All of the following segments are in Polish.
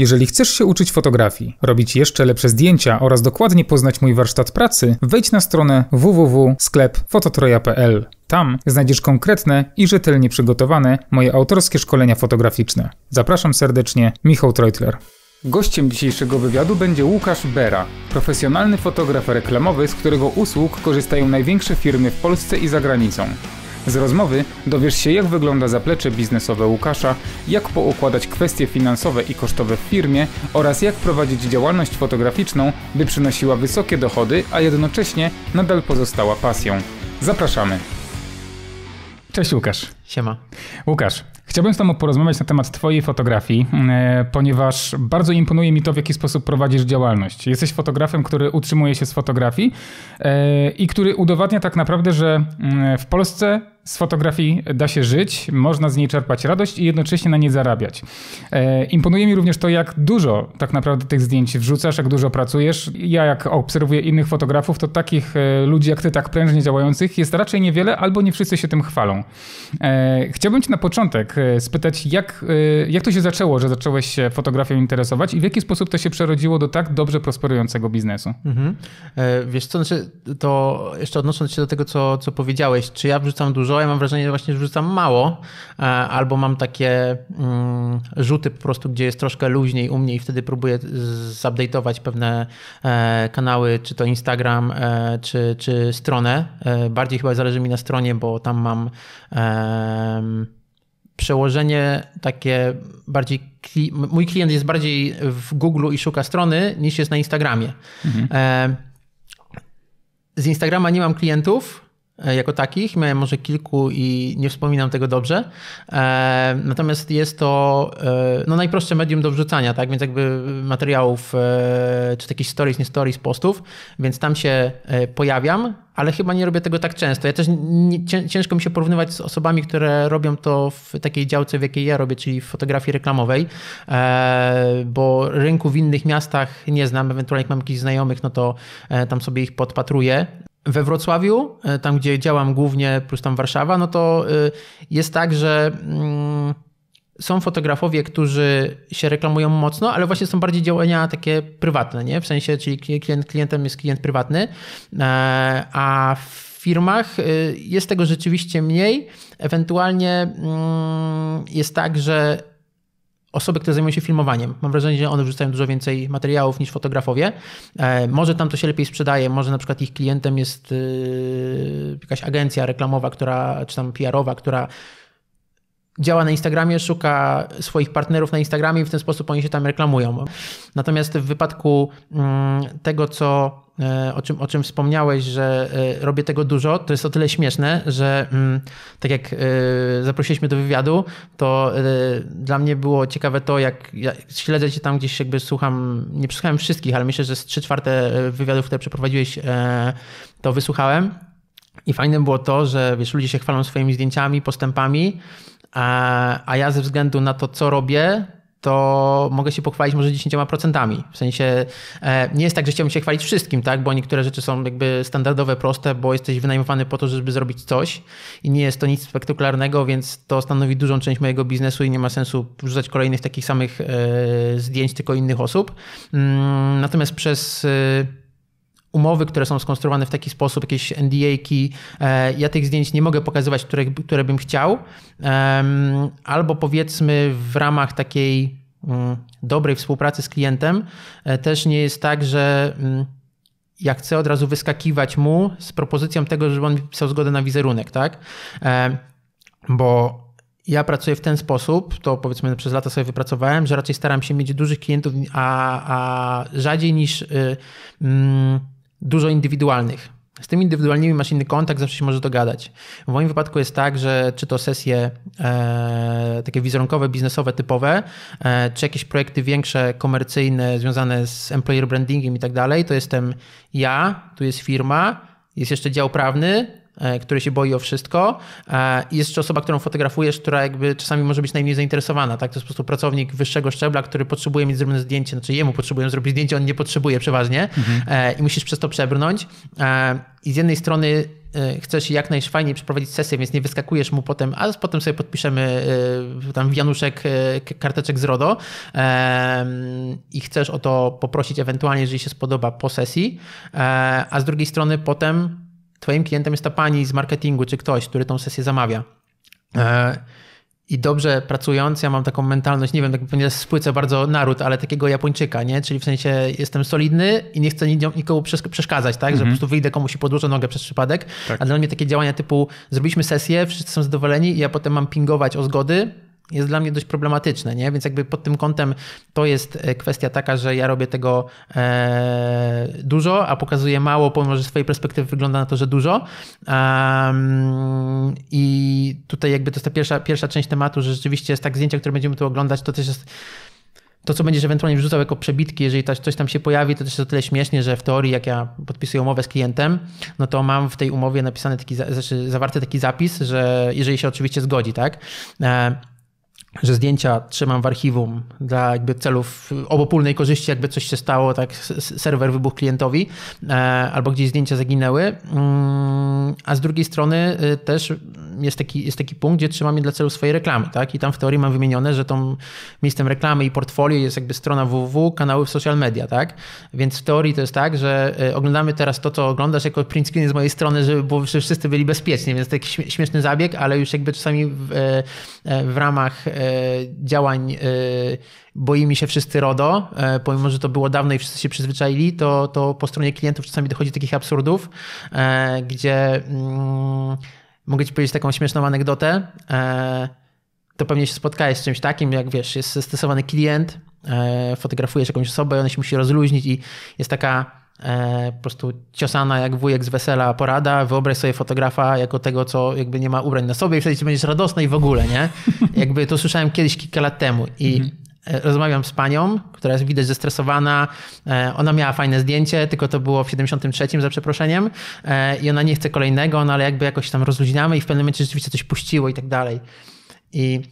Jeżeli chcesz się uczyć fotografii, robić jeszcze lepsze zdjęcia oraz dokładnie poznać mój warsztat pracy, wejdź na stronę www.sklepfototroja.pl. Tam znajdziesz konkretne i rzetelnie przygotowane moje autorskie szkolenia fotograficzne. Zapraszam serdecznie, Michał Treutler. Gościem dzisiejszego wywiadu będzie Łukasz Bera, profesjonalny fotograf reklamowy, z którego usług korzystają największe firmy w Polsce i za granicą. Z rozmowy dowiesz się, jak wygląda zaplecze biznesowe Łukasza, jak poukładać kwestie finansowe i kosztowe w firmie oraz jak prowadzić działalność fotograficzną, by przynosiła wysokie dochody, a jednocześnie nadal pozostała pasją. Zapraszamy! Cześć Łukasz. Siema. Łukasz, chciałbym z Tobą porozmawiać na temat Twojej fotografii, e, ponieważ bardzo imponuje mi to, w jaki sposób prowadzisz działalność. Jesteś fotografem, który utrzymuje się z fotografii e, i który udowadnia tak naprawdę, że mm, w Polsce z fotografii da się żyć, można z niej czerpać radość i jednocześnie na niej zarabiać. E, imponuje mi również to, jak dużo tak naprawdę tych zdjęć wrzucasz, jak dużo pracujesz. Ja, jak obserwuję innych fotografów, to takich e, ludzi jak ty, tak prężnie działających, jest raczej niewiele, albo nie wszyscy się tym chwalą. E, chciałbym cię na początek e, spytać, jak, e, jak to się zaczęło, że zacząłeś się fotografią interesować i w jaki sposób to się przerodziło do tak dobrze prosperującego biznesu? Mhm. E, wiesz co, znaczy, to jeszcze odnosząc się do tego, co, co powiedziałeś, czy ja wrzucam dużo? ja mam wrażenie, że właśnie rzucam mało, e, albo mam takie mm, rzuty po prostu, gdzie jest troszkę luźniej u mnie i wtedy próbuję zupdate'ować pewne e, kanały, czy to Instagram, e, czy, czy stronę. Bardziej chyba zależy mi na stronie, bo tam mam przełożenie takie bardziej. Mój klient jest bardziej w Google i szuka strony niż jest na Instagramie. Mhm. Z Instagrama nie mam klientów, E, jako takich. Miałem może kilku i nie wspominam tego dobrze. E, natomiast jest to e, no, najprostsze medium do wrzucania, tak? Więc jakby materiałów, czy jakichś stories, nie stories, postów, więc tam się pojawiam, ale chyba nie robię tego tak często. Ja też nie, ciężko mi się porównywać z osobami, które robią to w takiej działce, w jakiej ja robię, czyli w fotografii reklamowej, bo rynku w innych miastach nie znam. Ewentualnie jak mam jakichś znajomych, no to tam sobie ich podpatruję, we Wrocławiu, e, tam gdzie działam głównie, plus tam Warszawa, no to e, jest tak, że mm, są fotografowie, którzy się reklamują mocno, ale właśnie są bardziej działania takie prywatne, nie? W sensie, czyli klient, klientem jest klient prywatny, e, a w firmach jest tego rzeczywiście mniej. Ewentualnie mm, jest tak, że osoby, które zajmują się filmowaniem. Mam wrażenie, że one wrzucają dużo więcej materiałów niż fotografowie. E, może tam to się lepiej sprzedaje, może na przykład ich klientem jest e, jakaś agencja reklamowa, która, czy tam PR-owa, która działa na Instagramie, szuka swoich partnerów na Instagramie i w ten sposób oni się tam reklamują. Natomiast w wypadku mm, tego, co E, o czym, o czym wspomniałeś, że e, robię tego dużo, to jest o tyle śmieszne, że mm, tak jak e, zaprosiliśmy do wywiadu, to dla mnie było ciekawe to, jak ja śledzę cię tam gdzieś, jakby słucham, nie przesłuchałem wszystkich, ale myślę, że z 3 czwarte wywiadów, które przeprowadziłeś, to wysłuchałem. I fajne było to, że wiesz, ludzie się chwalą swoimi zdjęciami, postępami, a, a ja ze względu na to, co robię, to mogę się pochwalić może 10%. W sensie e, nie jest tak, że chciałbym się chwalić wszystkim, tak? bo niektóre rzeczy są jakby standardowe, proste, bo jesteś wynajmowany po to, żeby zrobić coś i nie jest to nic spektakularnego, więc to stanowi dużą część mojego biznesu i nie ma sensu rzucać kolejnych takich samych e, zdjęć, tylko innych osób. Mm, natomiast przez e, umowy, które są skonstruowane w taki sposób, jakieś NDA-ki. E, ja tych zdjęć nie mogę pokazywać, które, które bym chciał. Albo powiedzmy w ramach takiej mm, dobrej współpracy z klientem e, też nie jest tak, że mm, ja chcę od razu wyskakiwać mu z propozycją tego, żeby on pisał zgodę na wizerunek, tak? E, bo ja pracuję w ten sposób, to powiedzmy przez lata sobie wypracowałem, że raczej staram się mieć dużych klientów, a, a rzadziej niż. Yy, yy, dużo indywidualnych. Z tymi indywidualnymi masz inny kontakt, zawsze się może dogadać. W moim wypadku jest tak, że czy to sesje e, takie wizerunkowe, biznesowe, typowe, e, czy jakieś projekty większe, komercyjne, związane z employer brandingiem i tak dalej, to jestem ja, tu jest firma, jest jeszcze dział prawny, E, który się boi o wszystko. I e, jest jeszcze osoba, którą fotografujesz, która jakby czasami może być najmniej zainteresowana. Tak? To jest po prostu pracownik wyższego szczebla, który potrzebuje mieć zrobione zdjęcie, znaczy jemu potrzebują zrobić zdjęcie, on nie potrzebuje przeważnie mhm. E, i musisz przez to przebrnąć. I z jednej strony chcesz jak najfajniej przeprowadzić sesję, więc nie wyskakujesz mu potem, a potem sobie podpiszemy tam wianuszek, karteczek z RODO i chcesz o to poprosić ewentualnie, jeżeli się spodoba, po sesji, a z drugiej strony potem twoim klientem jest ta pani z marketingu czy ktoś, który tą sesję zamawia. E, I dobrze pracując, ja mam taką mentalność, nie wiem, tak pewnie spłycę bardzo naród, ale takiego Japończyka, nie? Czyli w sensie jestem solidny i nie chcę nikomu przeszkadzać, tak? Że mm -hmm. po mhm. prostu wyjdę komuś i podłożę nogę przez przypadek. Tak. A dla mnie takie działania typu zrobiliśmy sesję, wszyscy są zadowoleni i ja potem mam pingować o zgody, jest dla mnie dość problematyczne, nie? Więc jakby pod tym kątem to jest e, kwestia taka, że ja robię tego e, dużo, a pokazuję mało, pomimo że z twojej perspektywy wygląda na to, że dużo. I tutaj jakby to jest ta pierwsza, pierwsza część tematu, że rzeczywiście jest tak zdjęcia, które będziemy tu oglądać, to też jest to, co będziesz ewentualnie wrzucał jako przebitki, jeżeli coś tam się pojawi, to też jest o tyle śmiesznie, że w teorii, jak ja podpisuję umowę z klientem, no to mam w tej umowie napisany taki, znaczy zawarty taki zapis, że jeżeli się oczywiście zgodzi, tak? E, że zdjęcia trzymam w archiwum dla jakby celów obopólnej korzyści, jakby coś się stało, tak serwer wybuchł klientowi, e, albo gdzieś zdjęcia zaginęły, mm, a z drugiej strony y, też jest taki, jest taki punkt, gdzie trzymam je dla celów swojej reklamy, tak, i tam w teorii mam wymienione, że tą miejscem reklamy i portfolio jest jakby strona www, kanały w social media, tak, więc w teorii to jest tak, że y, oglądamy teraz to, co oglądasz jako print screen z mojej strony, żeby, bo wszyscy byli bezpieczni, więc taki śmieszny zabieg, ale już jakby czasami w, e, e, w ramach E, działań e, boimy się wszyscy RODO, e, pomimo, że to było dawno i wszyscy się przyzwyczaili, to, to po stronie klientów czasami dochodzi do takich absurdów, gdzie mm, mogę ci powiedzieć taką śmieszną anegdotę. To pewnie się spotkałeś z czymś takim, jak wiesz, jest stosowany klient, fotografujesz jakąś osobę, ona się musi rozluźnić i jest taka E, po prostu ciosana jak wujek z wesela porada, wyobraź sobie fotografa jako tego, co jakby nie ma ubrań na sobie i wtedy będziesz radosny i w ogóle, nie? jakby to słyszałem kiedyś kilka lat temu i mhm. e, rozmawiam z panią, która jest widać zestresowana, e, ona miała fajne zdjęcie, tylko to było w 73 za przeproszeniem i ona nie chce kolejnego, no ale jakby jakoś tam rozluźniamy i w pewnym momencie rzeczywiście coś puściło i tak dalej. I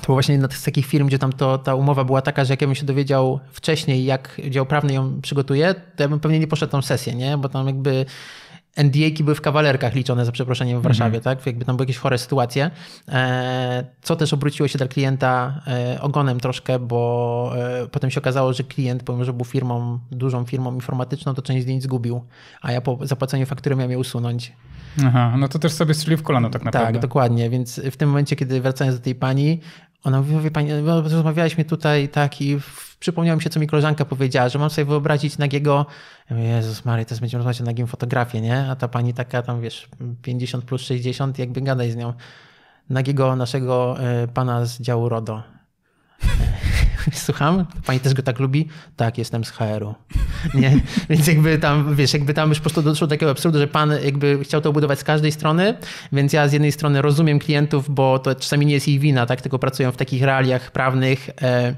to było właśnie jedna z takich firm, gdzie tam to, ta umowa była taka, że jak ja bym się dowiedział wcześniej, jak dział prawny ją przygotuje, to ja bym pewnie nie poszedł tą sesję, nie? Bo tam jakby NDA-ki były w kawalerkach liczone, za przeproszeniem, w mhm. Warszawie, tak? Jakby tam były jakieś chore sytuacje. E, co też obróciło się dla klienta e, ogonem troszkę, bo e, potem się okazało, że klient, pomimo że był firmą, dużą firmą informatyczną, to część z zgubił, a ja po zapłaceniu faktury miałem je usunąć. Aha, no to też sobie strzeli w kolano tak, tak naprawdę. Tak, dokładnie, więc w tym momencie, kiedy wracając do tej pani, ona mówi, wie pani, no, rozmawialiśmy tutaj tak i przypomniała mi się, co mi koleżanka powiedziała, że mam sobie wyobrazić nagiego, ja mówię, Jezus Mary, teraz będziemy rozmawiać o nagim fotografię, nie? A ta pani taka tam, wiesz, 50 plus 60, jakby gadaj z nią. Nagiego naszego e, pana z działu RODO. Słucham? Pani też go tak lubi? Tak, jestem z HR-u. Nie? Więc jakby tam, wiesz, jakby tam już po prostu doszło do takiego absurdu, że pan jakby chciał to budować z każdej strony, więc ja z jednej strony rozumiem klientów, bo to czasami nie jest ich wina, tak? Tylko pracują w takich realiach prawnych, e,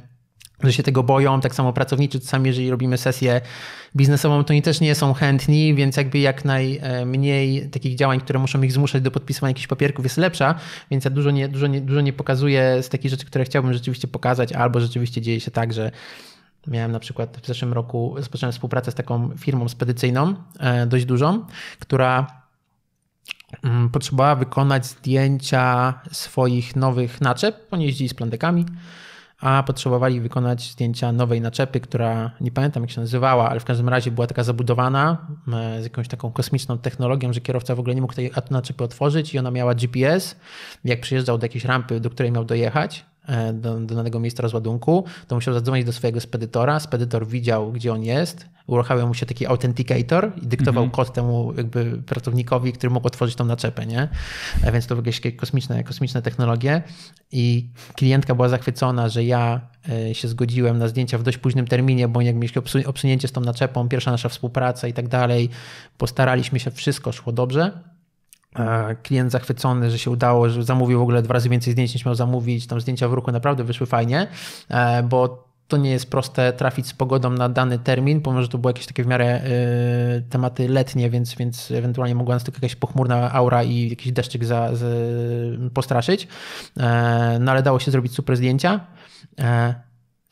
że się tego boją. Tak samo pracownicy czasami, jeżeli robimy sesję biznesową, to oni też nie są chętni, więc jakby jak najmniej takich działań, które muszą ich zmuszać do podpisywania jakichś papierków jest lepsza, więc ja dużo nie, dużo nie, dużo nie pokazuję z takich rzeczy, które chciałbym rzeczywiście pokazać, albo rzeczywiście dzieje się tak, że Miałem na przykład w zeszłym roku, rozpocząłem współpracę z taką firmą spedycyjną, e, dość dużą, która mm, potrzebowała wykonać zdjęcia swoich nowych naczep. Oni jeździli z plandekami, a potrzebowali wykonać zdjęcia nowej naczepy, która nie pamiętam jak się nazywała, ale w każdym razie była taka zabudowana e, z jakąś taką kosmiczną technologią, że kierowca w ogóle nie mógł tej naczepy otworzyć i ona miała GPS. Jak przyjeżdżał do jakiejś rampy, do której miał dojechać, E, do, danego miejsca rozładunku, to musiał zadzwonić do swojego spedytora. Spedytor widział, gdzie on jest, uruchamiał mu się taki authenticator i dyktował mm -hmm. kod temu jakby pracownikowi, który mógł otworzyć tą naczepę, nie? A e, więc to były jakieś kosmiczne, kosmiczne technologie i klientka była zachwycona, że ja e, się zgodziłem na zdjęcia w dość późnym terminie, bo jak mieliśmy obsunięcie z tą naczepą, pierwsza nasza współpraca i tak dalej, postaraliśmy się, wszystko szło dobrze E, klient zachwycony, że się udało, że zamówił w ogóle dwa razy więcej zdjęć niż miał zamówić, tam zdjęcia w ruchu naprawdę wyszły fajnie, e, bo to nie jest proste trafić z pogodą na dany termin, pomimo, że to były jakieś takie w miarę y, tematy letnie, więc, więc ewentualnie mogła nas tylko jakaś pochmurna aura i jakiś deszczyk za, z, postraszyć. E, no ale dało się zrobić super zdjęcia. E,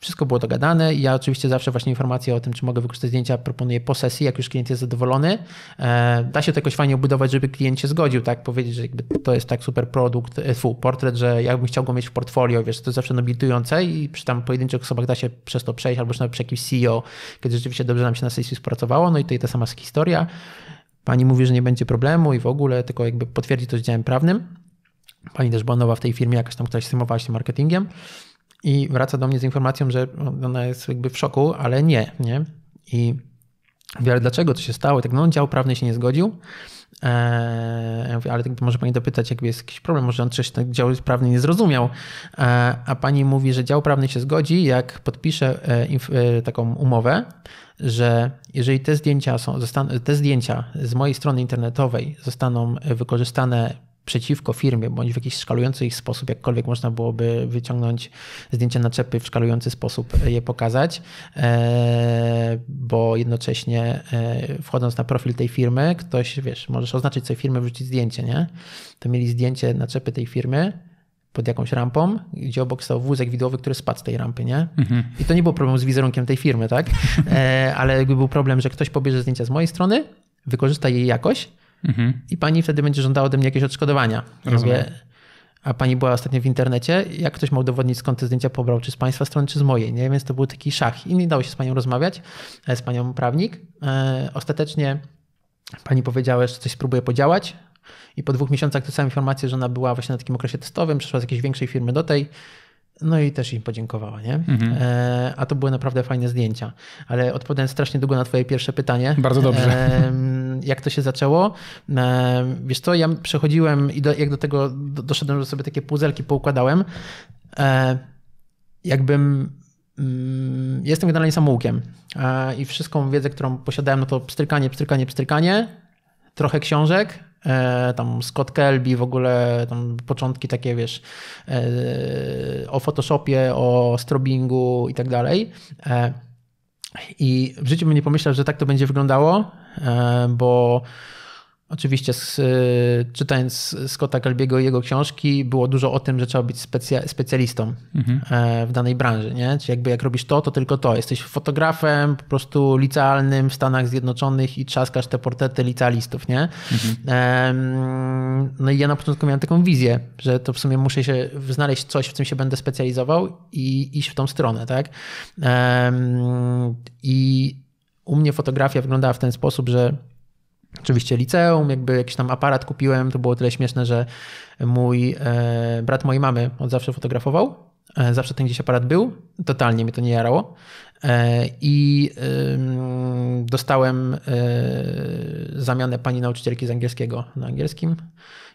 wszystko było dogadane. Ja oczywiście zawsze właśnie informacje o tym, czy mogę wykorzystać zdjęcia, proponuję po sesji, jak już klient jest zadowolony. E, da się to jakoś fajnie obudować, żeby klient się zgodził, tak? Powiedzieć, że to jest tak super produkt, e, fu, portret, że ja bym chciał go mieć w portfolio, wiesz, to jest zawsze nobilitujące i przy tam pojedynczych osobach da się przez to przejść, albo nawet przy jakimś CEO, kiedy rzeczywiście dobrze nam się na sesji współpracowało, no i tutaj ta sama historia. Pani mówi, że nie będzie problemu i w ogóle, tylko jakby potwierdzi to z działem prawnym. Pani też była nowa w tej firmie, jakaś tam, ktoś zajmowała się marketingiem i wraca do mnie z informacją, że ona jest jakby w szoku, ale nie, nie. I mówię, ale dlaczego to się stało? I tak, no dział prawny się nie zgodził. Eee, ja mówię, ale tak może pani dopytać, jakby jest jakiś problem, może on coś ten tak dział prawny nie zrozumiał. Eee, a pani mówi, że dział prawny się zgodzi, jak podpisze e, inf, e, taką umowę, że jeżeli te zdjęcia, są, te zdjęcia z mojej strony internetowej zostaną wykorzystane przeciwko firmie bądź w jakiś szkalujący ich sposób, jakkolwiek można byłoby wyciągnąć zdjęcia naczepy w szkalujący sposób e, je pokazać, e, bo jednocześnie e, wchodząc na profil tej firmy, ktoś, wiesz, możesz oznaczyć sobie firmę, wrzucić zdjęcie, nie? To mieli zdjęcie naczepy tej firmy, pod jakąś rampą, gdzie obok stał wózek widłowy, który spadł z tej rampy, nie? Mhm. I to nie był problem z wizerunkiem tej firmy, tak? ale był problem, że ktoś pobierze zdjęcia z mojej strony, wykorzysta jej jakość Mhm. I pani wtedy będzie żądała ode mnie jakieś odszkodowania. Rozumiem. a pani była ostatnio w internecie, jak ktoś ma udowodnić skąd te zdjęcia pobrał, czy z państwa strony, czy z mojej, nie? Więc to był taki szach. I nie dało się z panią rozmawiać, e, z panią prawnik. E, ostatecznie pani powiedziała, że coś spróbuje podziałać, i po dwóch miesiącach dostałem informację, że ona była właśnie na takim okresie testowym, przeszła z jakiejś większej firmy do tej. No i też im podziękowała, nie? Mhm. E, a to były naprawdę fajne zdjęcia. Ale odpowiadając strasznie długo na twoje pierwsze pytanie. Bardzo dobrze jak to się zaczęło. E, wiesz co, ja przechodziłem i do, jak do tego doszedłem, że sobie takie puzelki poukładałem, e, jakbym mm, jestem generalnie samoukiem e, i wszystką wiedzę, którą posiadałem, no to pstrykanie, pstrykanie, pstrykanie, trochę książek, tam Scott Kelby, w ogóle tam początki takie, wiesz, o Photoshopie, o strobingu i tak dalej. I w życiu bym nie pomyślał, że tak to będzie wyglądało. E, bo Oczywiście z, e, czytając Scotta Galbiego i jego książki było dużo o tym, że trzeba być specjalistą mhm. E, w danej branży. Nie? Czyli jakby jak robisz to, to tylko to. Jesteś fotografem po prostu licealnym w Stanach Zjednoczonych i trzaskasz te portety licealistów. Nie? Mhm. No i ja na początku miałem taką wizję, że to w sumie muszę się znaleźć coś, w czym się będę specjalizował i iść w tą stronę. Tak? I u mnie fotografia wyglądała w ten sposób, że Oczywiście liceum, jakby jakiś tam aparat kupiłem, to było tyle śmieszne, że mój e, brat mojej mamy od zawsze fotografował, e, zawsze ten gdzieś aparat był, totalnie mnie to nie jarało e, i dostałem e, zamianę pani nauczycielki z angielskiego na angielskim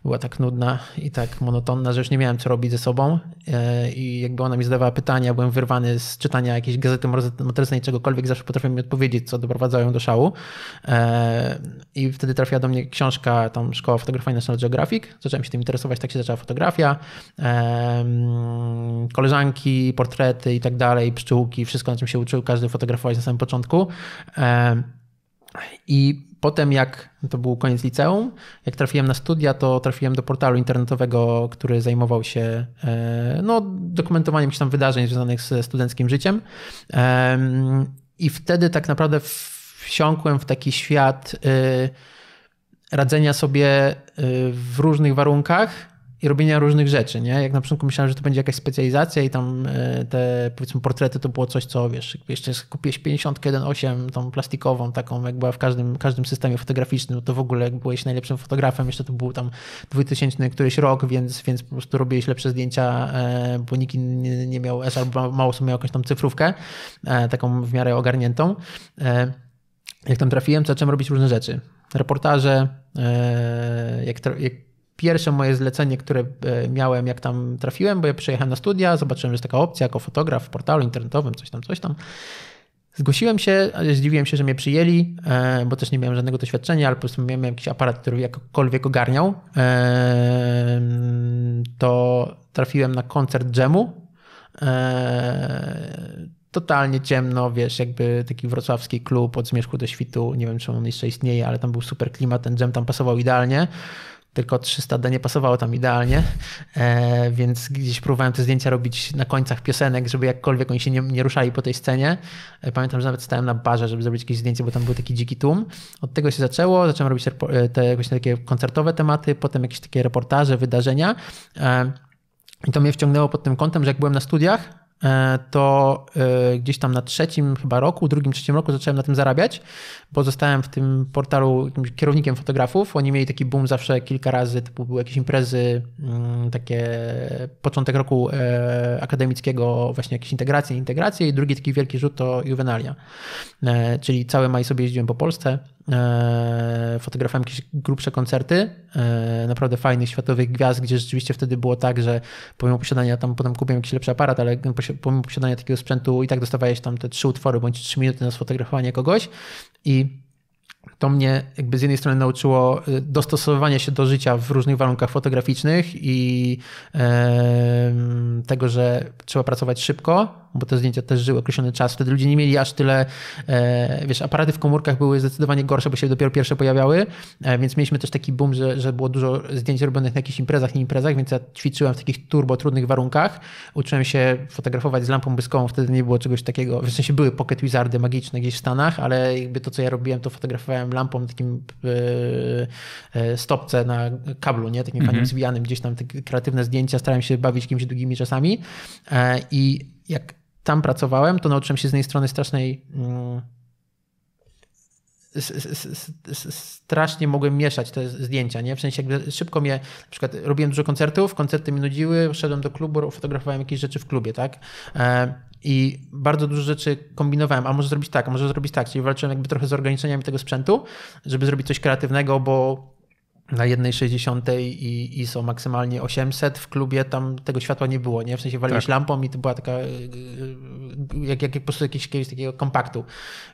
była tak nudna i tak monotonna, że już nie miałem co robić ze sobą. E, I jakby ona mi zadawała pytania, byłem wyrwany z czytania jakiejś gazety motoryzacyjnej, czegokolwiek, zawsze potrafiłem mi odpowiedzieć, co doprowadzają do szału. E, I wtedy trafiła do mnie książka, tam Szkoła Fotografii National Geographic. Zacząłem się tym interesować, tak się zaczęła fotografia. E, mm, koleżanki, portrety i tak dalej, pszczółki, wszystko, na czym się uczył każdy fotografować na samym początku. I Potem jak to był koniec liceum, jak trafiłem na studia, to trafiłem do portalu internetowego, który zajmował się e, no, dokumentowaniem się tam wydarzeń związanych ze studenckim życiem. I wtedy tak naprawdę wsiąkłem w taki świat y, radzenia sobie y, w różnych warunkach i robienia różnych rzeczy, nie? Jak na początku myślałem, że to będzie jakaś specjalizacja i tam e, te, powiedzmy, portrety to było coś, co, wiesz, jeszcze kupiłeś 51.8, tą plastikową, taką, jak była w każdym, każdym systemie fotograficznym, to w ogóle jak byłeś najlepszym fotografem, jeszcze to był tam 2000 któryś rok, więc, więc po prostu robiłeś lepsze zdjęcia, e, bo nikt nie, nie miał S, albo mało osób miał jakąś tam cyfrówkę, e, taką w miarę ogarniętą. Jak tam trafiłem, to zacząłem robić różne rzeczy. Reportaże, jak, jak pierwsze moje zlecenie, które e, miałem, jak tam trafiłem, bo ja przyjechałem na studia, zobaczyłem, że jest taka opcja jako fotograf w portalu internetowym, coś tam, coś tam. Zgłosiłem się, zdziwiłem się, że mnie przyjęli, e, bo też nie miałem żadnego doświadczenia, ale po prostu miałem jakiś aparat, który jakkolwiek ogarniał. E, to trafiłem na koncert dżemu. Totalnie ciemno, wiesz, jakby taki wrocławski klub od zmierzchu do świtu. Nie wiem, czy on jeszcze istnieje, ale tam był super klimat, ten dżem tam pasował idealnie tylko 300D nie pasowało tam idealnie, e, więc gdzieś próbowałem te zdjęcia robić na końcach piosenek, żeby jakkolwiek oni się nie, nie ruszali po tej scenie. E, pamiętam, że nawet stałem na barze, żeby zrobić jakieś zdjęcie, bo tam był taki dziki tłum. Od tego się zaczęło, zacząłem robić e, te, jakieś takie koncertowe tematy, potem jakieś takie reportaże, wydarzenia. E, I to mnie wciągnęło pod tym kątem, że jak byłem na studiach, E, to e, gdzieś tam na trzecim chyba roku, drugim, trzecim roku zacząłem na tym zarabiać, bo zostałem w tym portalu kierownikiem fotografów. Oni mieli taki boom zawsze kilka razy, typu były jakieś imprezy, mm, takie początek roku e, akademickiego, właśnie jakieś integracje, integracje i drugi taki wielki rzut to Juvenalia, czyli całe maj sobie jeździłem po Polsce E, fotografowałem jakieś grubsze koncerty e, naprawdę fajnych, światowych gwiazd, gdzie rzeczywiście wtedy było tak, że pomimo posiadania, tam potem kupiłem jakiś lepszy aparat, ale pomimo posiadania takiego sprzętu i tak dostawałeś tam te trzy utwory bądź trzy minuty na sfotografowanie kogoś i to mnie jakby z jednej strony nauczyło e, dostosowywania się do życia w różnych warunkach fotograficznych i tego, że trzeba pracować szybko, bo te zdjęcia też żyły określony czas. Wtedy ludzie nie mieli aż tyle, e, wiesz, aparaty w komórkach były zdecydowanie gorsze, bo się dopiero pierwsze pojawiały, e, więc mieliśmy też taki boom, że, że było dużo zdjęć robionych na jakichś imprezach, nie imprezach, więc ja ćwiczyłem w takich turbo trudnych warunkach. Uczyłem się fotografować z lampą błyskową, wtedy nie było czegoś takiego, w sensie były pocket wizardy magiczne gdzieś w Stanach, ale jakby to, co ja robiłem, to fotografowałem lampą na takim e, stopce na kablu, nie? Takim mhm. fajnym zwijanym, gdzieś tam kreatywne zdjęcia, starałem się bawić kimś długimi czasami i jak tam pracowałem, to nauczyłem się z jednej strony strasznej. Mm, strasznie mogłem mieszać te zdjęcia, nie? W sensie jakby szybko mnie, na przykład robiłem dużo koncertów, koncerty mnie nudziły, szedłem do klubu, fotografowałem jakieś rzeczy w klubie, tak? E, I bardzo dużo rzeczy kombinowałem, a może zrobić tak, a może zrobić tak, czyli walczyłem jakby trochę z ograniczeniami tego sprzętu, żeby zrobić coś kreatywnego, bo na 1,60 i, i są maksymalnie 800. W klubie tam tego światła nie było, nie? W sensie waliłeś tak. lampą i to była taka e, e, jak, jak po prostu jakiś, jakiegoś takiego kompaktu.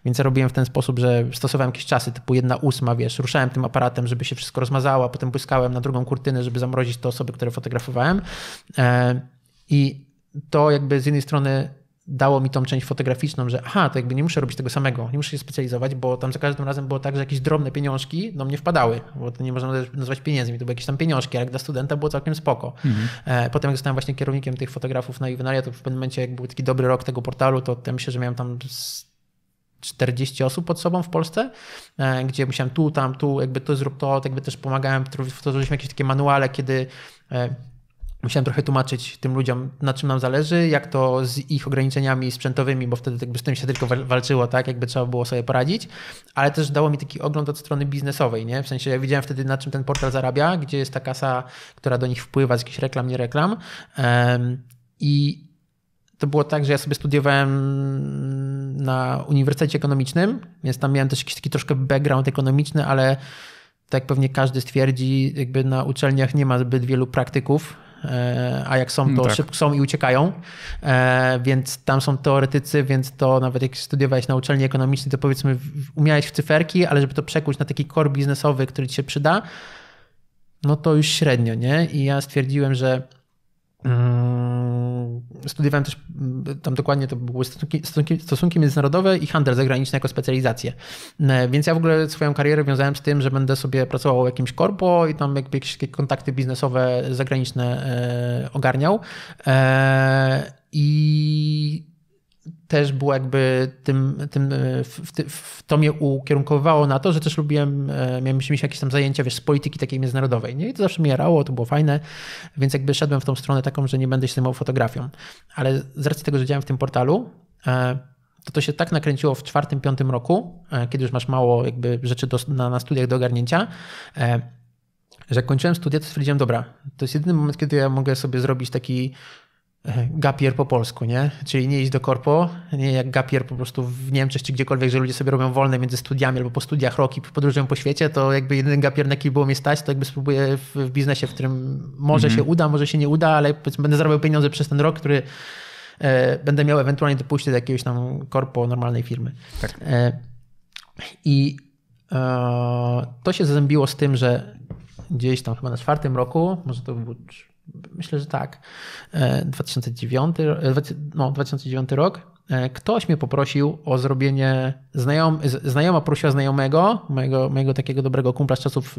Więc ja robiłem w ten sposób, że stosowałem jakieś czasy typu 1,8, wiesz, ruszałem tym aparatem, żeby się wszystko rozmazało, a potem błyskałem na drugą kurtynę, żeby zamrozić te osoby, które fotografowałem. E, I to jakby z jednej strony dało mi tą część fotograficzną, że aha, to jakby nie muszę robić tego samego, nie muszę się specjalizować, bo tam za każdym razem było tak, że jakieś drobne pieniążki do mnie wpadały, bo to nie można nazwać pieniędzmi, to były jakieś tam pieniążki, ale dla studenta było całkiem spoko. Mhm. E, potem jak zostałem właśnie kierownikiem tych fotografów na Juvenalia, to w pewnym momencie jak był taki dobry rok tego portalu, to ja myślę, że miałem tam 40 osób pod sobą w Polsce, e, gdzie musiałem tu, tam, tu, jakby to zrób to, jakby też pomagałem, tworzyliśmy jakieś takie manuale, kiedy e, Musiałem trochę tłumaczyć tym ludziom, na czym nam zależy, jak to z ich ograniczeniami sprzętowymi, bo wtedy jakby z tym się tylko walczyło, tak? Jakby trzeba było sobie poradzić, ale też dało mi taki ogląd od strony biznesowej, nie? W sensie ja widziałem wtedy, na czym ten portal zarabia, gdzie jest ta kasa, która do nich wpływa z jakichś reklam, nie reklam. I to było tak, że ja sobie studiowałem na Uniwersytecie Ekonomicznym, więc tam miałem też jakiś taki troszkę background ekonomiczny, ale tak pewnie każdy stwierdzi, jakby na uczelniach nie ma zbyt wielu praktyków E, a jak są, mm, to tak. szybko są i uciekają, e, więc tam są teoretycy, więc to nawet jak studiowałeś na uczelni ekonomicznej, to powiedzmy umiałeś w cyferki, ale żeby to przekuć na taki core biznesowy, który ci się przyda, no to już średnio, nie? I ja stwierdziłem, że Mm, studiowałem też mm, tam dokładnie to były stosunki, stosunki, stosunki, międzynarodowe i handel zagraniczny jako specjalizację. Mm, więc ja w ogóle swoją karierę wiązałem z tym, że będę sobie pracował w jakimś korpo i tam jakieś kontakty biznesowe zagraniczne e, ogarniał. E, I też było jakby tym, tym e, w, w, to mnie ukierunkowywało na to, że też lubiłem, e, miałem mieć jakieś tam zajęcia, wiesz, z polityki takiej międzynarodowej, nie? I to zawsze mnie jarało, to było fajne, więc jakby szedłem w tą stronę taką, że nie będę się zajmował fotografią. Ale z racji tego, że działałem w tym portalu, e, to to się tak nakręciło w czwartym, piątym roku, kiedy już masz mało jakby rzeczy do, na, na studiach do ogarnięcia, że jak kończyłem studia, to stwierdziłem, dobra, to jest jedyny moment, kiedy ja mogę sobie zrobić taki gapier po polsku, nie? Czyli nie iść do korpo, nie jak gapier po prostu w Niemczech czy gdziekolwiek, że ludzie sobie robią wolne między studiami albo po studiach rok i podróżują po świecie, to jakby jeden gapier, na jaki było mnie stać, to jakby spróbuję w, w biznesie, w którym może mhm. się uda, może się nie uda, ale będę zarabiał pieniądze przez ten rok, który e, będę miał ewentualnie do pójścia do jakiegoś tam korpo normalnej firmy. Tak. E, I e, to się zazębiło z tym, że gdzieś tam chyba na czwartym roku, może to był myślę, że tak, 2009, e, e, no, 2009 rok, e, ktoś mnie poprosił o zrobienie, znajom, znajoma prosiła znajomego, mojego, mojego takiego dobrego kumpla z czasów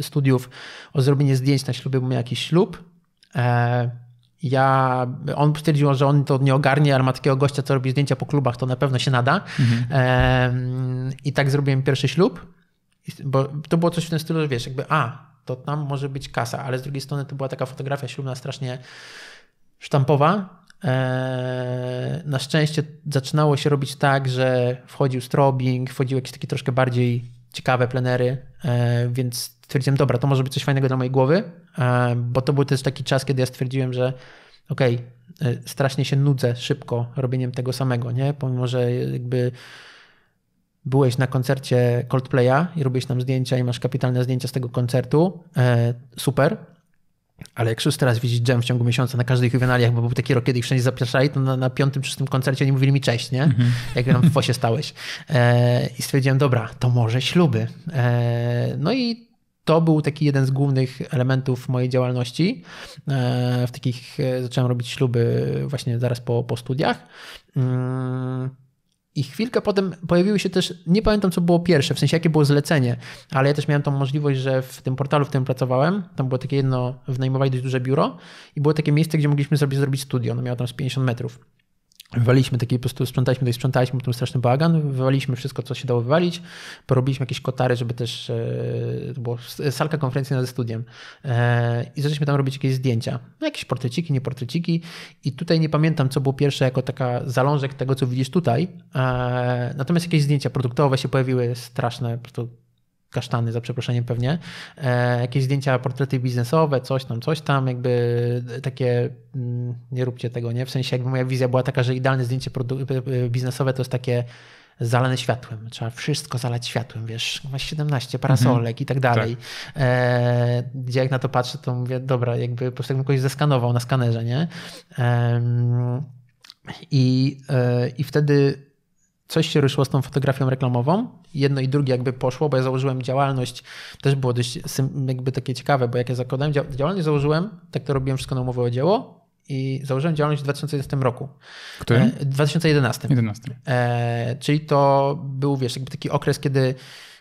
studiów, o zrobienie zdjęć na ślubie, bo miał jakiś ślub. Ja, on stwierdził, że on to nie ogarnie, ale ma takiego gościa, co robi zdjęcia po klubach, to na pewno się nada. Mhm. I tak zrobiłem pierwszy ślub, bo to było coś w tym stylu, że wiesz, jakby a, to tam może być kasa, ale z drugiej strony to była taka fotografia ślubna strasznie sztampowa. E, na szczęście zaczynało się robić tak, że wchodził strobing, wchodziły jakieś takie troszkę bardziej ciekawe plenery, e, więc stwierdziłem, dobra, to może być coś fajnego dla mojej głowy, e, bo to był też taki czas, kiedy ja stwierdziłem, że okej, okay, strasznie się nudzę szybko robieniem tego samego, nie? Pomimo, że jakby byłeś na koncercie Coldplaya i robisz nam zdjęcia i masz kapitalne zdjęcia z tego koncertu, e, super. Ale jak już teraz widzisz jam w ciągu miesiąca na każdych juwenaliach, bo był taki rok, kiedy ich wszędzie zapraszali, to na, na piątym, szóstym koncercie oni mówili mi cześć, nie? Mhm. Jak tam w Fosie stałeś. E, I stwierdziłem, dobra, to może śluby. E, no i to był taki jeden z głównych elementów mojej działalności. E, w takich e, zacząłem robić śluby właśnie zaraz po, po studiach. Mm. I chwilkę potem pojawiły się też, nie pamiętam co było pierwsze, w sensie jakie było zlecenie, ale ja też miałem tą możliwość, że w tym portalu, w którym pracowałem, tam było takie jedno, wynajmowali dość duże biuro i było takie miejsce, gdzie mogliśmy sobie zrobić studio, ono miało tam z 50 metrów. Wywaliśmy taki, po prostu sprzątaliśmy tutaj, sprzątaliśmy, potem straszny bałagan, wywaliśmy wszystko, co się dało wywalić, porobiliśmy jakieś kotary, żeby też, e, to była e, salka konferencyjna ze studiem e, i zaczęliśmy tam robić jakieś zdjęcia, no, jakieś portreciki, nie portreciki i tutaj nie pamiętam, co było pierwsze jako taka zalążek tego, co widzisz tutaj, natomiast jakieś zdjęcia produktowe się pojawiły, straszne, po prostu kasztany, za przeproszeniem pewnie, e, jakieś zdjęcia, portrety biznesowe, coś tam, coś tam, jakby takie, mm, nie róbcie tego, nie? W sensie jakby moja wizja była taka, że idealne zdjęcie e, e, biznesowe to jest takie zalane światłem. Trzeba wszystko zalać światłem, wiesz, masz 17 parasolek mhm. i tak dalej. Tak. E, gdzie jak na to patrzę, to mówię, dobra, jakby po prostu jakbym kogoś zeskanował na skanerze, nie? E, i, I wtedy coś się ruszyło z tą fotografią reklamową. Jedno i drugie jakby poszło, bo ja założyłem działalność, też było dość jakby takie ciekawe, bo jak ja zakładałem działalność, założyłem, tak to robiłem wszystko na umowę o dzieło i założyłem działalność w 2011 roku. E, w 2011. 11. E, czyli to był, wiesz, jakby taki okres, kiedy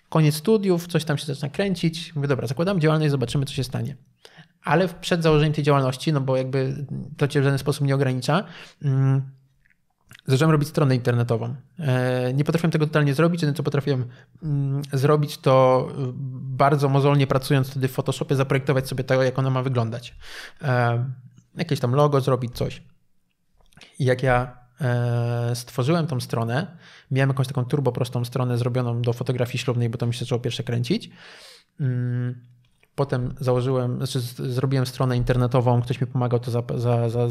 koniec studiów, coś tam się zaczyna kręcić. Mówię, dobra, zakładam działalność, zobaczymy, co się stanie ale przed założeniem tej działalności, no bo jakby to cię w żaden sposób nie ogranicza, mm, zacząłem robić stronę internetową. E, nie potrafiłem tego totalnie zrobić, jedyne co potrafiłem mm, zrobić to e, bardzo mozolnie pracując wtedy w Photoshopie zaprojektować sobie to, jak ona ma wyglądać. E, jakieś tam logo, zrobić coś. jak ja stworzyłem tą stronę, miałem jakąś taką turboprostą stronę zrobioną do fotografii ślubnej, bo to mi się zaczęło pierwsze kręcić mm, Potem założyłem, znaczy zrobiłem stronę internetową, ktoś mi pomagał to za, za, za,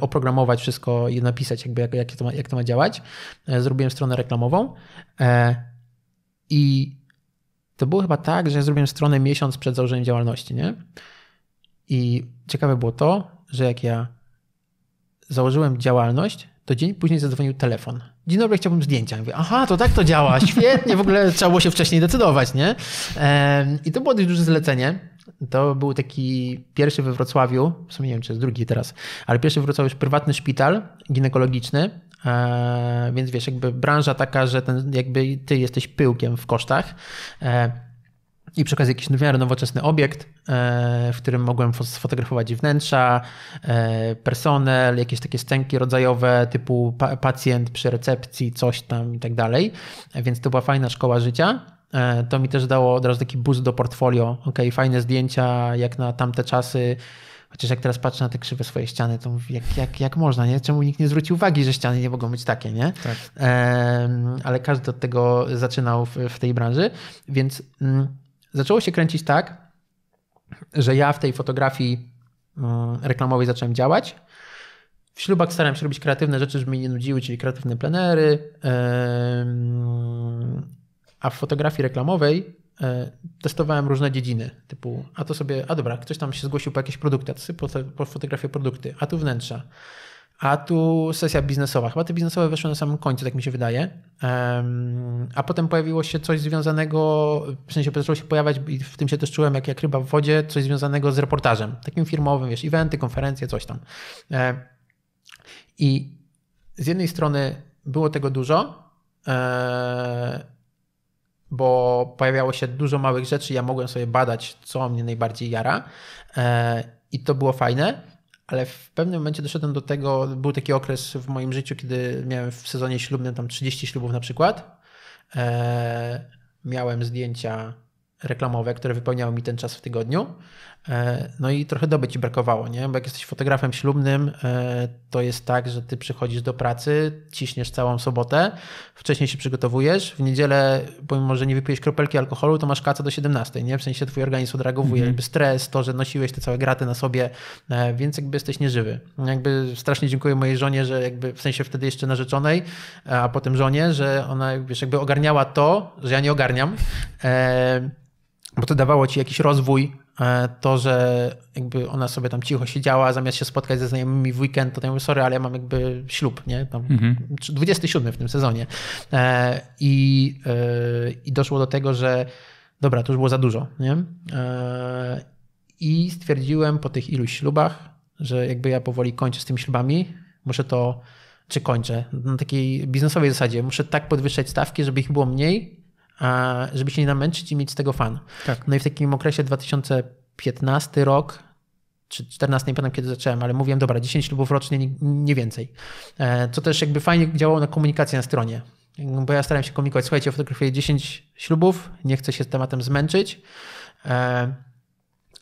oprogramować wszystko i napisać, jakby jak, jak, to ma, jak to ma działać. E, zrobiłem stronę reklamową e, i to było chyba tak, że zrobiłem stronę miesiąc przed założeniem działalności, nie? I ciekawe było to, że jak ja założyłem działalność, to dzień później zadzwonił telefon dzień dobry, chciałbym zdjęcia. mówię, aha, to tak to działa, świetnie, w ogóle trzeba było się wcześniej decydować, nie? I to było dość duże zlecenie. To był taki pierwszy we Wrocławiu, w sumie nie wiem, czy jest drugi teraz, ale pierwszy w Wrocławiu już prywatny szpital ginekologiczny, e, więc wiesz, jakby branża taka, że ten, jakby ty jesteś pyłkiem w kosztach. E, i przy okazji jakiś nowy, miarę nowoczesny obiekt, e, w którym mogłem sfotografować wnętrza, e, personel, jakieś takie scenki rodzajowe typu pacjent przy recepcji, coś tam i tak dalej. E, więc to była fajna szkoła życia. To mi też dało od razu taki boost do portfolio. Ok, fajne zdjęcia jak na tamte czasy. Chociaż jak teraz patrzę na te krzywe swoje ściany, to mówię, jak, jak, jak można, nie? Czemu nikt nie zwrócił uwagi, że ściany nie mogą być takie, nie? Tak. ale każdy od tego zaczynał w, w tej branży, więc... Mm, zaczęło się kręcić tak, że ja w tej fotografii e, reklamowej zacząłem działać. W ślubach starałem się robić kreatywne rzeczy, żeby mnie nie nudziły, czyli kreatywne plenery. A w fotografii reklamowej e, testowałem różne dziedziny, typu, a to sobie, a dobra, ktoś tam się zgłosił po jakieś produkty, a to sobie po, po fotografię produkty, a tu wnętrza. A tu sesja biznesowa. Chyba te biznesowe weszły na samym końcu, tak mi się wydaje. A potem pojawiło się coś związanego, w sensie zaczęło się pojawiać, i w tym się też czułem jak, jak ryba w wodzie, coś związanego z reportażem. Takim firmowym, wiesz, eventy, konferencje, coś tam. E, I z jednej strony było tego dużo, e, bo pojawiało się dużo małych rzeczy, ja mogłem sobie badać, co mnie najbardziej jara e, i to było fajne ale w pewnym momencie doszedłem do tego, był taki okres w moim życiu, kiedy miałem w sezonie ślubnym tam 30 ślubów na przykład. E, miałem zdjęcia reklamowe, które wypełniały mi ten czas w tygodniu. E, no i trochę doby ci brakowało, nie? Bo jak jesteś fotografem ślubnym, e, to jest tak, że ty przychodzisz do pracy, ciśniesz całą sobotę, wcześniej się przygotowujesz, w niedzielę, pomimo że nie wypijesz kropelki alkoholu, to masz kaca do 17, nie? W sensie twój organizm odreagowuje, mm -hmm. jakby stres, to, że nosiłeś te całe graty na sobie, e, więc jakby jesteś nieżywy. Jakby strasznie dziękuję mojej żonie, że jakby w sensie wtedy jeszcze narzeczonej, a potem żonie, że ona wiesz, jakby ogarniała to, że ja nie ogarniam bo to dawało ci jakiś rozwój. E, to, że jakby ona sobie tam cicho siedziała, zamiast się spotkać ze znajomymi w weekend, to tam mówię, sorry, ale ja mam jakby ślub, nie? Tam mhm. 27 w tym sezonie. E, I, e, I doszło do tego, że dobra, to już było za dużo, nie? I stwierdziłem po tych iluś ślubach, że jakby ja powoli kończę z tymi ślubami, muszę to, czy kończę, na takiej biznesowej zasadzie, muszę tak podwyższać stawki, żeby ich było mniej, żeby się nie namęczyć i mieć z tego fan. Tak. No i w takim okresie 2015 rok, czy 14, nie pamiętam kiedy zacząłem, ale mówiłem, dobra, 10 ślubów rocznie, nie więcej. E, co też jakby fajnie działało na komunikację na stronie. No bo ja starałem się komunikować, słuchajcie, fotografuję 10 ślubów, nie chcę się z tematem zmęczyć. E,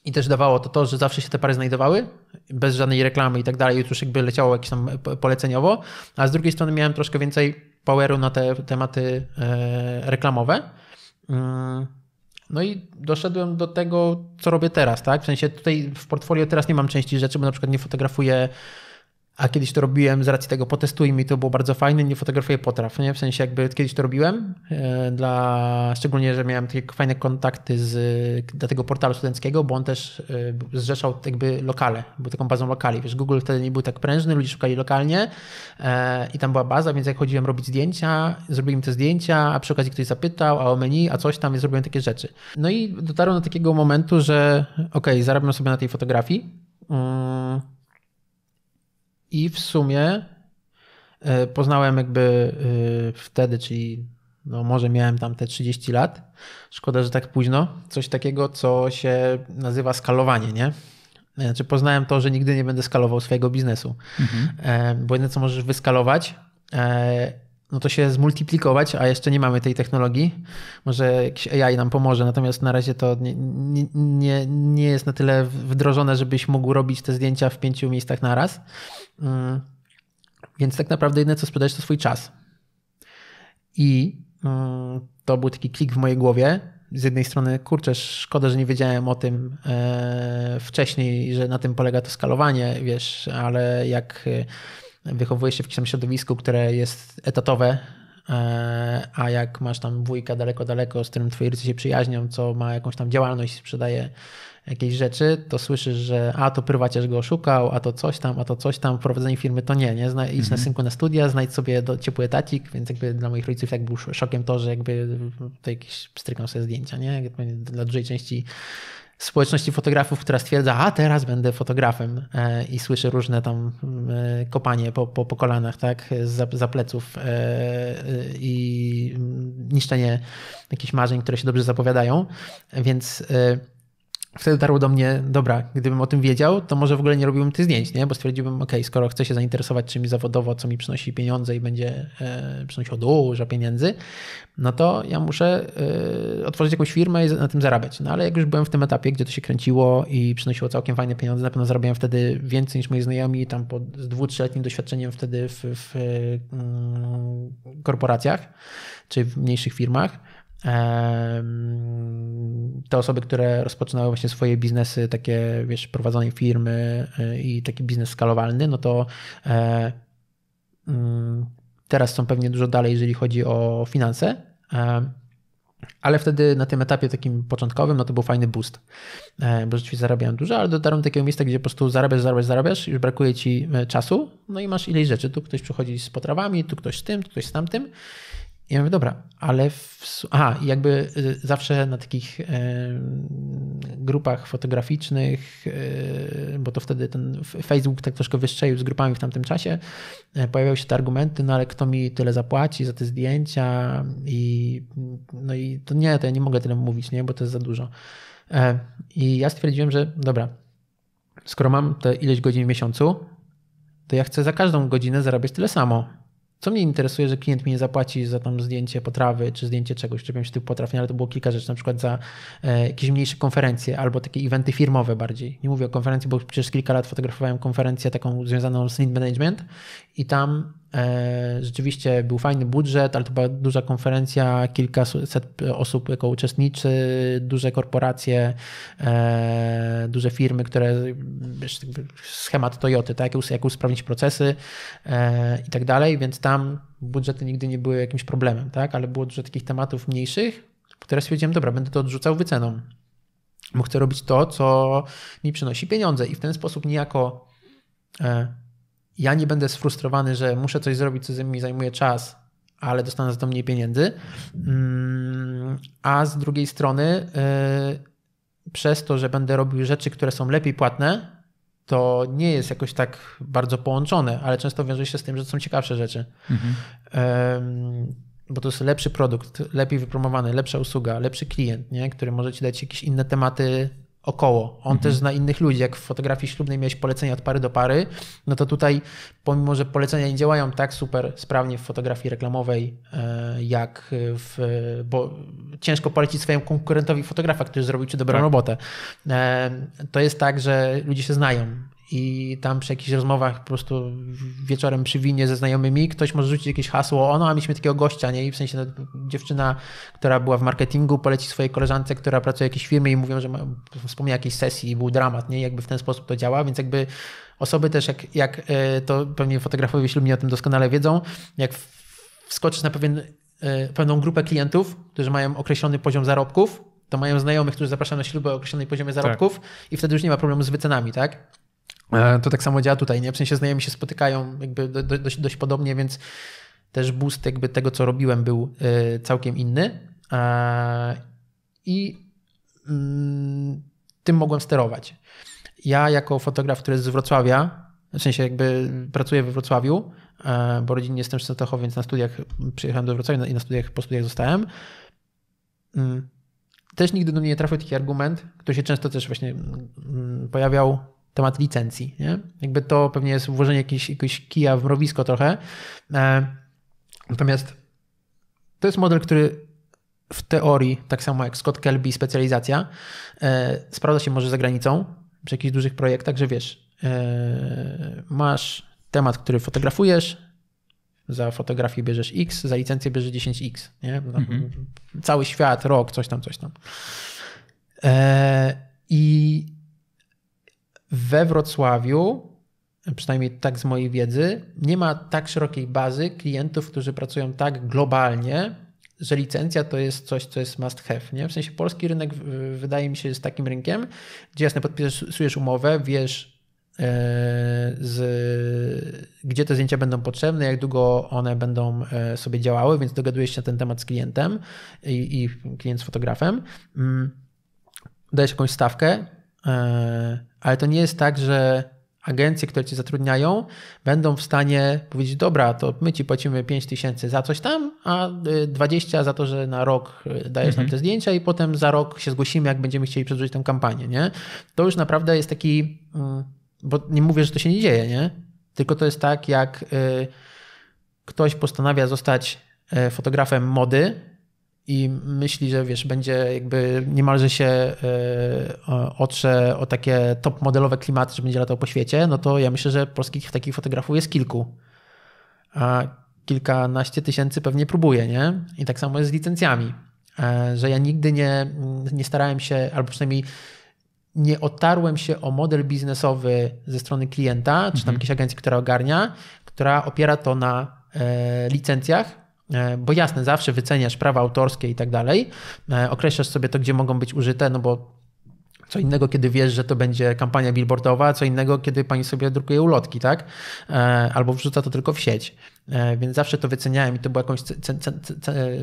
I też dawało to to, że zawsze się te pary znajdowały, bez żadnej reklamy i tak dalej, już jakby leciało jakieś tam poleceniowo. A z drugiej strony miałem troszkę więcej poweru na te tematy e, reklamowe. Mm. No i doszedłem do tego, co robię teraz, tak? W sensie tutaj w portfolio teraz nie mam części rzeczy, bo na przykład nie fotografuję a kiedyś to robiłem z racji tego, potestuj mi, to było bardzo fajne, nie fotografuję potraw, nie? W sensie jakby kiedyś to robiłem, e, dla, szczególnie, że miałem takie fajne kontakty z, dla tego portalu studenckiego, bo on też e, zrzeszał jakby lokale, był taką bazą lokali. Wiesz, Google wtedy nie był tak prężny, ludzie szukali lokalnie e, i tam była baza, więc jak chodziłem robić zdjęcia, zrobiłem te zdjęcia, a przy okazji ktoś zapytał, a o menu, a coś tam, i zrobiłem takie rzeczy. No i dotarłem do takiego momentu, że ok, zarabiam sobie na tej fotografii, mm, i w sumie e, poznałem jakby e, wtedy, czyli no może miałem tam te 30 lat. Szkoda, że tak późno. Coś takiego, co się nazywa skalowanie, nie? E, znaczy poznałem to, że nigdy nie będę skalował swojego biznesu. Mhm. Bo jedno, co możesz wyskalować no to się zmultiplikować, a jeszcze nie mamy tej technologii. Może jakiś AI nam pomoże, natomiast na razie to nie, nie, nie jest na tyle wdrożone, żebyś mógł robić te zdjęcia w pięciu miejscach naraz. Mm. Więc tak naprawdę jedyne, co sprzedać, to swój czas. I mm, to był taki klik w mojej głowie. Z jednej strony, kurczę, szkoda, że nie wiedziałem o tym e, wcześniej, że na tym polega to skalowanie, wiesz, ale jak e, wychowuje się w jakimś środowisku, które jest etatowe, e, a jak masz tam wujka daleko, daleko, z którym twoi rodzice się przyjaźnią, co ma jakąś tam działalność, sprzedaje jakieś rzeczy, to słyszysz, że a to że go oszukał, a to coś tam, a to coś tam, prowadzenie firmy to nie, nie? Zna, idź na mhm. synku na studia, znajdź sobie do, ciepły etatik, więc jakby dla moich rodziców tak był szokiem to, że jakby to jakieś strykam sobie zdjęcia, nie? Dla dużej części społeczności fotografów, która stwierdza, a teraz będę fotografem e, i słyszę różne tam e, kopanie po, po, po kolanach, tak, za, za pleców e, i niszczenie jakichś marzeń, które się dobrze zapowiadają. Więc wtedy dotarło do mnie, dobra, gdybym o tym wiedział, to może w ogóle nie robiłbym tych zdjęć, nie? bo stwierdziłbym, ok, skoro chcę się zainteresować czymś zawodowo, co mi przynosi pieniądze i będzie e, przynosiło dużo pieniędzy, no to ja muszę e, otworzyć jakąś firmę i na tym zarabiać. No ale jak już byłem w tym etapie, gdzie to się kręciło i przynosiło całkiem fajne pieniądze, na pewno zarabiałem wtedy więcej niż moi znajomi, tam po, z dwu, trzyletnim doświadczeniem wtedy w, w, w mm, korporacjach czy w mniejszych firmach te osoby, które rozpoczynały właśnie swoje biznesy, takie wiesz, prowadzenie firmy e, i taki biznes skalowalny, no to e, mm, teraz są pewnie dużo dalej, jeżeli chodzi o finanse. Ale wtedy na tym etapie takim początkowym, no to był fajny boost, e, bo rzeczywiście zarabiałem dużo, ale dotarłem do takiego miejsca, gdzie po prostu zarabiasz, zarabiasz, zarabiasz, już brakuje ci czasu, no i masz ileś rzeczy. Tu ktoś przychodzi z potrawami, tu ktoś z tym, tu ktoś z tamtym. I ja mówię, dobra, ale. W, aha, jakby y, zawsze na takich y, grupach fotograficznych, y, bo to wtedy ten Facebook tak troszkę wystrzelił z grupami w tamtym czasie, pojawiały się te argumenty, no ale kto mi tyle zapłaci za te zdjęcia i no i to nie, to ja nie mogę tyle mówić, nie, bo to jest za dużo. E, I ja stwierdziłem, że dobra, skoro mam te ileś godzin w miesiącu, to ja chcę za każdą godzinę zarabiać tyle samo co mnie interesuje, że klient mi nie zapłaci za tam zdjęcie potrawy czy zdjęcie czegoś, czy się tych potraw, nie, ale to było kilka rzeczy, na przykład za e, jakieś mniejsze konferencje albo takie eventy firmowe bardziej. Nie mówię o konferencji, bo przecież kilka lat fotografowałem konferencję taką związaną z lead management i tam E, rzeczywiście był fajny budżet, ale to była duża konferencja, kilkaset osób jako uczestniczy, duże korporacje, e, duże firmy, które schemat Toyoty, tak? jak usprawnić procesy e, i tak dalej, więc tam budżety nigdy nie były jakimś problemem, tak? ale było dużo takich tematów mniejszych, które stwierdziłem, dobra, będę to odrzucał wyceną, bo chcę robić to, co mi przynosi pieniądze i w ten sposób niejako ja nie będę sfrustrowany, że muszę coś zrobić, co mi zajmuje czas, ale dostanę za to mniej pieniędzy. Mm, a z drugiej strony, y, przez to, że będę robił rzeczy, które są lepiej płatne, to nie jest jakoś tak bardzo połączone, ale często wiąże się z tym, że to są ciekawsze rzeczy. Mhm. Bo to jest lepszy produkt, lepiej wypromowany, lepsza usługa, lepszy klient, nie? który może ci dać jakieś inne tematy około. On mhm. też zna innych ludzi. Jak w fotografii ślubnej miałeś polecenia od pary do pary, no to tutaj pomimo, że polecenia nie działają tak super sprawnie w fotografii reklamowej, e, jak w... bo ciężko polecić swojemu konkurentowi fotografa, który zrobił ci dobrą tak. robotę. E, to jest tak, że ludzie się znają i tam przy jakichś rozmowach po prostu wieczorem przy winie ze znajomymi ktoś może rzucić jakieś hasło, o no, a mieliśmy takiego gościa, nie? I w sensie dziewczyna, która była w marketingu, poleci swojej koleżance, która pracuje w jakiejś firmie i mówią, że ma, wspomniała jakiejś sesji i był dramat, nie? I jakby w ten sposób to działa, więc jakby osoby też jak, jak e, to pewnie fotografowie ślubni o tym doskonale wiedzą, jak wskoczysz na pewien, e, pewną grupę klientów, którzy mają określony poziom zarobków, to mają znajomych, którzy zapraszają na ślubę o określonym poziomie tak. zarobków tak. i wtedy już nie ma problemu z wycenami, tak? E, to tak samo działa tutaj, nie? W sensie znajomi się spotykają jakby dość, dość podobnie, więc też boost jakby tego, co robiłem, był e, całkiem inny. E, I mm, tym mogłem sterować. Ja jako fotograf, który jest z Wrocławia, w sensie jakby pracuję we Wrocławiu, bo rodzinnie jestem z Częstochowy, więc na studiach przyjechałem do Wrocławia i na studiach, po studiach zostałem. Mm. Też nigdy do mnie nie trafił taki argument, który się często też właśnie mm, pojawiał, temat licencji. Nie? Jakby to pewnie jest włożenie jakiegoś, jakiegoś kija w mrowisko trochę. E, natomiast to jest model, który w teorii, tak samo jak Scott Kelby specjalizacja, e, sprawdza się może za granicą przy jakichś dużych projektach, że wiesz, e, masz temat, który fotografujesz, za fotografię bierzesz X, za licencję bierzesz 10X. Nie? Mhm. Cały świat, rok, coś tam, coś tam. I we Wrocławiu, przynajmniej tak z mojej wiedzy, nie ma tak szerokiej bazy klientów, którzy pracują tak globalnie, że licencja to jest coś, co jest must have. Nie? W sensie polski rynek wydaje mi się jest takim rynkiem, gdzie jasne podpisujesz umowę, wiesz e, z, gdzie te zdjęcia będą potrzebne, jak długo one będą e, sobie działały, więc dogadujesz się na ten temat z klientem i, i klient z fotografem. Mm, dajesz jakąś stawkę, E, ale to nie jest tak, że agencje, które cię zatrudniają, będą w stanie powiedzieć: Dobra, to my ci płacimy 5 tysięcy za coś tam, a 20 e, za to, że na rok e, dajesz mhm. nam te zdjęcia, i potem za rok się zgłosimy, jak będziemy chcieli przedłużyć tę kampanię. Nie? To już naprawdę jest taki, mm, bo nie mówię, że to się nie dzieje, nie? tylko to jest tak, jak ktoś postanawia zostać fotografem mody i myśli, że wiesz, będzie jakby niemalże się e, otrze o takie top modelowe klimaty, że będzie latał po świecie, no to ja myślę, że polskich takich fotografów jest kilku. A kilkanaście tysięcy pewnie próbuje, nie? I tak samo jest z licencjami, e, że ja nigdy nie, nie starałem się, albo przynajmniej nie otarłem się o model biznesowy ze strony klienta, czy tam mhm. jakiejś agencji, która ogarnia, która opiera to na e, licencjach, E, bo jasne, zawsze wyceniasz prawa autorskie i tak dalej, e, określasz sobie to, gdzie mogą być użyte, no bo co innego, kiedy wiesz, że to będzie kampania billboardowa, co innego, kiedy pani sobie drukuje ulotki, tak? E, albo wrzuca to tylko w sieć. Więc zawsze to wyceniałem i to było jakąś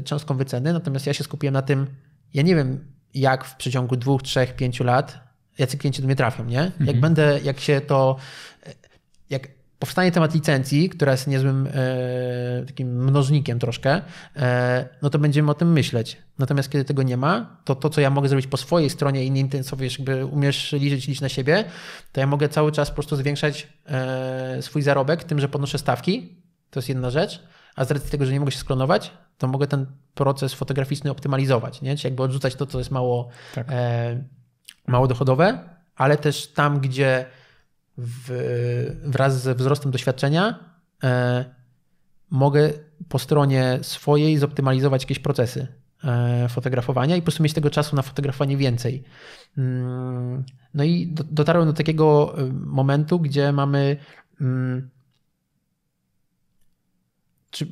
cząstką wyceny. Natomiast ja się skupiłem na tym, ja nie wiem, jak w przeciągu dwóch, trzech, pięciu lat jacy klienci do mnie trafią, nie? Jak mhm. będę, jak się to. Jak powstanie temat licencji, która jest niezłym e, takim mnożnikiem troszkę, e, no to będziemy o tym myśleć. Natomiast kiedy tego nie ma, to to, co ja mogę zrobić po swojej stronie i nie intensywnie, jakby umiesz liczyć, liczyć na siebie, to ja mogę cały czas po prostu zwiększać e, swój zarobek tym, że podnoszę stawki. To jest jedna rzecz. A z racji tego, że nie mogę się sklonować, to mogę ten proces fotograficzny optymalizować, nie? Czyli jakby odrzucać to, co jest mało, tak. E, mało dochodowe, ale też tam, gdzie w, wraz ze wzrostem doświadczenia e, mogę po stronie swojej zoptymalizować jakieś procesy e, fotografowania i po prostu mieć tego czasu na fotografowanie więcej. Mm, no i dotarłem do takiego e, momentu, gdzie mamy mm, czy,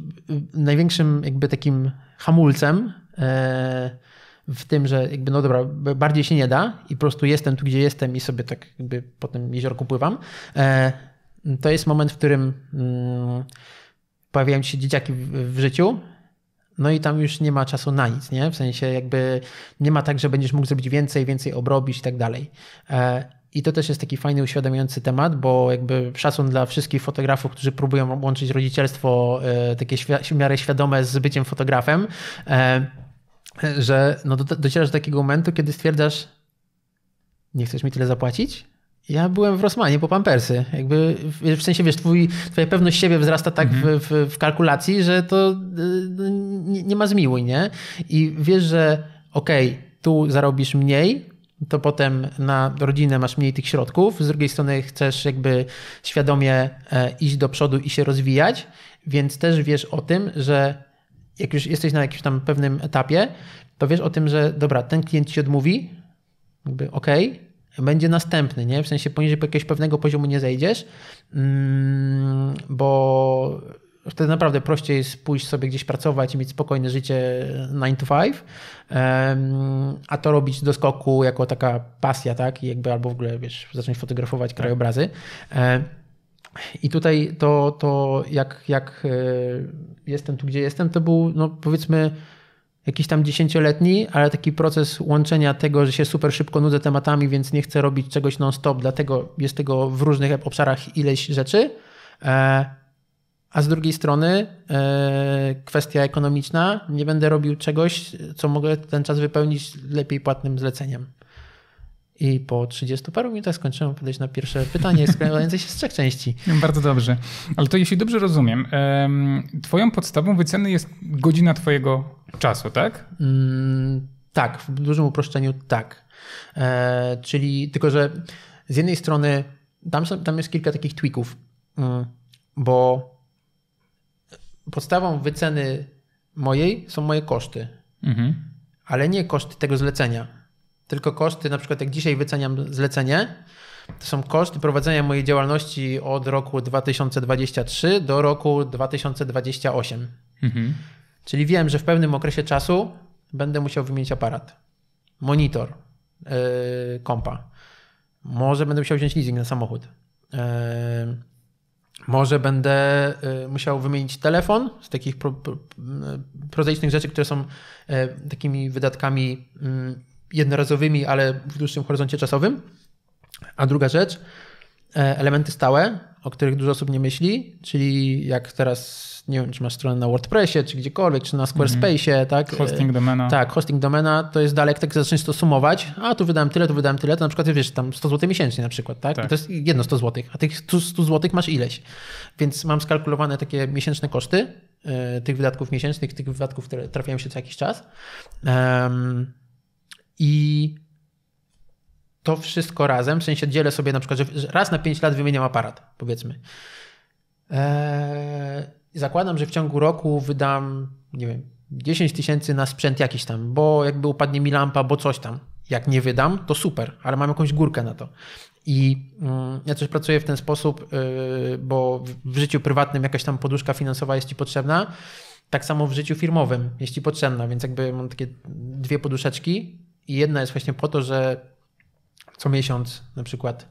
największym jakby takim hamulcem w tym, że jakby no dobra, bardziej się nie da i po prostu jestem tu, gdzie jestem i sobie tak jakby po tym jeziorku pływam, e, to jest moment, w którym mm, pojawiają się dzieciaki w życiu, no i tam już nie ma czasu na nic, nie? W sensie jakby nie ma tak, że będziesz mógł zrobić więcej, więcej obrobić i tak dalej. E, I to też jest taki fajny, uświadamiający temat, bo jakby szacun dla wszystkich fotografów, którzy próbują łączyć rodzicielstwo e, takie w miarę świadome z byciem fotografem że no, do, docierasz do takiego momentu, kiedy stwierdzasz, nie chcesz mi tyle zapłacić? Ja byłem w Rosmanie po pampersy. Jakby, w sensie, wiesz, twój, twoja pewność siebie wzrasta tak mhm. w, w, w, kalkulacji, że to y, no, nie, nie, ma zmiłuj, nie? I wiesz, że okej, okay, tu zarobisz mniej, to potem na rodzinę masz mniej tych środków, z drugiej strony chcesz jakby świadomie e, iść do przodu i się rozwijać, więc też wiesz o tym, że jak już jesteś na jakimś tam pewnym etapie, to wiesz o tym, że dobra, ten klient ci odmówi, jakby okej, będzie następny, nie? W sensie poniżej jakiegoś pewnego poziomu nie zejdziesz, mm, bo wtedy naprawdę prościej jest pójść sobie gdzieś pracować i mieć spokojne życie 9 to 5, a to robić do skoku jako taka pasja, tak? I jakby albo w ogóle, wiesz, zacząć fotografować tak. krajobrazy. Tak. I tutaj to, to jak, jak e, jestem tu, gdzie jestem, to był no powiedzmy jakiś tam dziesięcioletni, ale taki proces łączenia tego, że się super szybko nudzę tematami, więc nie chcę robić czegoś non-stop, dlatego jest tego w różnych obszarach ileś rzeczy. E, a z drugiej strony e, kwestia ekonomiczna, nie będę robił czegoś, co mogę ten czas wypełnić lepiej płatnym zleceniem. I po 30 paru minutach skończyłem odpowiadać na pierwsze pytanie składające się z trzech części. Bardzo dobrze. Ale to jeśli dobrze rozumiem, twoją podstawą wyceny jest godzina twojego czasu, tak? Mm, tak, w dużym uproszczeniu tak. E, czyli tylko, że z jednej strony tam, są, tam jest kilka takich tweaków, mm, bo podstawą wyceny mojej są moje koszty, mhm. ale nie koszty tego zlecenia tylko koszty, na przykład jak dzisiaj wyceniam zlecenie, to są koszty prowadzenia mojej działalności od roku 2023 do roku 2028. Mhm. Czyli wiem, że w pewnym okresie czasu będę musiał wymienić aparat, monitor, yy, kompa. Może będę musiał wziąć leasing na samochód. Yy, może będę e, musiał wymienić telefon z takich pro, pro, prozaicznych rzeczy, które są takimi wydatkami mm, jednorazowymi, ale w dłuższym horyzoncie czasowym. A druga rzecz, e, elementy stałe, o których dużo osób nie myśli, czyli jak teraz, nie wiem, czy masz stronę na WordPressie, czy gdziekolwiek, czy na Squarespace'ie, mm. tak? Hosting domena. E, tak, hosting domena to jest dalej, tak zaczniesz to sumować, a tu wydałem tyle, tu wydałem tyle, to na przykład, wiesz, tam 100 zł miesięcznie na przykład, tak? tak. To jest jedno 100 zł, a tych 100 zł masz ileś. Więc mam skalkulowane takie miesięczne koszty e, tych wydatków miesięcznych, tych wydatków, które trafiają się co jakiś czas. I to wszystko razem, w sensie dzielę sobie na przykład, że raz na 5 lat wymieniam aparat, powiedzmy. Eee, zakładam, że w ciągu roku wydam, nie wiem, 10 tysięcy na sprzęt jakiś tam, bo jakby upadnie mi lampa, bo coś tam. Jak nie wydam, to super, ale mam jakąś górkę na to. I mm, ja też pracuję w ten sposób, yy, bo w, w życiu prywatnym jakaś tam poduszka finansowa jest ci potrzebna. Tak samo w życiu firmowym jest ci potrzebna, więc jakby mam takie dwie poduszeczki, i jedna jest właśnie po to, że co miesiąc na przykład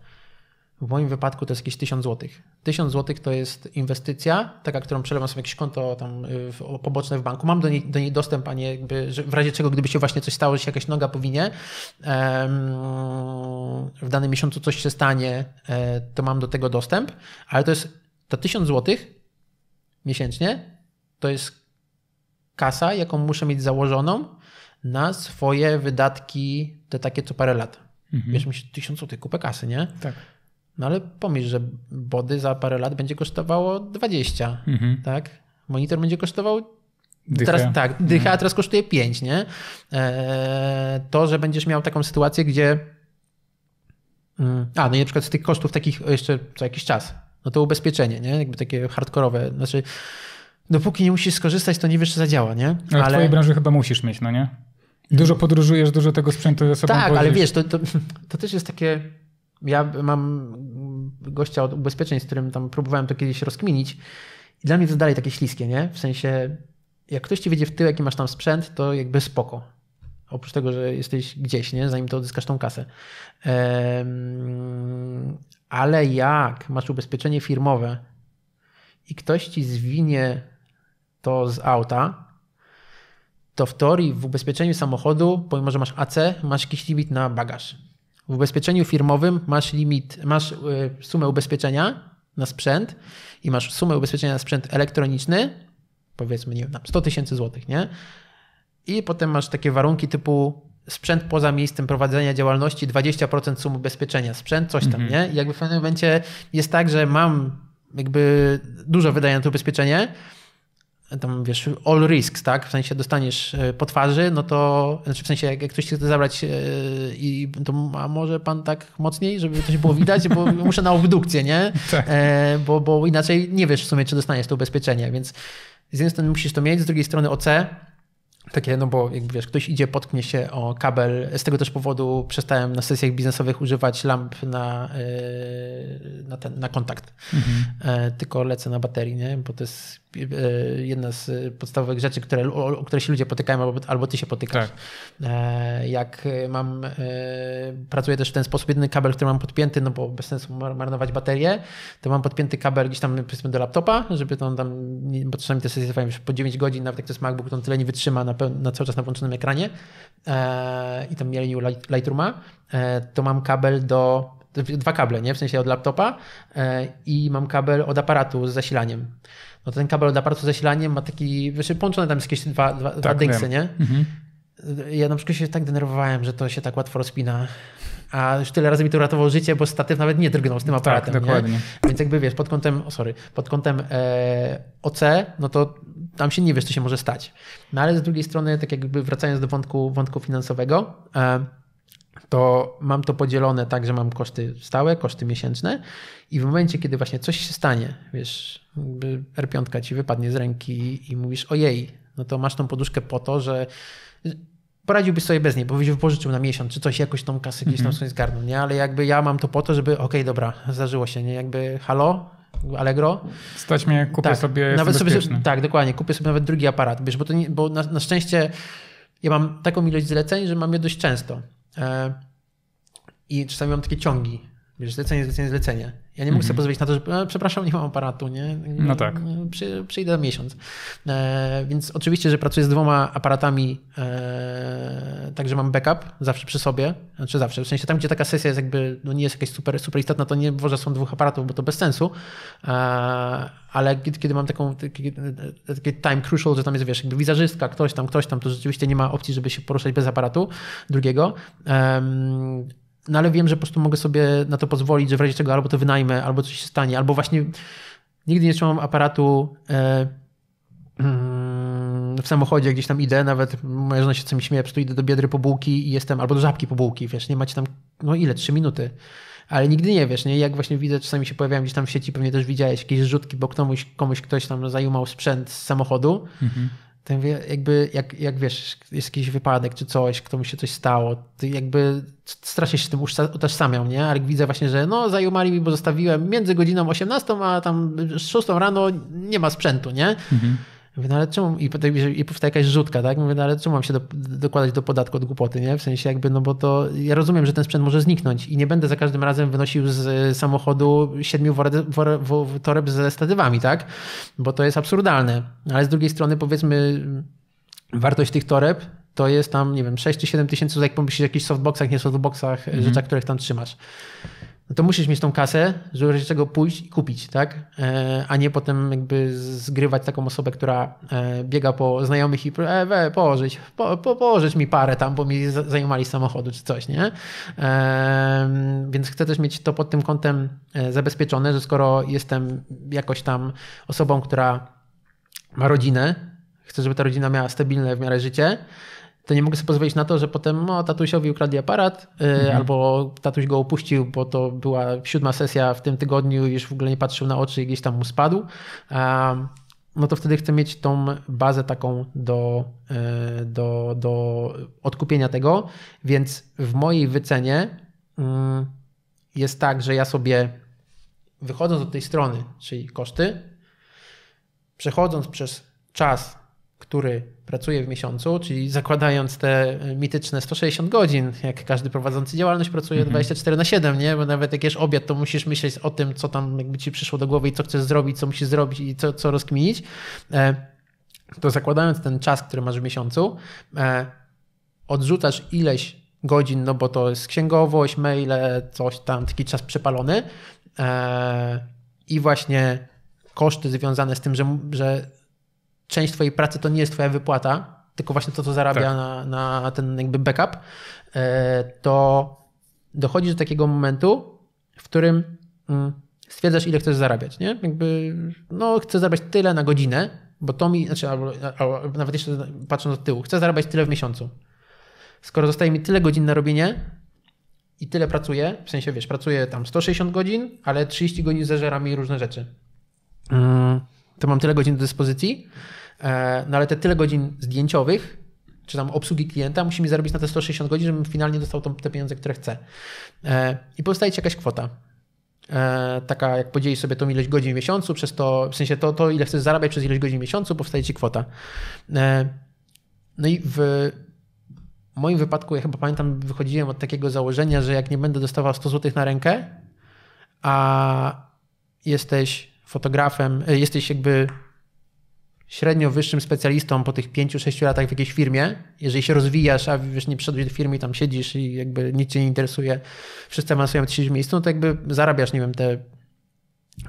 w moim wypadku to jest jakieś 1000 zł. 1000 zł to jest inwestycja, taka, którą przelewam sobie jakieś konto tam y, poboczne w banku. Mam do niej, do niej dostęp, a nie jakby, w razie czego, gdyby się właśnie coś stało, że się jakaś noga powinie, w danym miesiącu coś się stanie, e, to mam do tego dostęp, ale to jest to 1000 zł miesięcznie, to jest kasa, jaką muszę mieć założoną na swoje wydatki, te takie co parę lat. Mhm. Wiesz, mi się 1000 zł, kupę kasy, nie? Tak. No ale pomyśl, że body za parę lat będzie kosztowało 20, mhm. tak? Monitor będzie kosztował Dycha. Teraz tak, dycha, mhm. a teraz kosztuje 5, nie? Eee, to, że będziesz miał taką sytuację, gdzie. Mm, a, no i na przykład z tych kosztów takich jeszcze co jakiś czas, no to ubezpieczenie, nie? Jakby takie hardkorowe. Znaczy, dopóki nie musisz skorzystać, to nie wiesz, czy zadziała, nie? Ale, Ale w twojej branży chyba musisz mieć, no nie? Dużo podróżujesz, dużo tego sprzętu ze sobą Tak, ale wiesz, to, to, to też jest takie... Ja mam gościa od ubezpieczeń, z którym tam próbowałem to kiedyś rozkminić i dla mnie to dalej takie śliskie, nie? W sensie, jak ktoś ci wiedzie w tył, jaki masz tam sprzęt, to jakby spoko. Oprócz tego, że jesteś gdzieś, nie? Zanim to odzyskasz tą kasę. Um, ale jak masz ubezpieczenie firmowe i ktoś ci zwinie to z auta, to w teorii w ubezpieczeniu samochodu, pomimo że masz AC, masz jakiś limit na bagaż. W ubezpieczeniu firmowym masz limit, masz y, sumę ubezpieczenia na sprzęt i masz sumę ubezpieczenia na sprzęt elektroniczny, powiedzmy, nie wiem, 100 tysięcy złotych, nie? I potem masz takie warunki typu sprzęt poza miejscem prowadzenia działalności, 20% sumy ubezpieczenia, sprzęt, coś tam, mhm. nie? I jakby w pewnym momencie jest tak, że mam jakby dużo wydaje na to ubezpieczenie, tam wiesz, all risks, tak? W sensie dostaniesz e, po twarzy, no to, znaczy w sensie jak, jak ktoś chce zabrać e, i to a może pan tak mocniej, żeby coś było widać, bo muszę na obdukcję, nie? Tak. E, bo, bo inaczej nie wiesz w sumie, czy dostaniesz to ubezpieczenie, więc z jednej strony musisz to mieć, z drugiej strony OC, takie, no bo jak wiesz, ktoś idzie, potknie się o kabel. Z tego też powodu przestałem na sesjach biznesowych używać lamp na, e, na, ten, na kontakt. Mhm. Tylko lecę na baterii, nie? bo to jest E, jedna z podstawowych rzeczy, które, o, które się ludzie potykają, albo, albo ty się potykasz. Tak. E, jak e, mam, pracuję też w ten sposób, jedyny kabel, który mam podpięty, no bo bez sensu marnować baterię, to mam podpięty kabel gdzieś tam powiedzmy do laptopa, żeby to on tam, bo czasami te sesje już po 9 godzin, nawet jak to jest MacBook, to on tyle nie wytrzyma na, na cały czas na włączonym ekranie i tam nie Lightrooma, to mam kabel do dwa kable, nie? W sensie od laptopa i mam kabel od aparatu z zasilaniem no ten kabel od aparatu zasilaniem ma taki, wiesz, połączone tam jakieś dwa, dwa, tak, dwa dyksy, nie? Mhm. Ja na przykład się tak denerwowałem, że to się tak łatwo rozpina. A już tyle razy mi to uratowało życie, bo statyw nawet nie drgnął z tym tak, aparatem. Tak, dokładnie. Nie? Więc jakby wiesz, pod kątem, oh sorry, pod kątem e, OC, no to tam się nie wiesz, co się może stać. No ale z drugiej strony, tak jakby wracając do wątku, wątku finansowego, e, to mam to podzielone tak, że mam koszty stałe, koszty miesięczne i w momencie, kiedy właśnie coś się stanie, wiesz, R5 ci wypadnie z ręki i mówisz ojej, no to masz tą poduszkę po to, że poradziłbyś sobie bez niej, bo byś pożyczył na miesiąc czy coś, jakoś tą kasę gdzieś tam mhm. sobie zgarnął, nie? Ale jakby ja mam to po to, żeby okej, okay, dobra, zdarzyło się, nie? Jakby halo, Allegro. Stać mnie, kupię tak, sobie, nawet sobie Tak, dokładnie, kupię sobie nawet drugi aparat, wiesz, bo, to nie, bo na, na szczęście ja mam taką ilość zleceń, że mam je dość często. E, I czasami mam takie ciągi, Wiesz, zlecenie, zlecenie, zlecenie. Ja nie mogę sobie mhm. pozwolić na to, że e, przepraszam, nie mam aparatu, nie? No tak. E, przy, przyjdę miesiąc. E, więc oczywiście, że pracuję z dwoma aparatami, e, także mam backup zawsze przy sobie, znaczy zawsze, w sensie tam, gdzie taka sesja jest jakby, no nie jest jakaś super, super istotna, to nie włożę są dwóch aparatów, bo to bez sensu, e, ale kiedy, kiedy mam taką, taki, taki, time crucial, że tam jest, wiesz, jakby wizerzystka, ktoś tam, ktoś tam, to rzeczywiście nie ma opcji, żeby się poruszać bez aparatu drugiego no ale wiem, że po prostu mogę sobie na to pozwolić, że w razie czego albo to wynajmę, albo coś się stanie, albo właśnie nigdy nie trzymam aparatu e, mm, w samochodzie, gdzieś tam idę, nawet moja żona się co mi śmieje, po prostu idę do Biedry po bułki i jestem, albo do Żabki po bułki, wiesz, nie macie tam, no ile, trzy minuty. Ale nigdy nie wiesz, nie? Jak właśnie widzę, czasami się pojawiają gdzieś tam w sieci, pewnie też widziałeś jakieś rzutki, bo komuś, komuś ktoś tam zajumał sprzęt z samochodu. Mhm ten jakby, jak, jak wiesz, jest jakiś wypadek czy coś, kto mi się coś stało, to jakby strasznie się z tym utożsamiam, nie? Ale widzę właśnie, że no zajumali mi, bo zostawiłem między godziną 18 a tam 6 rano nie ma sprzętu, nie? Mhm. Mówię, no ale czemu? I, i powstaje jakaś rzutka, tak? Mówię, no ale czemu mam się do, dokładać do podatku od głupoty, nie? W sensie jakby, no bo to ja rozumiem, że ten sprzęt może zniknąć i nie będę za każdym razem wynosił z e, samochodu siedmiu toreb ze stadywami, tak? Bo to jest absurdalne. Ale z drugiej strony powiedzmy wartość tych toreb to jest tam, nie wiem, 6 czy 7 tysięcy, jak pomyślisz o jakichś softboxach, nie softboxach, mm -hmm. rzeczach, mhm. których tam trzymasz no to musisz mieć tą kasę, żeby do czego pójść i kupić, tak? E, a nie potem jakby zgrywać taką osobę, która e, biega po znajomych i e, we, położyć, po, po, położyć mi parę tam, bo mi zajmowali samochodu czy coś, nie? E, więc chcę też mieć to pod tym kątem zabezpieczone, że skoro jestem jakoś tam osobą, która ma rodzinę, chcę, żeby ta rodzina miała stabilne w miarę życie, to nie mogę sobie pozwolić na to, że potem no, tatusiowi ukradli aparat yy, mhm. albo tatuś go opuścił, bo to była siódma sesja w tym tygodniu i już w ogóle nie patrzył na oczy i gdzieś tam mu spadł. Um, no to wtedy chcę mieć tą bazę taką do, yy, do, do odkupienia tego, więc w mojej wycenie yy, jest tak, że ja sobie wychodząc od tej strony, czyli koszty, przechodząc przez czas który pracuje w miesiącu, czyli zakładając te mityczne 160 godzin, jak każdy prowadzący działalność pracuje mhm. 24 na 7, nie? bo nawet jak jesz obiad, to musisz myśleć o tym, co tam jakby ci przyszło do głowy i co chcesz zrobić, co musisz zrobić i co, co rozkminić, e, to zakładając ten czas, który masz w miesiącu, e, odrzucasz ileś godzin, no bo to jest księgowość, maile, coś tam, taki czas przepalony e, i właśnie koszty związane z tym, że, że część twojej pracy to nie jest twoja wypłata, tylko właśnie to, co zarabia tak. na, na ten jakby backup, e, to dochodzi do takiego momentu, w którym mm, stwierdzasz, ile chcesz zarabiać, nie? Jakby, no, chcę zarabiać tyle na godzinę, bo to mi, znaczy, albo, albo nawet jeszcze patrząc od tyłu, chcę zarabiać tyle w miesiącu. Skoro zostaje mi tyle godzin na robienie i tyle pracuję, w sensie, wiesz, pracuję tam 160 godzin, ale 30 godzin zażera mi różne rzeczy. Mm, to mam tyle godzin do dyspozycji E, no ale te tyle godzin zdjęciowych, czy tam obsługi klienta, musimy zarobić na te 160 godzin, żebym finalnie dostał te pieniądze, które chcę. E, I powstaje ci jakaś kwota. E, taka, jak podzielisz sobie tą ilość godzin w miesiącu, przez to, w sensie to, to ile chcesz zarabiać przez ilość godzin w miesiącu, powstaje ci kwota. No i w moim wypadku, ja chyba pamiętam, wychodziłem od takiego założenia, że jak nie będę dostawał 100 zł na rękę, a jesteś fotografem, jesteś jakby średnio wyższym specjalistą po tych 5-6 latach w jakiejś firmie, jeżeli się rozwijasz, a wiesz, nie przyszedłeś do firmy i tam siedzisz i jakby nic cię nie interesuje, wszyscy awansują, ty siedzisz w miejscu, no to jakby zarabiasz, nie wiem, te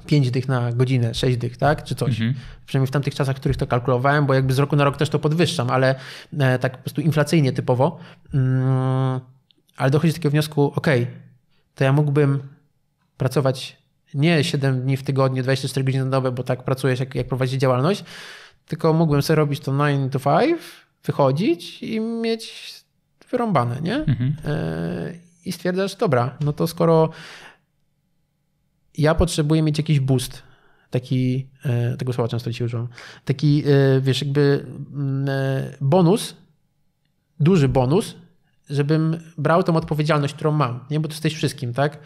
5 dych na godzinę, 6 dych, tak? Czy coś. Mhm. Przynajmniej w tamtych czasach, w których to kalkulowałem, bo jakby z roku na rok też to podwyższam, ale e, tak po prostu inflacyjnie typowo. Mm, ale dochodzi do takiego wniosku, ok, to ja mógłbym pracować nie 7 dni w tygodniu, 24 godziny na dobę, bo tak pracujesz, jak, jak prowadzisz działalność, tylko mógłbym sobie robić to 9 to 5, wychodzić i mieć wyrąbane, nie? Mhm. E, I stwierdzasz, dobra, no to skoro ja potrzebuję mieć jakiś boost, taki, e, tego słowa często ci używam, taki, e, wiesz, jakby mm, bonus, duży bonus, żebym brał tą odpowiedzialność, którą mam, nie? Bo to jesteś wszystkim, tak?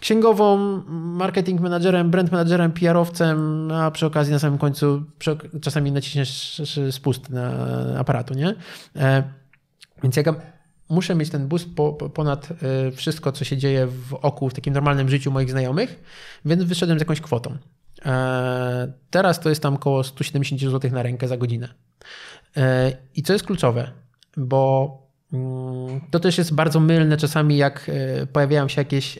księgową, marketing managerem, brand managerem, PR-owcem, no a przy okazji na samym końcu czasami naciśniesz spust na aparatu, nie? E, więc jak muszę mieć ten boost po, po, ponad e, wszystko, co się dzieje w oku, w takim normalnym życiu moich znajomych, więc wyszedłem z jakąś kwotą. E, teraz to jest tam około 170 zł na rękę za godzinę. I co jest kluczowe, bo mm, to też jest bardzo mylne czasami, jak pojawiają się jakieś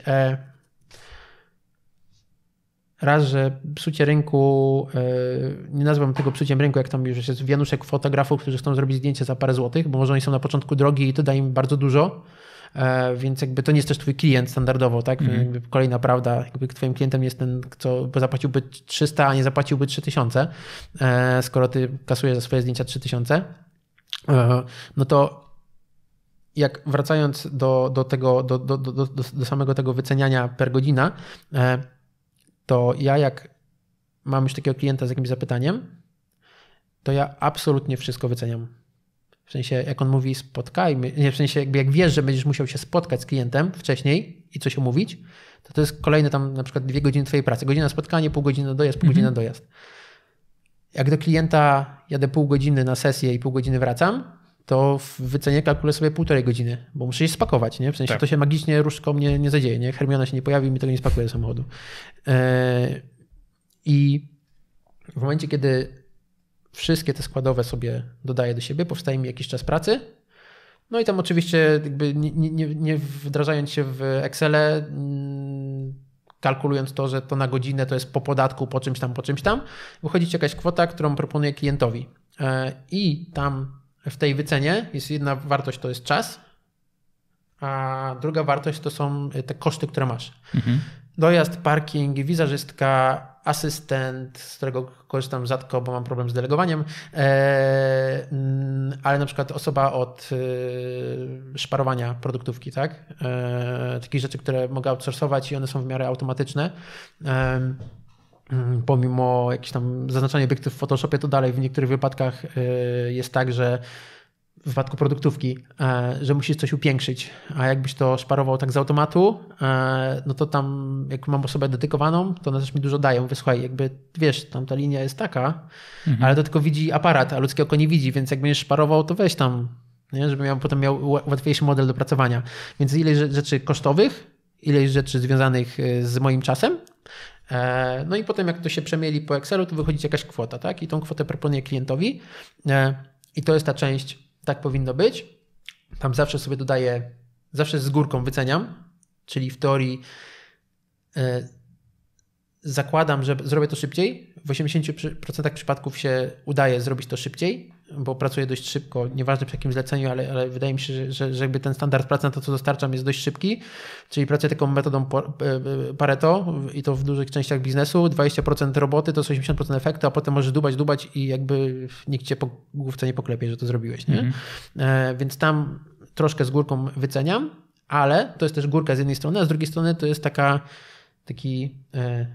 Raz, że psucie rynku, e, nie nazywam tego psuciem rynku, jak tam już jest wianuszek fotografów, którzy chcą zrobić zdjęcie za parę złotych, bo może oni są na początku drogi i to da im bardzo dużo, e, więc jakby to nie jest też twój klient standardowo, tak? Mm. Kolejna prawda, jakby twoim klientem jest ten, kto zapłaciłby 300, a nie zapłaciłby 3000, e, skoro ty kasujesz za swoje zdjęcia 3000, no to jak wracając do, do tego, do, do, do, do samego tego wyceniania per godzina, to ja jak mam już takiego klienta z jakimś zapytaniem, to ja absolutnie wszystko wyceniam. W sensie, jak on mówi, spotkajmy, nie, w sensie, jakby jak wiesz, że będziesz musiał się spotkać z klientem wcześniej i coś omówić, to to jest kolejne tam na przykład dwie godziny twojej pracy. Godzina spotkanie, pół godziny na dojazd, pół mm -hmm. godziny mhm. na dojazd. Jak do klienta jadę pół godziny na sesję i pół godziny wracam, to w wycenie kalkuluję sobie półtorej godziny, bo muszę je spakować, nie? W sensie tak. to się magicznie różdżką nie, nie zadzieje, nie? Hermiona się nie pojawi i mi tego nie spakuje do samochodu. E, I w momencie, kiedy wszystkie te składowe sobie dodaję do siebie, powstaje mi jakiś czas pracy, no i tam oczywiście jakby nie, nie, nie wdrażając się w Excele, mm, kalkulując to, że to na godzinę to jest po podatku, po czymś tam, po czymś tam, wychodzi ci jakaś kwota, którą proponuję klientowi. E, I tam w tej wycenie jest jedna wartość to jest czas, a druga wartość to są y, te koszty, które masz. Mhm. Dojazd, parking, wizerzystka, asystent, z którego korzystam rzadko, bo mam problem z delegowaniem, e, ale na przykład osoba od y, szparowania produktówki, tak? E, takich rzeczy, które mogę outsourcować i one są w miarę automatyczne. Mm, pomimo jakichś tam zaznaczania obiektów w Photoshopie, to dalej w niektórych wypadkach e, jest tak, że w wypadku produktówki, e, że musisz coś upiększyć, a jakbyś to szparował tak z automatu, e, no to tam jak mam osobę dedykowaną, to one też mi dużo dają. Mówię, słuchaj, jakby wiesz, tam ta linia jest taka, mhm. ale to tylko widzi aparat, a ludzkie oko nie widzi, więc jak będziesz szparował, to weź tam, nie? żeby miał, potem miał łatwiejszy model do pracowania. Więc ile rzeczy kosztowych, ile rzeczy związanych z moim czasem, E, no i potem, jak to się przemieli po Excelu, to wychodzi jakaś kwota, tak? I tą kwotę proponuję klientowi. E, I to jest ta część, tak powinno być. Tam zawsze sobie dodaję, zawsze z górką wyceniam, czyli w teorii e, zakładam, że zrobię to szybciej. W 80% przypadków się udaje zrobić to szybciej, bo pracuję dość szybko, nieważne przy jakim zleceniu, ale, ale wydaje mi się, że, że, że jakby ten standard pracy na to, co dostarczam, jest dość szybki, czyli pracuję taką metodą e, e, Pareto i to w dużych częściach biznesu, 20% roboty to 80% efektu, a potem możesz dubać, dubać i jakby nikt cię po główce nie poklepie, że to zrobiłeś. Nie? Mhm. E, więc tam troszkę z górką wyceniam, ale to jest też górka z jednej strony, a z drugiej strony to jest taka taki... Yy,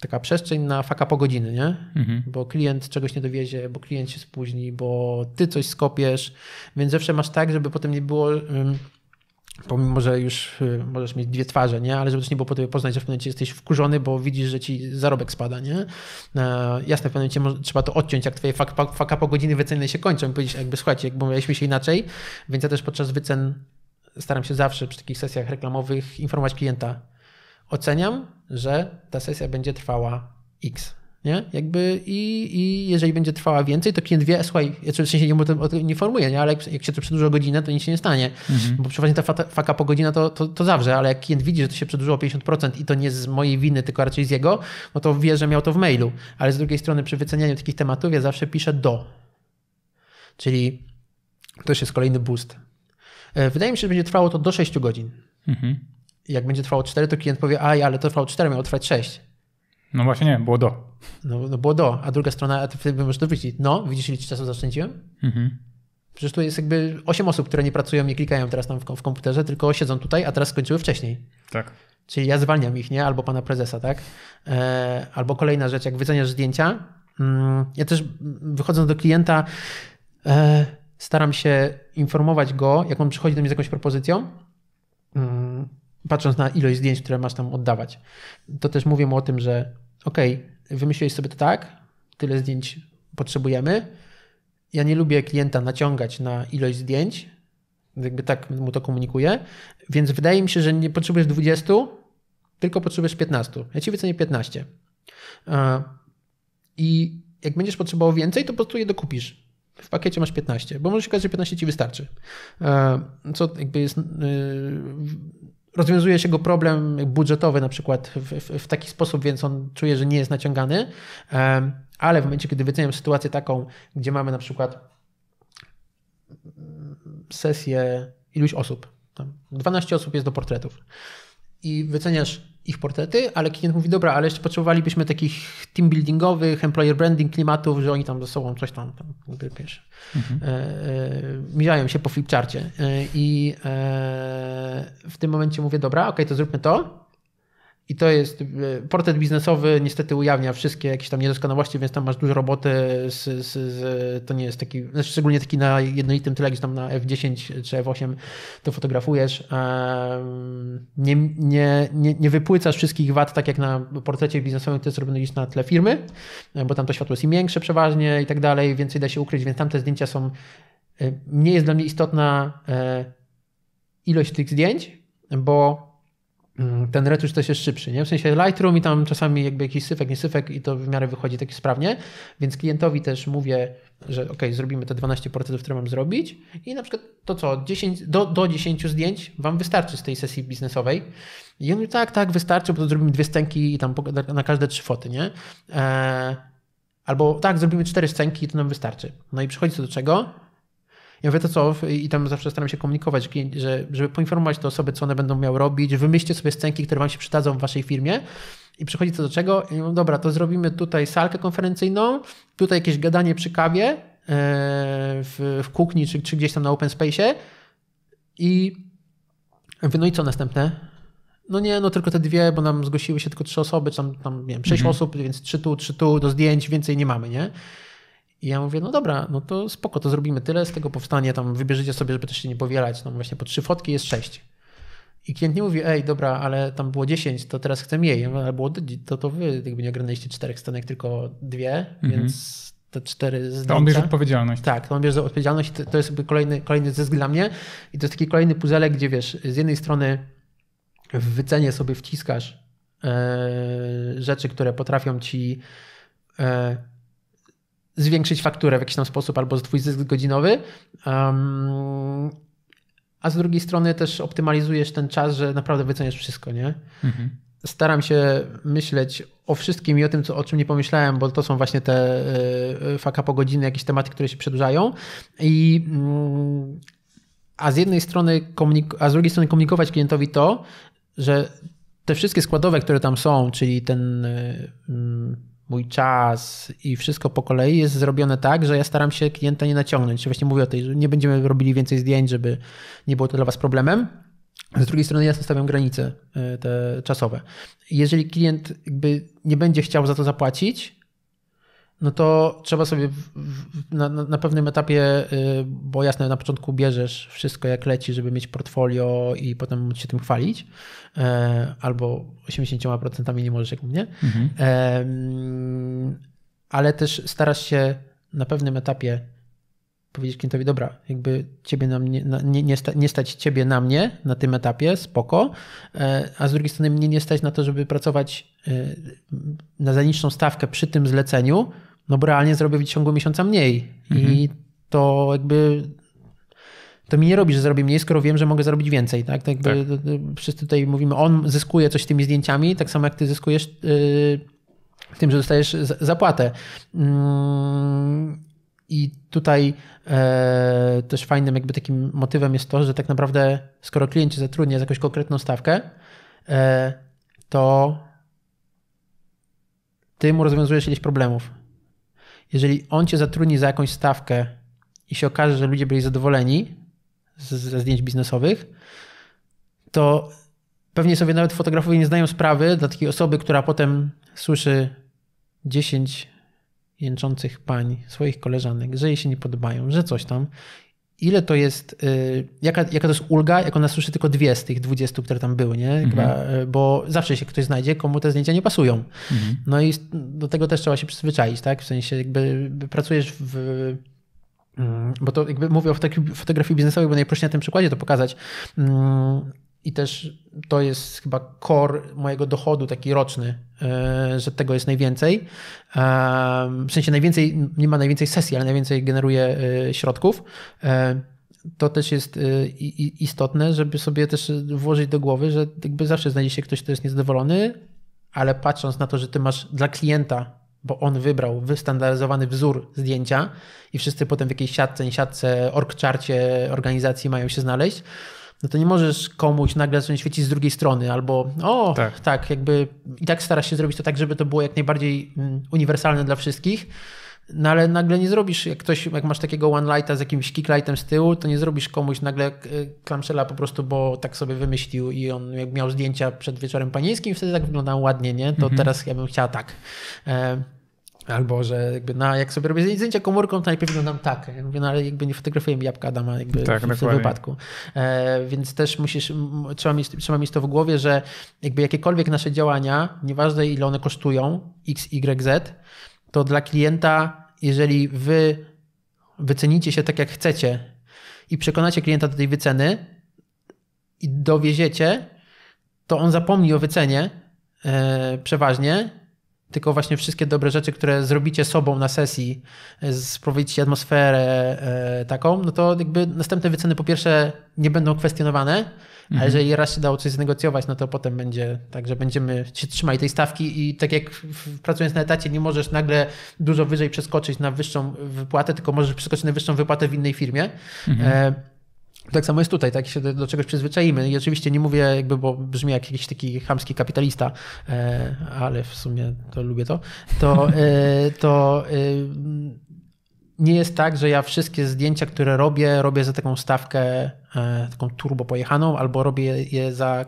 taka przestrzeń na faka po godziny, nie? Mhm. Bo klient czegoś nie dowiezie, bo klient się spóźni, bo ty coś skopiesz, więc zawsze masz tak, żeby potem nie było. Pomimo, że już y, możesz mieć dwie twarze, nie? ale żeby też nie było po tobie poznać, że w pewnym momencie jesteś wkurzony, bo widzisz, że ci zarobek spada. Nie? E, jasne, w pewnym momencie trzeba to odciąć, jak twoje faka po godziny się kończą i powiedzieć, jakby słuchajcie, jakby mieliśmy się inaczej, więc ja też podczas wycen staram się zawsze przy takich sesjach reklamowych informować klienta, oceniam, że ta sesja będzie trwała X. Nie? Jakby i, i jeżeli będzie trwała więcej, to klient wie, słuchaj, ja w sensie nie, o tym nie informuję, nie? ale jak, jak się to przedłuży o godzinę, to nic się nie stanie. Mhm. Bo przeważnie ta faka po godzina to, to, to zawsze, ale jak klient widzi, że to się przedłużyło o 50% i to nie z mojej winy, tylko raczej z jego, no to wie, że miał to w mailu. Ale z drugiej strony przy wycenianiu takich tematów ja zawsze piszę do. Czyli to już jest kolejny boost. E, wydaje mi się, że będzie trwało to do 6 godzin. Mhm jak będzie trwało 4, to klient powie, aj, ale to trwało 4, miało trwać 6. No właśnie nie, było do. No, no było do, a druga strona, a ty wtedy możesz dowiedzieć, no, widzisz, ile czasu zaszczędziłem? Mhm. Przecież tu jest jakby 8 osób, które nie pracują, nie klikają teraz tam w, w komputerze, tylko siedzą tutaj, a teraz skończyły wcześniej. Tak. Czyli ja zwalniam ich, nie? Albo pana prezesa, tak? E, albo kolejna rzecz, jak wyceniasz zdjęcia. Mm, ja też wychodząc do klienta, e, staram się informować go, jak on przychodzi do mnie z jakąś propozycją. Mm, patrząc na ilość zdjęć, które masz tam oddawać. To też mówię mu o tym, że okej, okay, wymyśliłeś sobie to tak, tyle zdjęć potrzebujemy. Ja nie lubię klienta naciągać na ilość zdjęć, jakby tak mu to komunikuję, więc wydaje mi się, że nie potrzebujesz 20, tylko potrzebujesz 15. Ja ci wycenię 15. I jak będziesz potrzebował więcej, to po prostu je dokupisz. W pakiecie masz 15, bo może się okazać, że 15 ci wystarczy. Co jakby jest y, rozwiązuje się go problem budżetowy na przykład w, w, taki sposób, więc on czuje, że nie jest naciągany, ale w momencie, kiedy wyceniam sytuację taką, gdzie mamy na przykład sesję iluś osób, 12 osób jest do portretów i wyceniasz ich portrety, ale klient mówi, dobra, ale jeszcze potrzebowalibyśmy takich team buildingowych, employer branding klimatów, że oni tam ze sobą coś tam, tam wiesz, mhm. E, e, mijają się po flipcharcie. E, I e, w tym momencie mówię, dobra, ok, to zróbmy to. I to jest e, portret biznesowy, niestety ujawnia wszystkie jakieś tam niedoskonałości, więc tam masz dużo roboty. Z, z, z, to nie jest taki, znaczy szczególnie taki na jednolitym tyle, gdzieś tam na F10 czy F8 to fotografujesz. Nie, nie, nie, nie wypłycasz wszystkich wad, tak jak na portrecie biznesowym, to jest robione gdzieś na tle firmy, e, bo tam to światło jest i większe przeważnie i tak dalej, więcej da się ukryć, więc tamte zdjęcia są. E, nie jest dla mnie istotna ilość tych zdjęć, bo Mm, ten retusz też jest szybszy, nie? W sensie Lightroom i tam czasami jakby jakiś syfek, nie syfek i to w miarę wychodzi tak sprawnie, więc klientowi też mówię, że ok, zrobimy te 12 portretów, które mam zrobić i na przykład to co, 10, do, do 10 zdjęć Wam wystarczy z tej sesji biznesowej. I on mówi, tak, tak, wystarczy, bo to zrobimy dwie stęki i tam na każde trzy foty, nie? E, albo tak, zrobimy cztery stęki i to nam wystarczy. No i przychodzi co do czego? Ja mówię, to co? I tam zawsze staram się komunikować, że, żeby poinformować te osoby, co one będą miały robić. Wymyślcie sobie scenki, które wam się przydadzą w waszej firmie. I przychodzi co do czego? I mówię, dobra, to zrobimy tutaj salkę konferencyjną, tutaj jakieś gadanie przy kawie e, w, w kuchni czy, czy gdzieś tam na open space'ie i mówię, no i co następne? no nie, no tylko te dwie, bo nam zgłosiły się tylko trzy osoby, tam, tam nie wiem, sześć mhm. osób, więc trzy tu, trzy tu, do zdjęć, więcej nie mamy, nie? I ja mówię, no dobra, no to spoko, to zrobimy tyle, z tego powstanie, tam wybierzecie sobie, żeby też się nie powielać, no właśnie po trzy fotki jest sześć. I klient nie mówi, ej, dobra, ale tam było 10, to teraz chcę mniej. ale było, to, to wy jakby nie oglądaliście czterech stanek tylko dwie, mhm. więc te cztery zdjęcia. To on bierze odpowiedzialność. Tak, to on bierze odpowiedzialność to, to jest jakby kolejny, kolejny zysk dla mnie. I to jest taki kolejny puzelek, gdzie wiesz, z jednej strony w wycenie sobie wciskasz e, rzeczy, które potrafią ci e, zwiększyć fakturę w jakiś tam sposób albo twój zysk godzinowy. Um, a z drugiej strony też optymalizujesz ten czas, że naprawdę wyceniasz wszystko, nie? Mhm. Staram się myśleć o wszystkim i o tym, co, o czym nie pomyślałem, bo to są właśnie te y, faka po godziny, jakieś tematy, które się przedłużają. I y, a z jednej strony, a z drugiej strony komunikować klientowi to, że te wszystkie składowe, które tam są, czyli ten y, mój czas i wszystko po kolei jest zrobione tak, że ja staram się klienta nie naciągnąć. Właśnie mówię o tej, że nie będziemy robili więcej zdjęć, żeby nie było to dla Was problemem. Z drugiej strony ja stawiam granice e, te czasowe. Jeżeli klient jakby nie będzie chciał za to zapłacić, no to trzeba sobie na, na, pewnym etapie, y, bo jasne, na początku bierzesz wszystko jak leci, żeby mieć portfolio i potem móc się tym chwalić, e, albo 80% nie możesz jak mnie, mhm. ale też starasz się na pewnym etapie powiedzieć klientowi, dobra, jakby ciebie na mnie, na, nie, nie, sta, nie, stać ciebie na mnie na tym etapie, spoko, e, a z drugiej strony mnie nie stać na to, żeby pracować e, na zaniczną stawkę przy tym zleceniu, no bo realnie zrobię w ciągu miesiąca mniej. Mhm. I to jakby to mi nie robi, że zrobię mniej, skoro wiem, że mogę zrobić więcej. Tak? To jakby tak. Wszyscy tutaj mówimy, on zyskuje coś tymi zdjęciami, tak samo jak ty zyskujesz yy, tym, że dostajesz zapłatę. Yy, I tutaj yy, też fajnym jakby takim motywem jest to, że tak naprawdę skoro klient cię zatrudnia za jakąś konkretną stawkę, yy, to ty mu rozwiązujesz ileś problemów jeżeli on cię zatrudni za jakąś stawkę i się okaże, że ludzie byli zadowoleni ze zdjęć biznesowych, to pewnie sobie nawet fotografowie nie zdają sprawy dla takiej osoby, która potem słyszy 10 jęczących pań, swoich koleżanek, że jej się nie podobają, że coś tam ile to jest, y, jaka, jaka to jest ulga, jak ona słyszy tylko dwie z tych dwudziestu, które tam były, nie? mhm. Y, bo zawsze się ktoś znajdzie, komu te zdjęcia nie pasują. Mhm. No i do tego też trzeba się przyzwyczaić, tak? W sensie jakby pracujesz w mm, bo to jakby mówię o fotografii biznesowej, bo najprościej na tym przykładzie to pokazać. Mm, i też to jest chyba core mojego dochodu, taki roczny, e, że tego jest najwięcej. E, w sensie najwięcej, nie ma najwięcej sesji, ale najwięcej generuje e, środków. To też jest istotne, żeby sobie też włożyć do głowy, że jakby zawsze znajdzie się ktoś, kto jest niezadowolony, ale patrząc na to, że ty masz dla klienta bo on wybrał wystandaryzowany wzór zdjęcia i wszyscy potem w jakiejś siatce, siatce, org organizacji mają się znaleźć, no to nie możesz komuś nagle zacząć świecić z drugiej strony, albo o, tak. tak, jakby i tak starasz się zrobić to tak, żeby to było jak najbardziej mm, uniwersalne dla wszystkich. No ale nagle nie zrobisz, jak ktoś, jak masz takiego one lighta z jakimś lightem z tyłu, to nie zrobisz komuś nagle klamszela e, po prostu, bo tak sobie wymyślił i on jak miał zdjęcia przed wieczorem panieńskim, wtedy tak wyglądał ładnie, nie? To mm -hmm. teraz ja bym chciała tak. E, Albo, że jakby, no, jak sobie robię zdjęcia komórką, to najpierw wyglądam tak. Ja mówię, no, ale jakby nie fotografujemy jabłka Adama jakby tak, w, w tym wypadku. E, więc też musisz, trzeba mieć, trzeba mieć to w głowie, że jakby jakiekolwiek nasze działania, nieważne ile one kosztują, x, y, z, to dla klienta, jeżeli wy wycenicie się tak jak chcecie i przekonacie klienta do tej wyceny i dowieziecie, to on zapomni o wycenie e, przeważnie tylko właśnie wszystkie dobre rzeczy, które zrobicie sobą na sesji, e, sprowadzicie atmosferę e, taką, no to jakby następne wyceny po pierwsze nie będą kwestionowane, a mhm. jeżeli raz się dało coś znegocjować, no to potem będzie tak, że będziemy się trzymali tej stawki i tak jak pracując na etacie nie możesz nagle dużo wyżej przeskoczyć na wyższą wypłatę, tylko możesz przeskoczyć na wyższą wypłatę w innej firmie. Mhm. E, tak samo jest tutaj, tak? się do, czegoś przyzwyczajimy. I oczywiście nie mówię, jakby, bo brzmi jak jakiś taki chamski kapitalista, e, ale w sumie to lubię to. To, e, to e, nie jest tak, że ja wszystkie zdjęcia, które robię, robię za taką stawkę, taką turbo pojechaną, albo robię je za.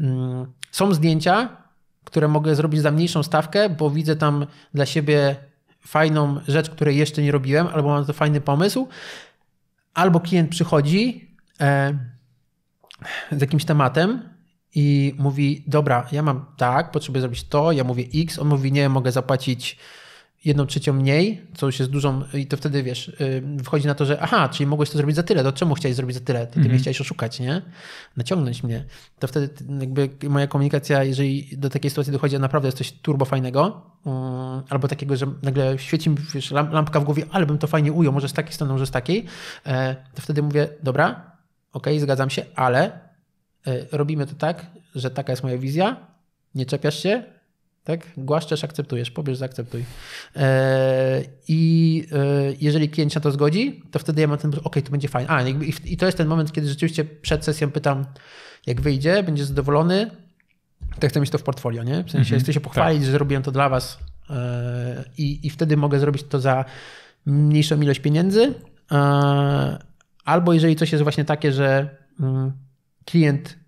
Mm, są zdjęcia, które mogę zrobić za mniejszą stawkę, bo widzę tam dla siebie fajną rzecz, której jeszcze nie robiłem, albo mam to fajny pomysł, albo klient przychodzi e, z jakimś tematem i mówi: Dobra, ja mam tak, potrzebuję zrobić to, ja mówię X, on mówi: Nie, mogę zapłacić jedną trzecią mniej, co już jest dużą, i to wtedy wiesz, y, wchodzi na to, że aha, czyli mogłeś to zrobić za tyle, to czemu chciałeś zrobić za tyle? To ty mm -hmm. mnie chciałeś oszukać, nie? Naciągnąć mnie. To wtedy jakby moja komunikacja, jeżeli do takiej sytuacji dochodzi, a naprawdę jest coś turbo fajnego, y, albo takiego, że nagle świeci mi wiesz, lampka w głowie, ale bym to fajnie ujął, może z takiej strony, może z takiej, e, to wtedy mówię, dobra, okej, okay, zgadzam się, ale e, robimy to tak, że taka jest moja wizja, nie czepiasz się, tak? Głaszczesz, akceptujesz, pobierz, zaakceptuj. E, I e, jeżeli klient się na to zgodzi, to wtedy ja mam ten, okej, okay, to będzie fajnie. A, i to jest ten moment, kiedy rzeczywiście przed sesją pytam, jak wyjdzie, będzie zadowolony, to chcę mieć to w portfolio, nie? W sensie mhm, chcę się pochwalić, tak. że zrobiłem to dla was e, i, i wtedy mogę zrobić to za mniejszą ilość pieniędzy, albo jeżeli coś jest właśnie takie, że mm, klient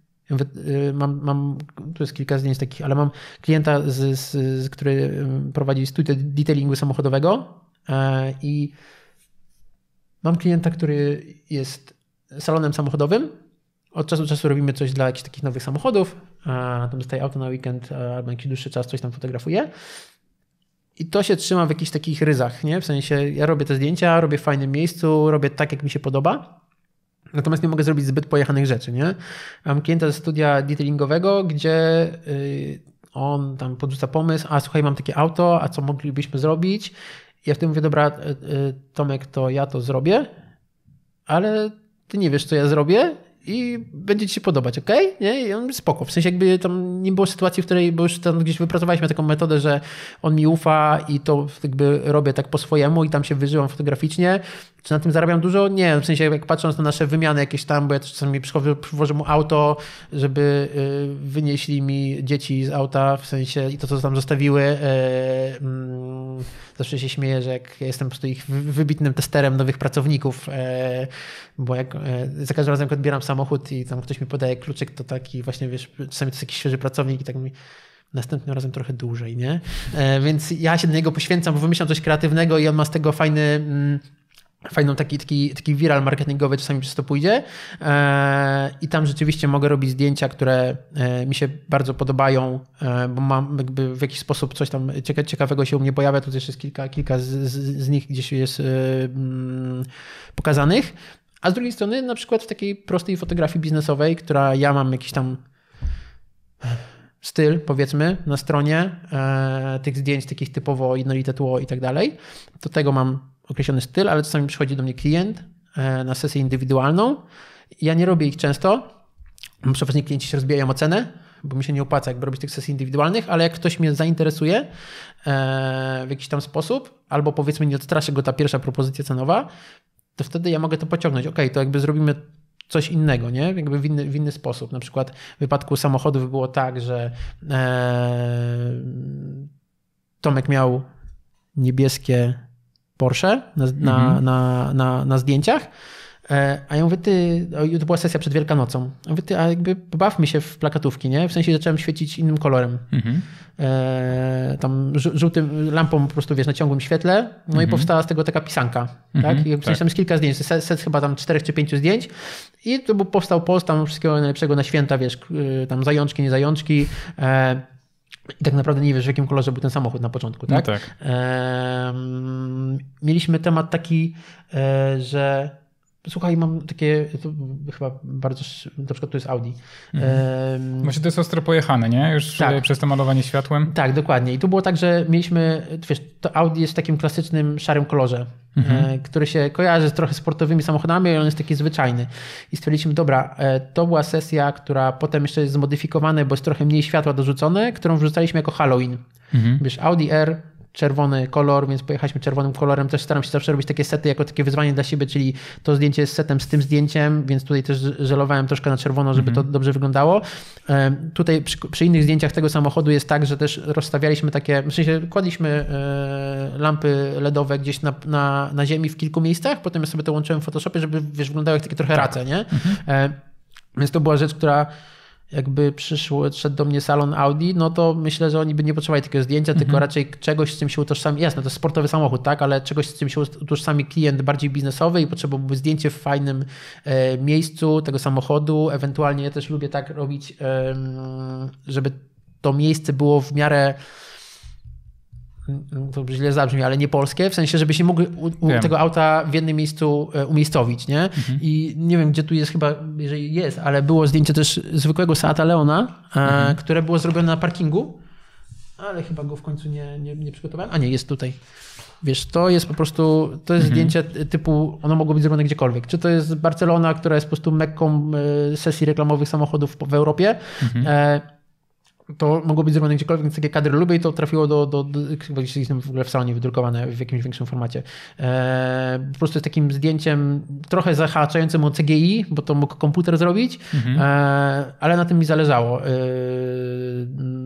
Y, mam, mam tu jest kilka zdjęć takich, ale mam klienta, z, z, z który y, prowadzi studia detailingu samochodowego e, i mam klienta, który jest salonem samochodowym. Od czasu do czasu robimy coś dla jakichś takich nowych samochodów. E, tam dostaje auto na weekend e, albo jakiś dłuższy czas coś tam fotografuje. I to się trzyma w jakichś takich ryzach, nie? W sensie ja robię te zdjęcia, robię w fajnym miejscu, robię tak, jak mi się podoba. Natomiast nie mogę zrobić zbyt pojechanych rzeczy, nie? Mam klienta ze studia detailingowego, gdzie y, on tam podrzuca pomysł, a słuchaj, mam takie auto, a co moglibyśmy zrobić? Ja wtedy mówię, dobra, y, y, Tomek, to ja to zrobię, ale ty nie wiesz, co ja zrobię i będzie ci się podobać, ok? Nie? I on spoko. W sensie jakby tam nie było sytuacji, w której, bo już tam gdzieś wypracowaliśmy taką metodę, że on mi ufa i to jakby robię tak po swojemu i tam się wyżyłam fotograficznie czy na tym zarabiam dużo? Nie, no w sensie jak patrząc na nasze wymiany jakieś tam, bo ja też czasami przywożę mu auto, żeby y, wynieśli mi dzieci z auta, w sensie i to, co tam zostawiły. Y, mm, zawsze się śmieję, że jak ja jestem po prostu ich wybitnym testerem nowych pracowników, y, bo jak za każdym razem, jak odbieram samochód i tam ktoś mi podaje kluczyk, to taki właśnie, wiesz, czasami to jest jakiś świeży pracownik i tak mi następnym razem trochę dłużej, nie? Więc ja się do niego poświęcam, bo wymyślam coś kreatywnego i on ma z tego fajny mm, fajną taki, taki, taki viral marketingowy, czasami przez to pójdzie. E, I tam rzeczywiście mogę robić zdjęcia, które e, mi się bardzo podobają, e, bo mam jakby w jakiś sposób coś tam ciekawego się u mnie pojawia. Tu też jest kilka, kilka z, z, z nich gdzieś jest mm, pokazanych. A z drugiej strony na przykład w takiej prostej fotografii biznesowej, która ja mam jakiś tam styl, powiedzmy, na stronie tych zdjęć, takich typowo jednolite tło i tak dalej, to tego mam określony styl, ale czasami przychodzi do mnie klient e, na sesję indywidualną. Ja nie robię ich często. Przeważnie klienci się rozbijają o cenę, bo mi się nie opłaca jakby robić tych sesji indywidualnych, ale jak ktoś mnie zainteresuje e, w jakiś tam sposób, albo powiedzmy nie odstraszy go ta pierwsza propozycja cenowa, to wtedy ja mogę to pociągnąć. Ok, to jakby zrobimy coś innego, nie? Jakby w inny, w inny sposób. Na przykład w wypadku samochodów było tak, że e, Tomek miał niebieskie Porsche na, na, mhm. na, na, na zdjęciach. E, a ja mówię, ty, to była sesja przed Wielkanocą. A ja mówię, ty, a jakby pobawmy się w plakatówki, nie? W sensie zacząłem świecić innym kolorem. Mhm. E, tam żółtym lampą po prostu, wiesz, na ciągłym świetle. No mhm. i powstała z tego taka pisanka, tak? mhm. tak? I w sensie tak. tam jest kilka zdjęć, set, set, chyba tam czterech czy pięciu zdjęć. I to był, powstał post tam wszystkiego najlepszego na święta, wiesz, y, tam zajączki, nie zajączki. E, i tak naprawdę nie wiesz, w jakim kolorze był ten samochód na początku, tak? No tak. mieliśmy temat taki, e, że Słuchaj, mam takie, chyba bardzo, na przykład tu jest Audi. Mhm. Właśnie to jest ostro pojechane, nie? Już e, tak. przez to malowanie światłem. Tak, dokładnie. I tu było tak, że mieliśmy, wiesz, to Audi jest w takim klasycznym szarym kolorze, e, mhm. który się kojarzy trochę sportowymi samochodami, ale on jest taki zwyczajny. I stwierdziliśmy, dobra, e, to była sesja, która potem jeszcze jest zmodyfikowana, bo jest trochę mniej światła dorzucone, którą wrzucaliśmy jako Halloween. Mhm. Wiesz, Audi R czerwony kolor, więc pojechaliśmy czerwonym kolorem. Też staram się zawsze robić takie sety jako takie wyzwanie dla siebie, czyli to zdjęcie jest setem z tym zdjęciem, więc tutaj też żelowałem troszkę na czerwono, żeby mm -hmm. to mhm. dobrze wyglądało. Tutaj przy, przy, innych zdjęciach tego samochodu jest tak, że też rozstawialiśmy takie, w sensie kładliśmy e, lampy LEDowe gdzieś na, na, na ziemi w kilku miejscach, potem ja sobie to łączyłem w Photoshopie, żeby wiesz, wyglądały jak takie trochę race, nie? Mm -hmm. Więc to była rzecz, która jakby przyszedł do mnie salon Audi, no to myślę, że oni by nie potrzebowali takiego zdjęcia, mhm. tylko raczej czegoś, z czym się utożsami, jasne, to jest sportowy samochód, tak, ale czegoś, z czym się utożsami klient bardziej biznesowy i potrzebowałby zdjęcie w fajnym e, miejscu tego samochodu, ewentualnie ja też lubię tak robić, e, żeby to miejsce było w miarę Mm, to źle zabrzmi, ale nie polskie, w sensie, żeby się mógł u, u tego auta w jednym miejscu e, umiejscowić, nie? Mhm. I nie wiem, gdzie tu jest chyba, jeżeli jest, ale było zdjęcie też zwykłego Seata Leona, e, mhm. które było zrobione na parkingu, ale chyba go w końcu nie, nie, nie przygotowałem. A nie, jest tutaj. Wiesz, to jest po prostu, to jest mhm. zdjęcie typu, ono mogło być zrobione gdziekolwiek. Czy to jest Barcelona, która jest po prostu mekką e, sesji reklamowych samochodów w Europie, mhm to mogło być zrobione gdziekolwiek, więc takie kadry lubię i to trafiło do, do, do chyba w ogóle w salonie wydrukowane w jakimś większym formacie. E, po prostu z takim zdjęciem trochę zahaczającym o CGI, bo to mógł komputer zrobić, mhm. e, ale na tym mi zależało, e,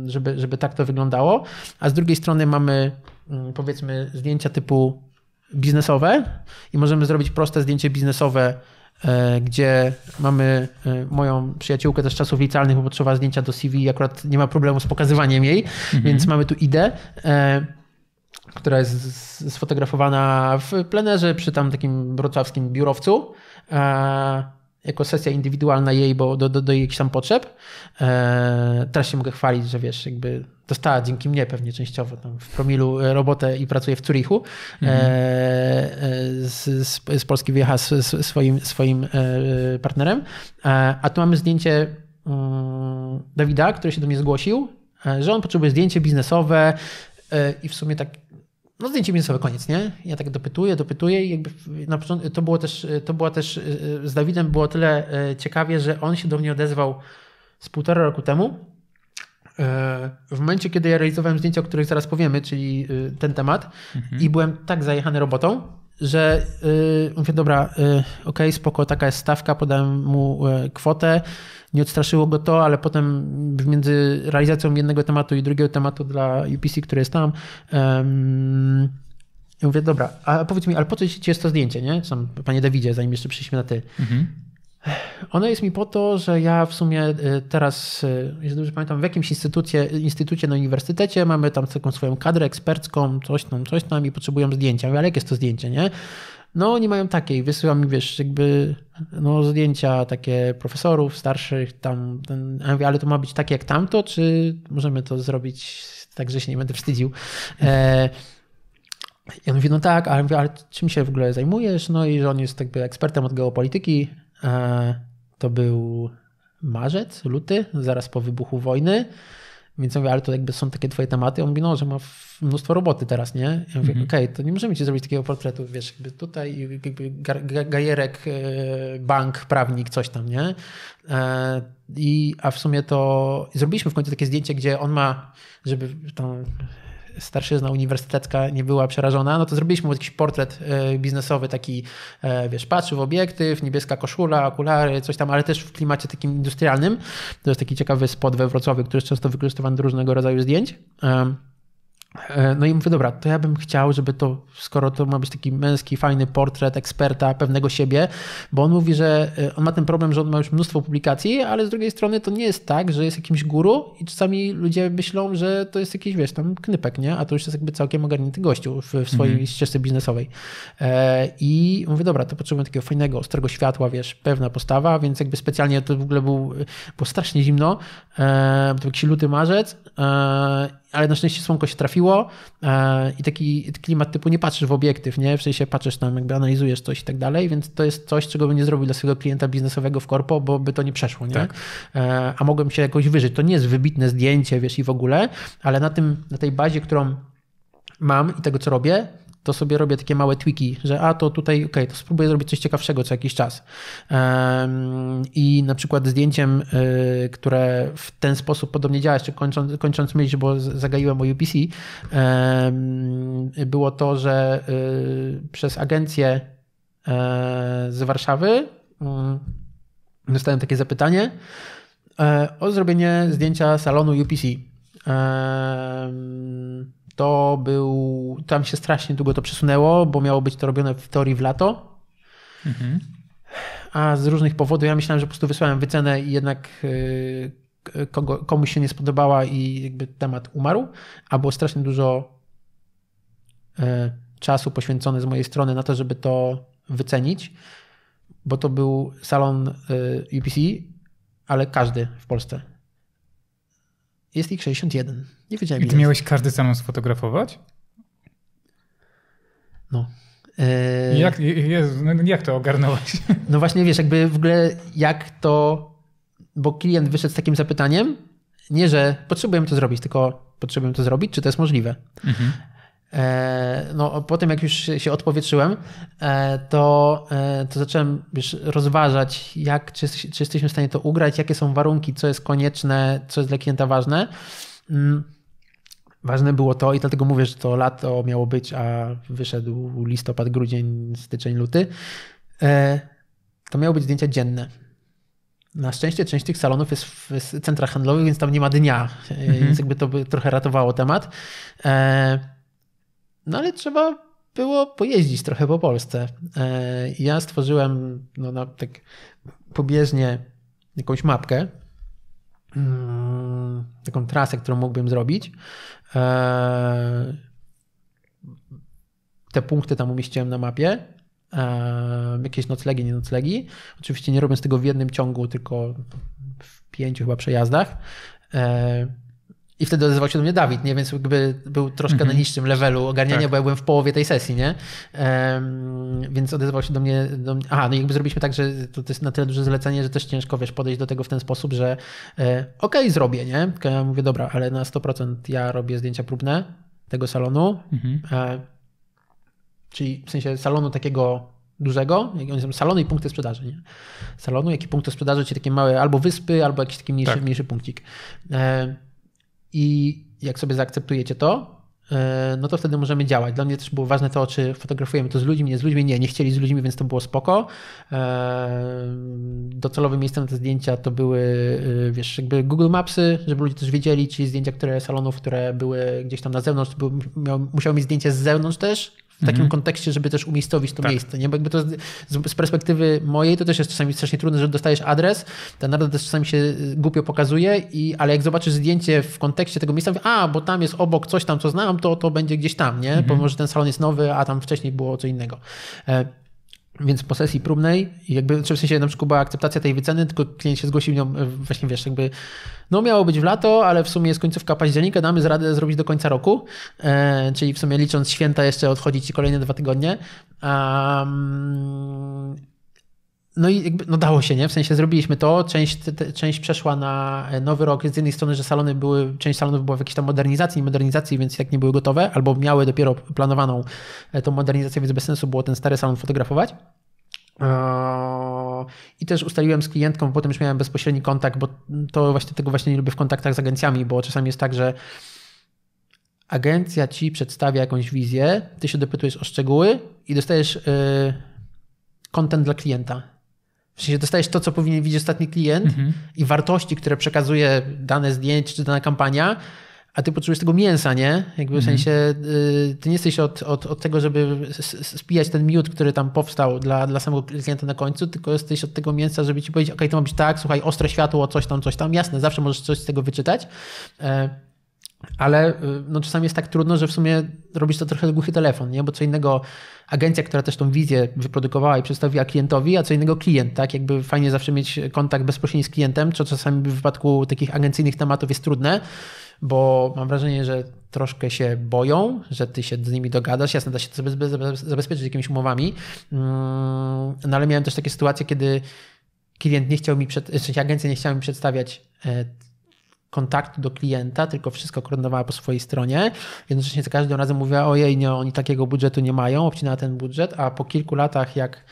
żeby, żeby tak to wyglądało. A z drugiej strony mamy mm, powiedzmy zdjęcia typu biznesowe i możemy zrobić proste zdjęcie biznesowe E, gdzie mamy e, moją przyjaciółkę też czasów licealnych, bo potrzeba zdjęcia do CV i akurat nie ma problemu z pokazywaniem jej, mhm. więc mamy tu ideę e, która jest sfotografowana w plenerze przy tam takim wrocławskim biurowcu. Jako sesja indywidualna jej, bo do, do, do jakichś tam potrzeb. Teraz się mogę chwalić, że wiesz, jakby dostała dzięki mnie pewnie częściowo tam w promilu e, robotę i pracuje w Zurichu. Mhm. E, e, z, z, z, Polski wyjechała z, z, swoim, swoim partnerem. A tu mamy zdjęcie mm, Dawida, który się do mnie zgłosił, że on potrzebuje zdjęcie biznesowe i w sumie tak no zdjęcie biznesowe, koniec, nie? Ja tak dopytuję, dopytuję i jakby na początku, to było też, to była też, z Dawidem było tyle ciekawie, że on się do mnie odezwał z półtora roku temu, E, w momencie, kiedy ja realizowałem zdjęcia, o których zaraz powiemy, czyli e, ten temat, mhm. i byłem tak zajechany robotą, że e, mówię, dobra, yy, okej, okay, spoko, taka jest stawka, podałem mu kwotę, nie odstraszyło go to, ale potem między realizacją jednego tematu i drugiego tematu dla UPC, który jest tam, mówię, dobra, a powiedz mi, ale po co ci jest to zdjęcie, nie? Sam, panie Dawidzie, zanim jeszcze przyjdziemy na ty. Mhm. Ono jest mi po to, że ja w sumie y, teraz, y, jeżeli dobrze pamiętam, w jakimś instytucie, instytucie na uniwersytecie mamy tam taką swoją kadrę ekspercką, coś tam, coś tam i potrzebują zdjęcia. Mówię, ale jakie jest to zdjęcie, nie? No oni mają takie i wysyłam mi, wiesz, jakby no, zdjęcia takie profesorów starszych tam. Ten, ja mówię, ale to ma być takie jak tamto, czy możemy to zrobić tak, że się nie będę wstydził? E, ja mówię, no tak, ale, mówię, ale czym się w ogóle zajmujesz? No i że on jest jakby ekspertem od geopolityki E, to był marzec, luty, zaraz po wybuchu wojny. Więc ja mówię, ale to jakby są takie twoje tematy. On mówi, no, że ma mnóstwo roboty teraz, nie? Ja mówię, mhm. okej, okay, to nie możemy ci zrobić takiego portretu, wiesz, jakby tutaj jakby gajerek, e, bank, prawnik, coś tam, nie? E, I, a w sumie to zrobiliśmy w końcu takie zdjęcie, gdzie on ma, żeby tam starszyzna uniwersytecka nie była przerażona, no to zrobiliśmy mu jakiś portret e, biznesowy, taki, e, wiesz, patrzył w obiektyw, niebieska koszula, okulary, coś tam, ale też w klimacie takim industrialnym. To jest taki ciekawy spot we Wrocławiu, który jest często wykorzystywany do różnego rodzaju zdjęć. E, no i mówię, dobra, to ja bym chciał, żeby to, skoro to ma być taki męski, fajny portret eksperta, pewnego siebie, bo on mówi, że e, on ma ten problem, że on ma już mnóstwo publikacji, ale z drugiej strony to nie jest tak, że jest jakimś guru i czasami ludzie myślą, że to jest jakiś, wiesz, tam knypek, nie? A to już jest jakby całkiem ogarnięty gościu w, w swojej mhm. ścieżce biznesowej. E, I mówię, dobra, to potrzebuję takiego fajnego, ostrego światła, wiesz, pewna postawa, więc jakby specjalnie to w ogóle był, było strasznie zimno, to był jakiś luty marzec ale na szczęście słonko się trafiło e, i taki klimat typu nie patrzysz w obiektyw, nie? W sensie patrzysz tam, jakby analizujesz coś i tak dalej, więc to jest coś, czego bym nie zrobił dla swojego klienta biznesowego w korpo, bo by to nie przeszło, nie? Tak. E, a mogłem się jakoś wyżyć. To nie jest wybitne zdjęcie, wiesz, i w ogóle, ale na tym, na tej bazie, którą mam i tego, co robię, to sobie robię takie małe tweaki, że a to tutaj, okej, okay, to spróbuję zrobić coś ciekawszego co jakiś czas. I na przykład zdjęciem, y, które w ten sposób podobnie działa, jeszcze kończąc, kończąc myśl, bo zagaiłem o UPC, było to, że y, przez agencję e, z Warszawy mm, dostałem takie zapytanie e, o zrobienie zdjęcia salonu UPC to był. Tam się strasznie długo to przesunęło, bo miało być to robione w teorii w lato. Mhm. A z różnych powodów ja myślałem, że po prostu wysłałem wycenę i jednak y, kogo, komuś się nie spodobała i jakby temat umarł, a było strasznie dużo y, czasu poświęcone z mojej strony na to, żeby to wycenić, bo to był salon y, UPC, ale każdy w Polsce. Jest ich 61. Nie wiedziałem. I ty miałeś jest. każdy samą sfotografować? No. E, jak, Jezu, no, no jak to ogarnąłeś? No właśnie, wiesz, jakby w ogóle jak to, bo klient wyszedł z takim zapytaniem, nie, że potrzebujemy to zrobić, tylko potrzebujemy to zrobić, czy to jest możliwe. Mhm. E, no, po tym jak już się odpowietrzyłem, e, to, e, to zacząłem wiesz, rozważać, jak, czy, czy jesteśmy w stanie to ugrać, jakie są warunki, co jest konieczne, co jest dla klienta ważne. Mm, ważne było to i dlatego mówię, że to lato miało być, a wyszedł listopad, grudzień, styczeń, luty. To miały być zdjęcia dzienne. Na szczęście część tych salonów jest w centrach handlowych, więc tam nie ma dnia, mhm. więc jakby to by trochę ratowało temat. No ale trzeba było pojeździć trochę po Polsce. E, ja stworzyłem no, na, tak pobieżnie jakąś mapkę, mm, taką trasę, którą mógłbym zrobić. E, te punkty tam umieściłem na mapie. E, jakieś noclegi, nie noclegi. Oczywiście nie robię z tego w jednym ciągu, tylko w pięciu chyba przejazdach. I wtedy odezwał się do mnie Dawid, nie? więc jakby był troszkę mm -hmm. na niższym levelu ogarniania, tak. bo ja byłem w połowie tej sesji, nie? Um, więc odezwał się do mnie, do Aha, no i jakby zrobiliśmy tak, że to, jest na tyle duże zlecenie, że też ciężko wiesz, podejść do tego w ten sposób, że e, okej, okay, zrobię, nie? Ja mówię, dobra, ale na 100% ja robię zdjęcia próbne tego salonu. Mm -hmm. e, czyli w sensie salonu takiego dużego, salony i punkty sprzedaży. Nie? Salonu, jaki punkt punkty sprzedaży, czy takie małe albo wyspy, albo jakiś taki mniejszy, tak. mniejszy punkcik. E, i jak sobie zaakceptujecie to, e, no to wtedy możemy działać. Dla mnie też było ważne to, czy fotografujemy to z ludźmi, nie z ludźmi. Nie, nie chcieli z ludźmi, więc to było spoko. E, docelowym miejscem na te zdjęcia to były, e, wiesz, jakby Google Mapsy, żeby ludzie też wiedzieli, czy zdjęcia, które salonów, które były gdzieś tam na zewnątrz, były, miał, musiały mieć zdjęcie z zewnątrz też, w takim mm -hmm. kontekście, żeby też umiejscowić to tak. miejsce. Nie? Bo jakby to z, z, perspektywy mojej to też jest czasami strasznie trudne, że dostajesz adres, ten adres też czasami się y, głupio pokazuje, i, ale jak zobaczysz zdjęcie w kontekście tego miejsca, mówię, a, bo tam jest obok coś tam, co znam, to to będzie gdzieś tam, nie? Mm -hmm. Bo mhm. może ten salon jest nowy, a tam wcześniej było co innego. E, więc po sesji próbnej, jakby znaczy w sensie na przykład była akceptacja tej wyceny, tylko klient się zgłosił nią, e, właśnie wiesz, jakby no miało być w lato, ale w sumie jest końcówka października, damy z radę zrobić do końca roku, e, czyli w sumie licząc święta jeszcze odchodzić ci kolejne dwa tygodnie. Um, no i jakby, no dało się, nie? W sensie zrobiliśmy to, część, te, część przeszła na e, nowy rok. Z jednej strony, że salony były, część salonów była w jakiejś tam modernizacji, nie modernizacji, więc jak nie były gotowe, albo miały dopiero planowaną e, tą modernizację, więc bez sensu było ten stary salon fotografować. E, I też ustaliłem z klientką, potem już miałem bezpośredni kontakt, bo to właśnie tego właśnie nie lubię w kontaktach z agencjami, bo czasami jest tak, że agencja ci przedstawia jakąś wizję, ty się dopytujesz o szczegóły i dostajesz content dla klienta w sensie dostajesz to, co powinien widzieć ostatni klient mhm. i wartości, które przekazuje dane zdjęcie czy dana kampania, a ty potrzebujesz tego mięsa, nie? Jakby w mhm. sensie y, ty nie jesteś od, od, od tego, żeby spijać ten miód, który tam powstał dla, dla samego klienta na końcu, tylko jesteś od tego mięsa, żeby ci powiedzieć, ok, to ma być tak, słuchaj, ostre światło, coś tam, coś tam. Jasne, zawsze możesz coś z tego wyczytać. Y, ale y, no, czasami jest tak trudno, że w sumie robisz to trochę głuchy telefon, nie? bo co innego agencja, która też tą wizję wyprodukowała i przedstawiła klientowi, a co innego klient, tak? Jakby fajnie zawsze mieć kontakt bezpośredni z klientem, co czasami w wypadku takich agencyjnych tematów jest trudne, bo mam wrażenie, że troszkę się boją, że ty się z nimi dogadasz, jasne, da się to zabezpieczyć jakimiś umowami, mm, no ale miałem też takie sytuacje, kiedy klient nie chciał mi, przed... agencja nie chciała mi przedstawiać e, kontaktu do klienta, tylko wszystko koordynowała po swojej stronie. Jednocześnie za każdym razem mówiła, ojej, nie, oni takiego budżetu nie mają, obcinała ten budżet, a po kilku latach jak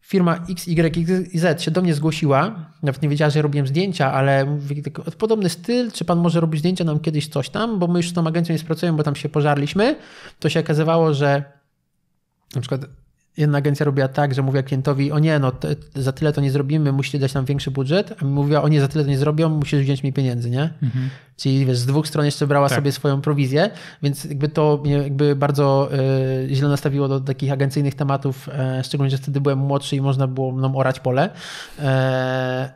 firma XYZ się do mnie zgłosiła, nawet nie wiedziała, że robiłem zdjęcia, ale mówi, tak, podobny styl, czy pan może robić zdjęcia nam kiedyś coś tam, bo my już z tą agencją nie pracujemy, bo tam się pożarliśmy, to się okazywało, że na przykład jedna agencja robiła tak, że mówiła klientowi, o nie, no te, za tyle to nie zrobimy, musicie dać nam większy budżet, a mi mówiła, o nie, za tyle to nie zrobią, musisz wziąć mi pieniędzy, nie? Mhm. Czyli wiesz, z dwóch stron jeszcze brała tak. sobie swoją prowizję, więc jakby to mnie jakby bardzo y, źle nastawiło do takich agencyjnych tematów, y, szczególnie, że wtedy byłem młodszy i można było mną orać pole. Y,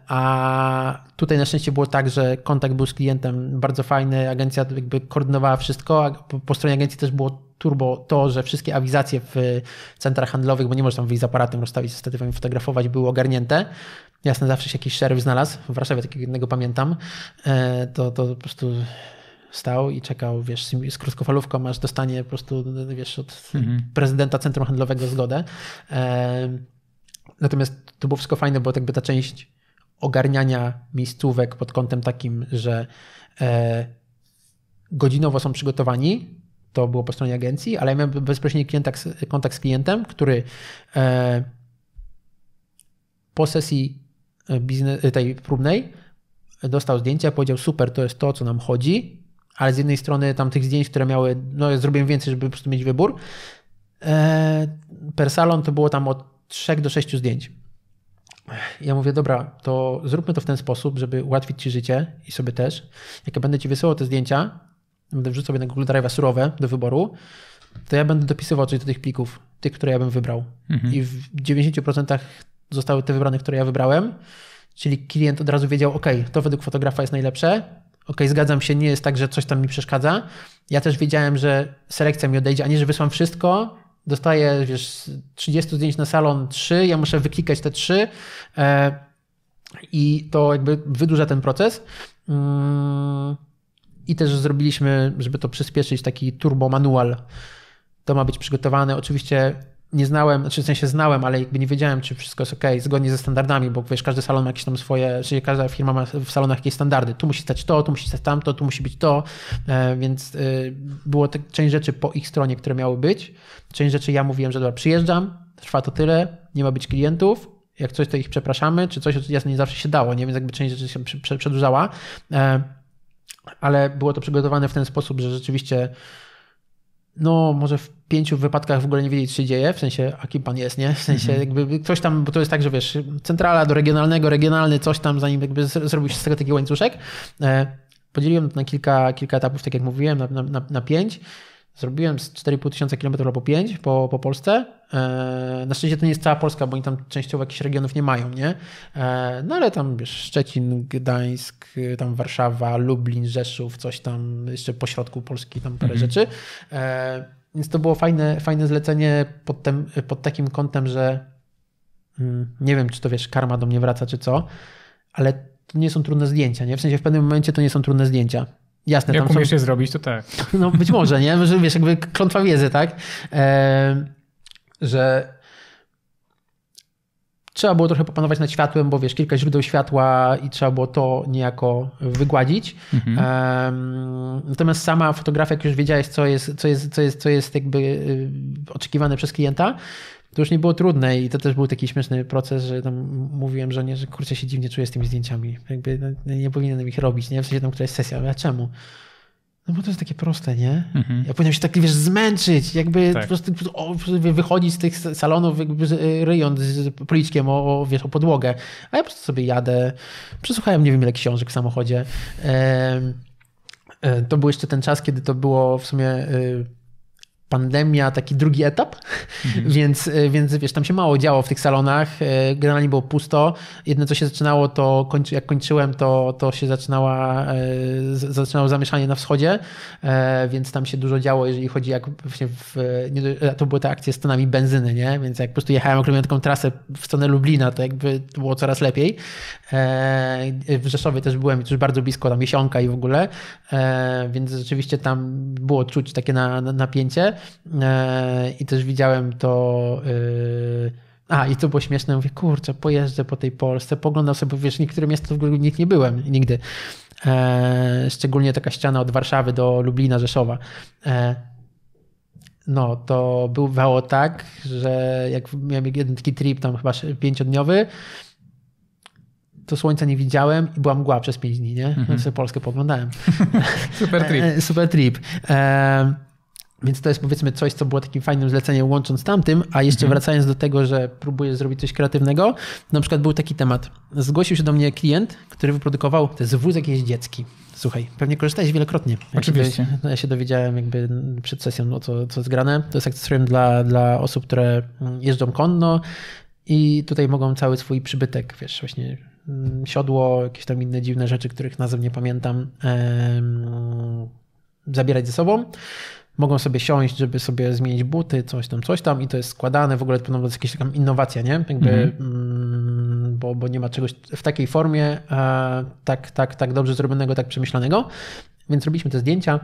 a tutaj na szczęście było tak, że kontakt był z klientem bardzo fajny, agencja jakby koordynowała wszystko, a po, po stronie agencji też było turbo to, że wszystkie awizacje w centrach handlowych, bo nie można tam wyjść z aparatem, rozstawić z statywem i fotografować, były ogarnięte. Jasne, zawsze się jakiś szeryf znalazł. W Warszawie takiego jednego pamiętam. E, to, to po prostu stał i czekał, wiesz, z krótkofalówką, aż dostanie po prostu, wiesz, od mhm. prezydenta Centrum Handlowego zgodę. E, natomiast to było wszystko fajne, bo tak jakby ta część ogarniania miejscówek pod kątem takim, że e, godzinowo są przygotowani, to było po stronie agencji, ale ja miałem bezpośredni kontakt z klientem, który e, po sesji e, biznes, e, tej próbnej dostał zdjęcia, powiedział super, to jest to, co nam chodzi, ale z jednej strony tam tych zdjęć, które miały, no ja zrobiłem więcej, żeby po prostu mieć wybór. Per salon to było tam od 3 do 6 zdjęć. Ja mówię, dobra, to zróbmy to w ten sposób, żeby ułatwić Ci życie i sobie też. Jak ja będę Ci wysyłał te zdjęcia, będę wrzucał sobie na Google Drive surowe do wyboru, to ja będę dopisywał coś do tych plików, tych, które ja bym wybrał. Mhm. I w 90% zostały te wybrane, które ja wybrałem, czyli klient od razu wiedział, OK, to według fotografa jest najlepsze, OK, zgadzam się, nie jest tak, że coś tam mi przeszkadza. Ja też wiedziałem, że selekcja mi odejdzie, a nie, że wysłam wszystko, dostaję, wiesz, 30 zdjęć na salon, 3, ja muszę wyklikać te 3 e, i to jakby wydłuża ten proces. Mm, i też zrobiliśmy, żeby to przyspieszyć, taki turbo manual. To ma być przygotowane. Oczywiście nie znałem, znaczy w sensie znałem, ale jakby nie wiedziałem, czy wszystko jest ok, zgodnie ze standardami, bo wiesz, każdy salon ma jakieś tam swoje, czyli każda firma ma w salonach jakieś standardy. Tu musi stać to, tu musi stać tamto, tu musi być to, e, więc e, było tak, część rzeczy po ich stronie, które miały być. Część rzeczy ja mówiłem, że dobra, przyjeżdżam, trwa to tyle, nie ma być klientów, jak coś to ich przepraszamy, czy coś, jasne, nie zawsze się dało, nie? więc jakby część rzeczy się przedłużała. E, ale było to przygotowane w ten sposób, że rzeczywiście no może w pięciu wypadkach w ogóle nie wiedzieć, co się dzieje, w sensie, a kim pan jest, nie? W sensie mhm. jakby ktoś tam, bo to jest tak, że wiesz, centrala do regionalnego, regionalny coś tam, zanim jakby zrobisz taki łańcuszek. E, podzieliłem to na kilka, kilka etapów, tak jak mówiłem, na, na, na pięć. Zrobiłem z 4,5 tysiąca kilometrów albo 5 po, po Polsce. E, na szczęście to nie jest cała Polska, bo oni tam częściowo jakichś regionów nie mają, nie? E, no ale tam wiesz, Szczecin, Gdańsk, tam Warszawa, Lublin, Rzeszów, coś tam jeszcze pośrodku Polski, tam parę mhm. rzeczy. E, więc to było fajne, fajne zlecenie pod, tem, pod takim kątem, że mm, nie wiem, czy to wiesz, karma do mnie wraca, czy co, ale to nie są trudne zdjęcia, nie? W sensie w pewnym momencie to nie są trudne zdjęcia. Jasne. Jak umiesz są... je zrobić, to tak. No być może, nie? Może, wiesz, jakby klątwa wiedzy, tak? E, że trzeba było trochę popanować nad światłem, bo wiesz, kilka źródeł światła i trzeba było to niejako wygładzić. Mhm. natomiast sama fotografia, jak już wiedziałeś, co jest, co jest, co jest, co jest jakby y, oczekiwane przez klienta, to już nie było trudne i to też był taki śmieszny proces, że tam mówiłem żonie, że kurczę się dziwnie czuję z tymi zdjęciami. Jakby no, no nie powinienem ich robić, nie? W sensie tam która jest sesja, ale czemu? No bo to jest takie proste, nie? Mhm. Ja powinienem się tak, wiesz, zmęczyć, jakby tak. po prostu wychodzić z tych salonów jakby y, ryjąc policzkiem o, o, wiesz, o podłogę. A ja po prostu sobie jadę, przesłuchałem nie wiem ile książek w samochodzie. E, to był jeszcze ten czas, kiedy to było w sumie y, pandemia, taki drugi etap, mhm. więc, e, więc wiesz, tam się mało działo w tych salonach, e, generalnie było pusto. Jedno co się zaczynało, to kończy, jak kończyłem, to, to się zaczynała, e, zaczynało zamieszanie na wschodzie, więc tam się dużo działo, jeżeli chodzi jak właśnie w, nie, to były te akcje z tonami benzyny, nie? Więc jak po prostu jechałem taką trasę w stronę Lublina, to jakby było coraz lepiej. W Rzeszowie też byłem już bardzo blisko tam jesionka i w ogóle, więc rzeczywiście tam było czuć takie na, na napięcie. E, i też widziałem to. E, a, i to było śmieszne. Mówię, kurczę, pojeżdżę po tej Polsce, poglądam sobie, wiesz, niektóre miasta, w ogóle nikt nie byłem nigdy. E, szczególnie taka ściana od Warszawy do Lublina, Rzeszowa. no, to bywało tak, że jak miałem jeden taki trip, tam chyba pięciodniowy, to słońca nie widziałem i była mgła przez pięć dni, nie? Mhm. Sobie Polskę poglądałem. Super trip. Super trip. Więc to jest powiedzmy coś, co było takim fajnym zleceniem łącząc tamtym, a jeszcze mhm. wracając do tego, że próbuję zrobić coś kreatywnego, na przykład był taki temat. Zgłosił się do mnie klient, który wyprodukował, to jest jakieś dziecki. Słuchaj, pewnie korzystałeś wielokrotnie. Oczywiście. Się, no, ja się dowiedziałem jakby przed sesją o co, co jest grane. To jest akcesorium dla, dla osób, które jeżdżą konno i tutaj mogą cały swój przybytek, wiesz, właśnie mm, siodło, jakieś tam inne dziwne rzeczy, których nazw nie pamiętam, em, zabierać ze sobą mogą sobie siąść, żeby sobie zmienić buty, coś tam, coś tam i to jest składane, w ogóle to jest jakaś taka innowacja, nie? Jakby, mhm. mm. bo, bo nie ma czegoś w takiej formie e, tak, tak, tak dobrze zrobionego, tak przemyślanego, więc robiliśmy te zdjęcia.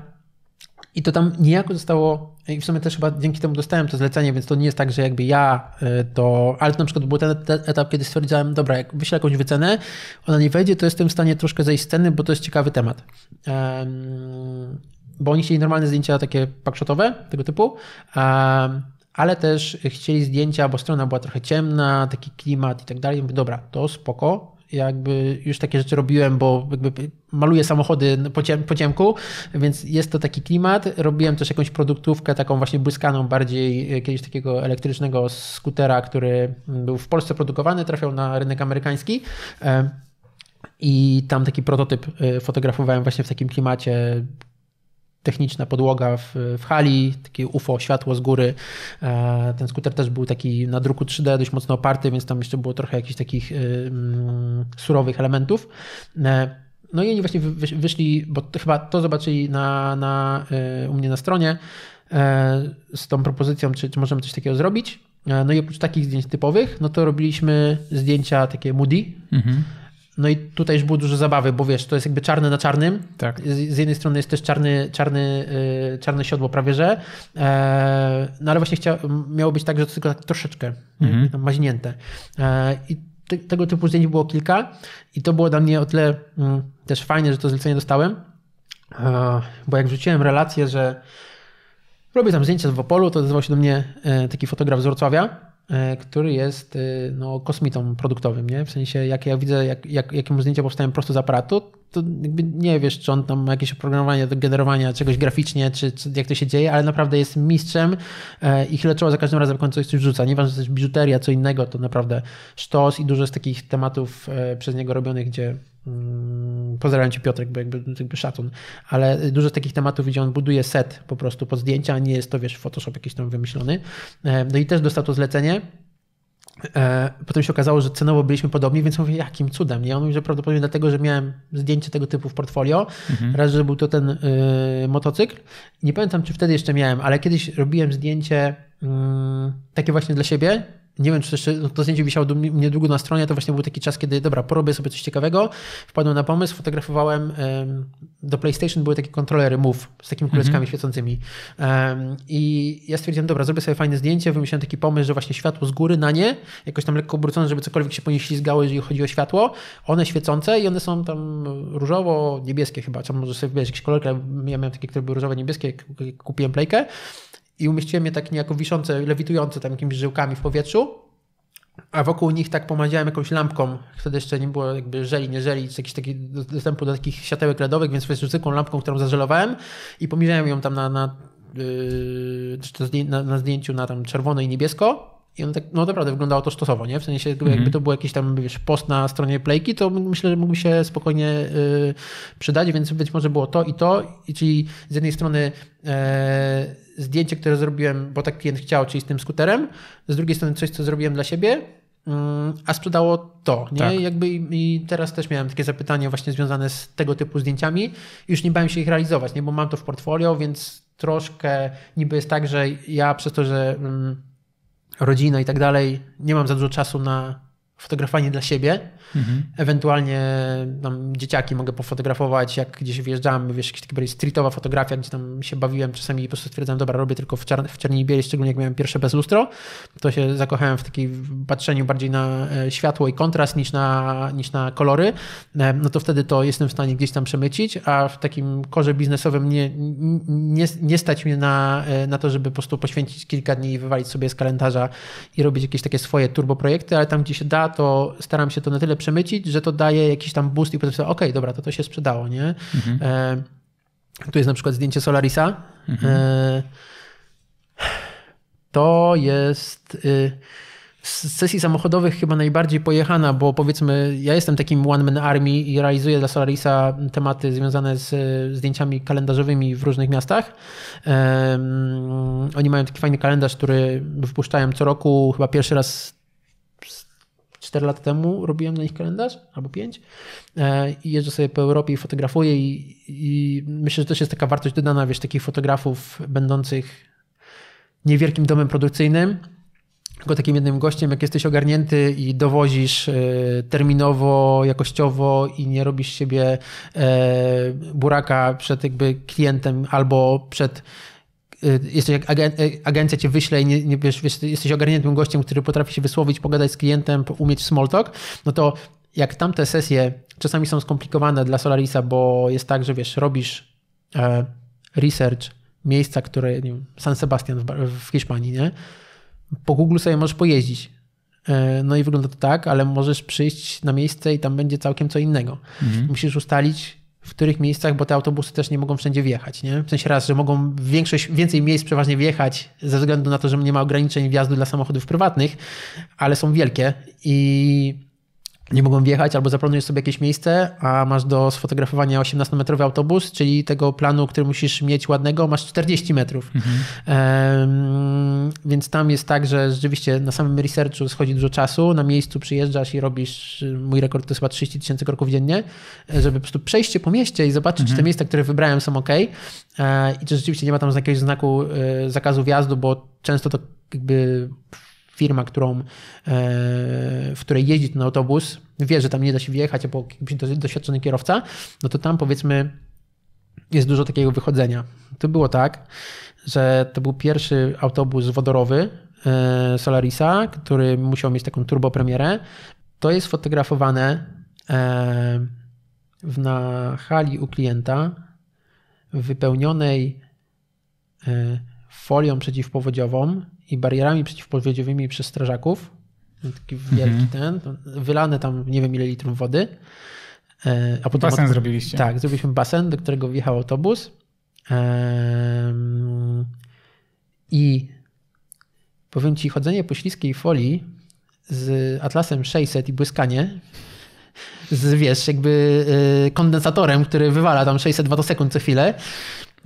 I to tam niejako zostało, i w sumie też chyba dzięki temu dostałem to zlecenie, więc to nie jest tak, że jakby ja e, to, ale to na przykład był ten etap, kiedy stwierdzałem, dobra, jak wyślę jakąś wycenę, ona nie wejdzie, to jestem w stanie troszkę zejść sceny, bo to jest ciekawy temat bo oni chcieli normalne zdjęcia takie pakszotowe, tego typu, ale też chcieli zdjęcia, bo strona była trochę ciemna, taki klimat i tak dalej. dobra, to spoko, jakby już takie rzeczy robiłem, bo jakby maluję samochody po, ciem, po ciemku, więc jest to taki klimat. Robiłem też jakąś produktówkę taką właśnie błyskaną bardziej, e, kiedyś takiego elektrycznego skutera, który był w Polsce produkowany, trafiał na rynek amerykański. I tam taki prototyp e, fotografowałem właśnie w takim klimacie techniczna podłoga w, w hali, takie UFO, światło z góry. E, ten skuter też był taki na druku 3D dość mocno oparty, więc tam jeszcze było trochę jakichś takich y, mm, surowych elementów. E, no i oni właśnie wyszli, bo to chyba to zobaczyli na, na, y, u mnie na stronie e, z tą propozycją, czy, czy możemy coś takiego zrobić. No i oprócz takich zdjęć typowych, no to robiliśmy zdjęcia takie moody. Mhm no i tutaj już było dużo zabawy, bo wiesz, to jest jakby czarne na czarnym. Tak. Z, z, jednej strony jest też czarny, czarny, yy, czarne siodło prawie, że. E, no ale właśnie chcia, miało być tak, że to tylko tak troszeczkę mhm. maźnięte. E, I te, tego typu zdjęć było kilka i to było dla mnie o tyle mm, też fajne, że to zlecenie dostałem, e, bo jak wrzuciłem relację, że robię tam zdjęcia w Opolu, to odezwał się do mnie e, taki fotograf z Wrocławia E, który jest e, no, kosmitą produktowym, nie? W sensie, jak ja widzę, jak, jak, jakie mu zdjęcia powstają prosto z aparatu, to nie wiesz, czy on tam ma jakieś oprogramowanie do generowania czegoś graficznie, czy, czy, jak to się dzieje, ale naprawdę jest mistrzem e, i chyle czoła za każdym razem, jak on coś, coś rzuca. Nieważne, czy to jest biżuteria, co innego, to naprawdę sztos i dużo z takich tematów przez niego robionych, gdzie Mm, pozdrawiam cię Piotrek, bo jakby, jakby szacun, ale dużo z takich tematów, gdzie on buduje set po prostu pod zdjęcia, nie jest to wiesz, Photoshop jakiś tam wymyślony. E, no i też dostał to zlecenie. E, potem się okazało, że cenowo byliśmy podobni, więc mówię, jakim cudem, nie? On mówi, że prawdopodobnie dlatego, że miałem zdjęcie tego typu w portfolio, mhm. raz, że był to ten e, motocykl. Nie pamiętam, czy wtedy jeszcze miałem, ale kiedyś robiłem zdjęcie mm, takie właśnie dla siebie, nie wiem, czy jeszcze no, to zdjęcie wisiało niedługo na stronie, to właśnie był taki czas, kiedy dobra, porobię sobie coś ciekawego, wpadłem na pomysł, fotografowałem, do PlayStation były takie kontrolery Move z takimi mhm. kuleczkami mm -hmm. świecącymi i ja stwierdziłem, dobra, zrobię sobie fajne zdjęcie, wymyśliłem taki pomysł, że właśnie światło z góry na nie, jakoś tam lekko obrócone, żeby cokolwiek się po niej ślizgało, jeżeli chodzi o światło, one świecące i one są tam różowo-niebieskie chyba, czy może sobie wybierać jakiś kolor, ja miałem takie, które były różowe-niebieskie, kupiłem playkę i umieściłem je tak niejako wiszące, lewitujące tam jakimiś żyłkami w powietrzu, a wokół nich tak pomadziałem jakąś lampką. Wtedy jeszcze nie było jakby żeli, nie żeli, jakiś taki dostępu do takich światełek LEDowych, więc po zwykłą lampką, którą zażelowałem i pomierzałem ją tam na, na, yy, na, na zdjęciu na tam czerwono i niebiesko. I on tak, no naprawdę wyglądało to stosowo, nie? W sensie, jakby mm -hmm. to był jakiś tam wiesz, post na stronie Playki, to myślę, że mógłby się spokojnie yy, przydać, więc być może było to i to. I czyli z jednej strony e, zdjęcie, które zrobiłem, bo tak klient chciał, czyli z tym skuterem, z drugiej strony coś, co zrobiłem dla siebie, mm, a sprzedało to. Nie? Tak. Jakby i teraz też miałem takie zapytanie właśnie związane z tego typu zdjęciami. Już nie bałem się ich realizować, nie? bo mam to w portfolio, więc troszkę niby jest tak, że ja przez to, że mm, rodzina i tak dalej, nie mam za dużo czasu na fotografowanie dla siebie. Mhm. Ewentualnie tam, dzieciaki mogę pofotografować, jak gdzieś wjeżdżam, wiesz, jakaś taka bardziej streetowa fotografia, gdzie tam się bawiłem czasami i po prostu stwierdzam, dobra, robię tylko w, czar w czerni i bieli, szczególnie jak miałem pierwsze bez lustro, to się zakochałem w takim patrzeniu bardziej na e, światło i kontrast niż na, niż na kolory, e, no to wtedy to jestem w stanie gdzieś tam przemycić, a w takim korze biznesowym nie, nie, nie stać mnie na, e, na to, żeby po prostu poświęcić kilka dni i wywalić sobie z kalendarza i robić jakieś takie swoje turbo projekty, ale tam gdzie się da, to staram się to na tyle przemycić, że to daje jakiś tam boost i potem sobie, okej, okay, dobra, to to się sprzedało, nie? Mhm. E, tu jest na przykład zdjęcie Solarisa. Mhm. E, to jest... Y, z sesji samochodowych chyba najbardziej pojechana, bo powiedzmy, ja jestem takim one man army i realizuję dla Solarisa tematy związane z y, zdjęciami kalendarzowymi w różnych miastach. oni mają taki fajny kalendarz, który wypuszczają co roku, chyba pierwszy raz 4 lata temu robiłem na nich kalendarz, albo 5 e, i jeżdżę sobie po Europie i fotografuję i, i myślę, że też jest taka wartość dodana, wiesz, takich fotografów będących niewielkim domem produkcyjnym, tylko takim jednym gościem, jak jesteś ogarnięty i dowozisz e, terminowo, jakościowo i nie robisz siebie e, buraka przed jakby klientem albo przed Y, jesteś, agen, y, agencja cię wyśle i nie, nie, wiesz, wiesz, jesteś ogarniętym gościem, który potrafi się wysłowić, pogadać z klientem, umieć small talk, no to jak tamte sesje czasami są skomplikowane dla Solarisa, bo jest tak, że wiesz, robisz e, research miejsca, które, nie wiem, San Sebastian w, w Hiszpanii, nie? Po Google sobie możesz pojeździć. E, no i wygląda to tak, ale możesz przyjść na miejsce i tam będzie całkiem co innego. Mhm. Musisz ustalić, w których miejscach, bo te autobusy też nie mogą wszędzie wjechać, nie? W sensie raz, że mogą większość, więcej miejsc przeważnie wjechać ze względu na to, że nie ma ograniczeń wjazdu dla samochodów prywatnych, ale są wielkie i nie mogą wjechać, albo zaplanujesz sobie jakieś miejsce, a masz do sfotografowania 18-metrowy autobus, czyli tego planu, który musisz mieć ładnego, masz 40 metrów. Mhm. Um, więc tam jest tak, że rzeczywiście na samym researchu schodzi dużo czasu, na miejscu przyjeżdżasz i robisz, mój rekord to jest chyba 30 tysięcy kroków dziennie, żeby po prostu przejść się po mieście i zobaczyć, mhm. czy te mhm. miejsca, które wybrałem są ok e, i czy rzeczywiście nie ma tam jakiegoś znaku e, zakazu wjazdu, bo często to jakby firma, którą, e, w której jeździ ten autobus, wie, że tam nie da się wjechać, a to jest doświadczony kierowca, no to tam powiedzmy jest dużo takiego wychodzenia. To było tak, że to był pierwszy autobus wodorowy e, Solarisa, który musiał mieć taką turbopremierę. To jest fotografowane e, na hali u klienta wypełnionej folią przeciwpowodziową i barierami przeciwpowodziowymi przez strażaków. Taki wielki mhm. ten, wylane tam nie wiem ile litrów wody. E, a potem basen od... zrobiliście. Tak, zrobiliśmy basen, do którego wjechał autobus. I powiem ci, chodzenie po śliskiej folii z Atlasem 600 i błyskanie z, wiesz, jakby e, kondensatorem, który wywala tam 600 watosekund co chwilę,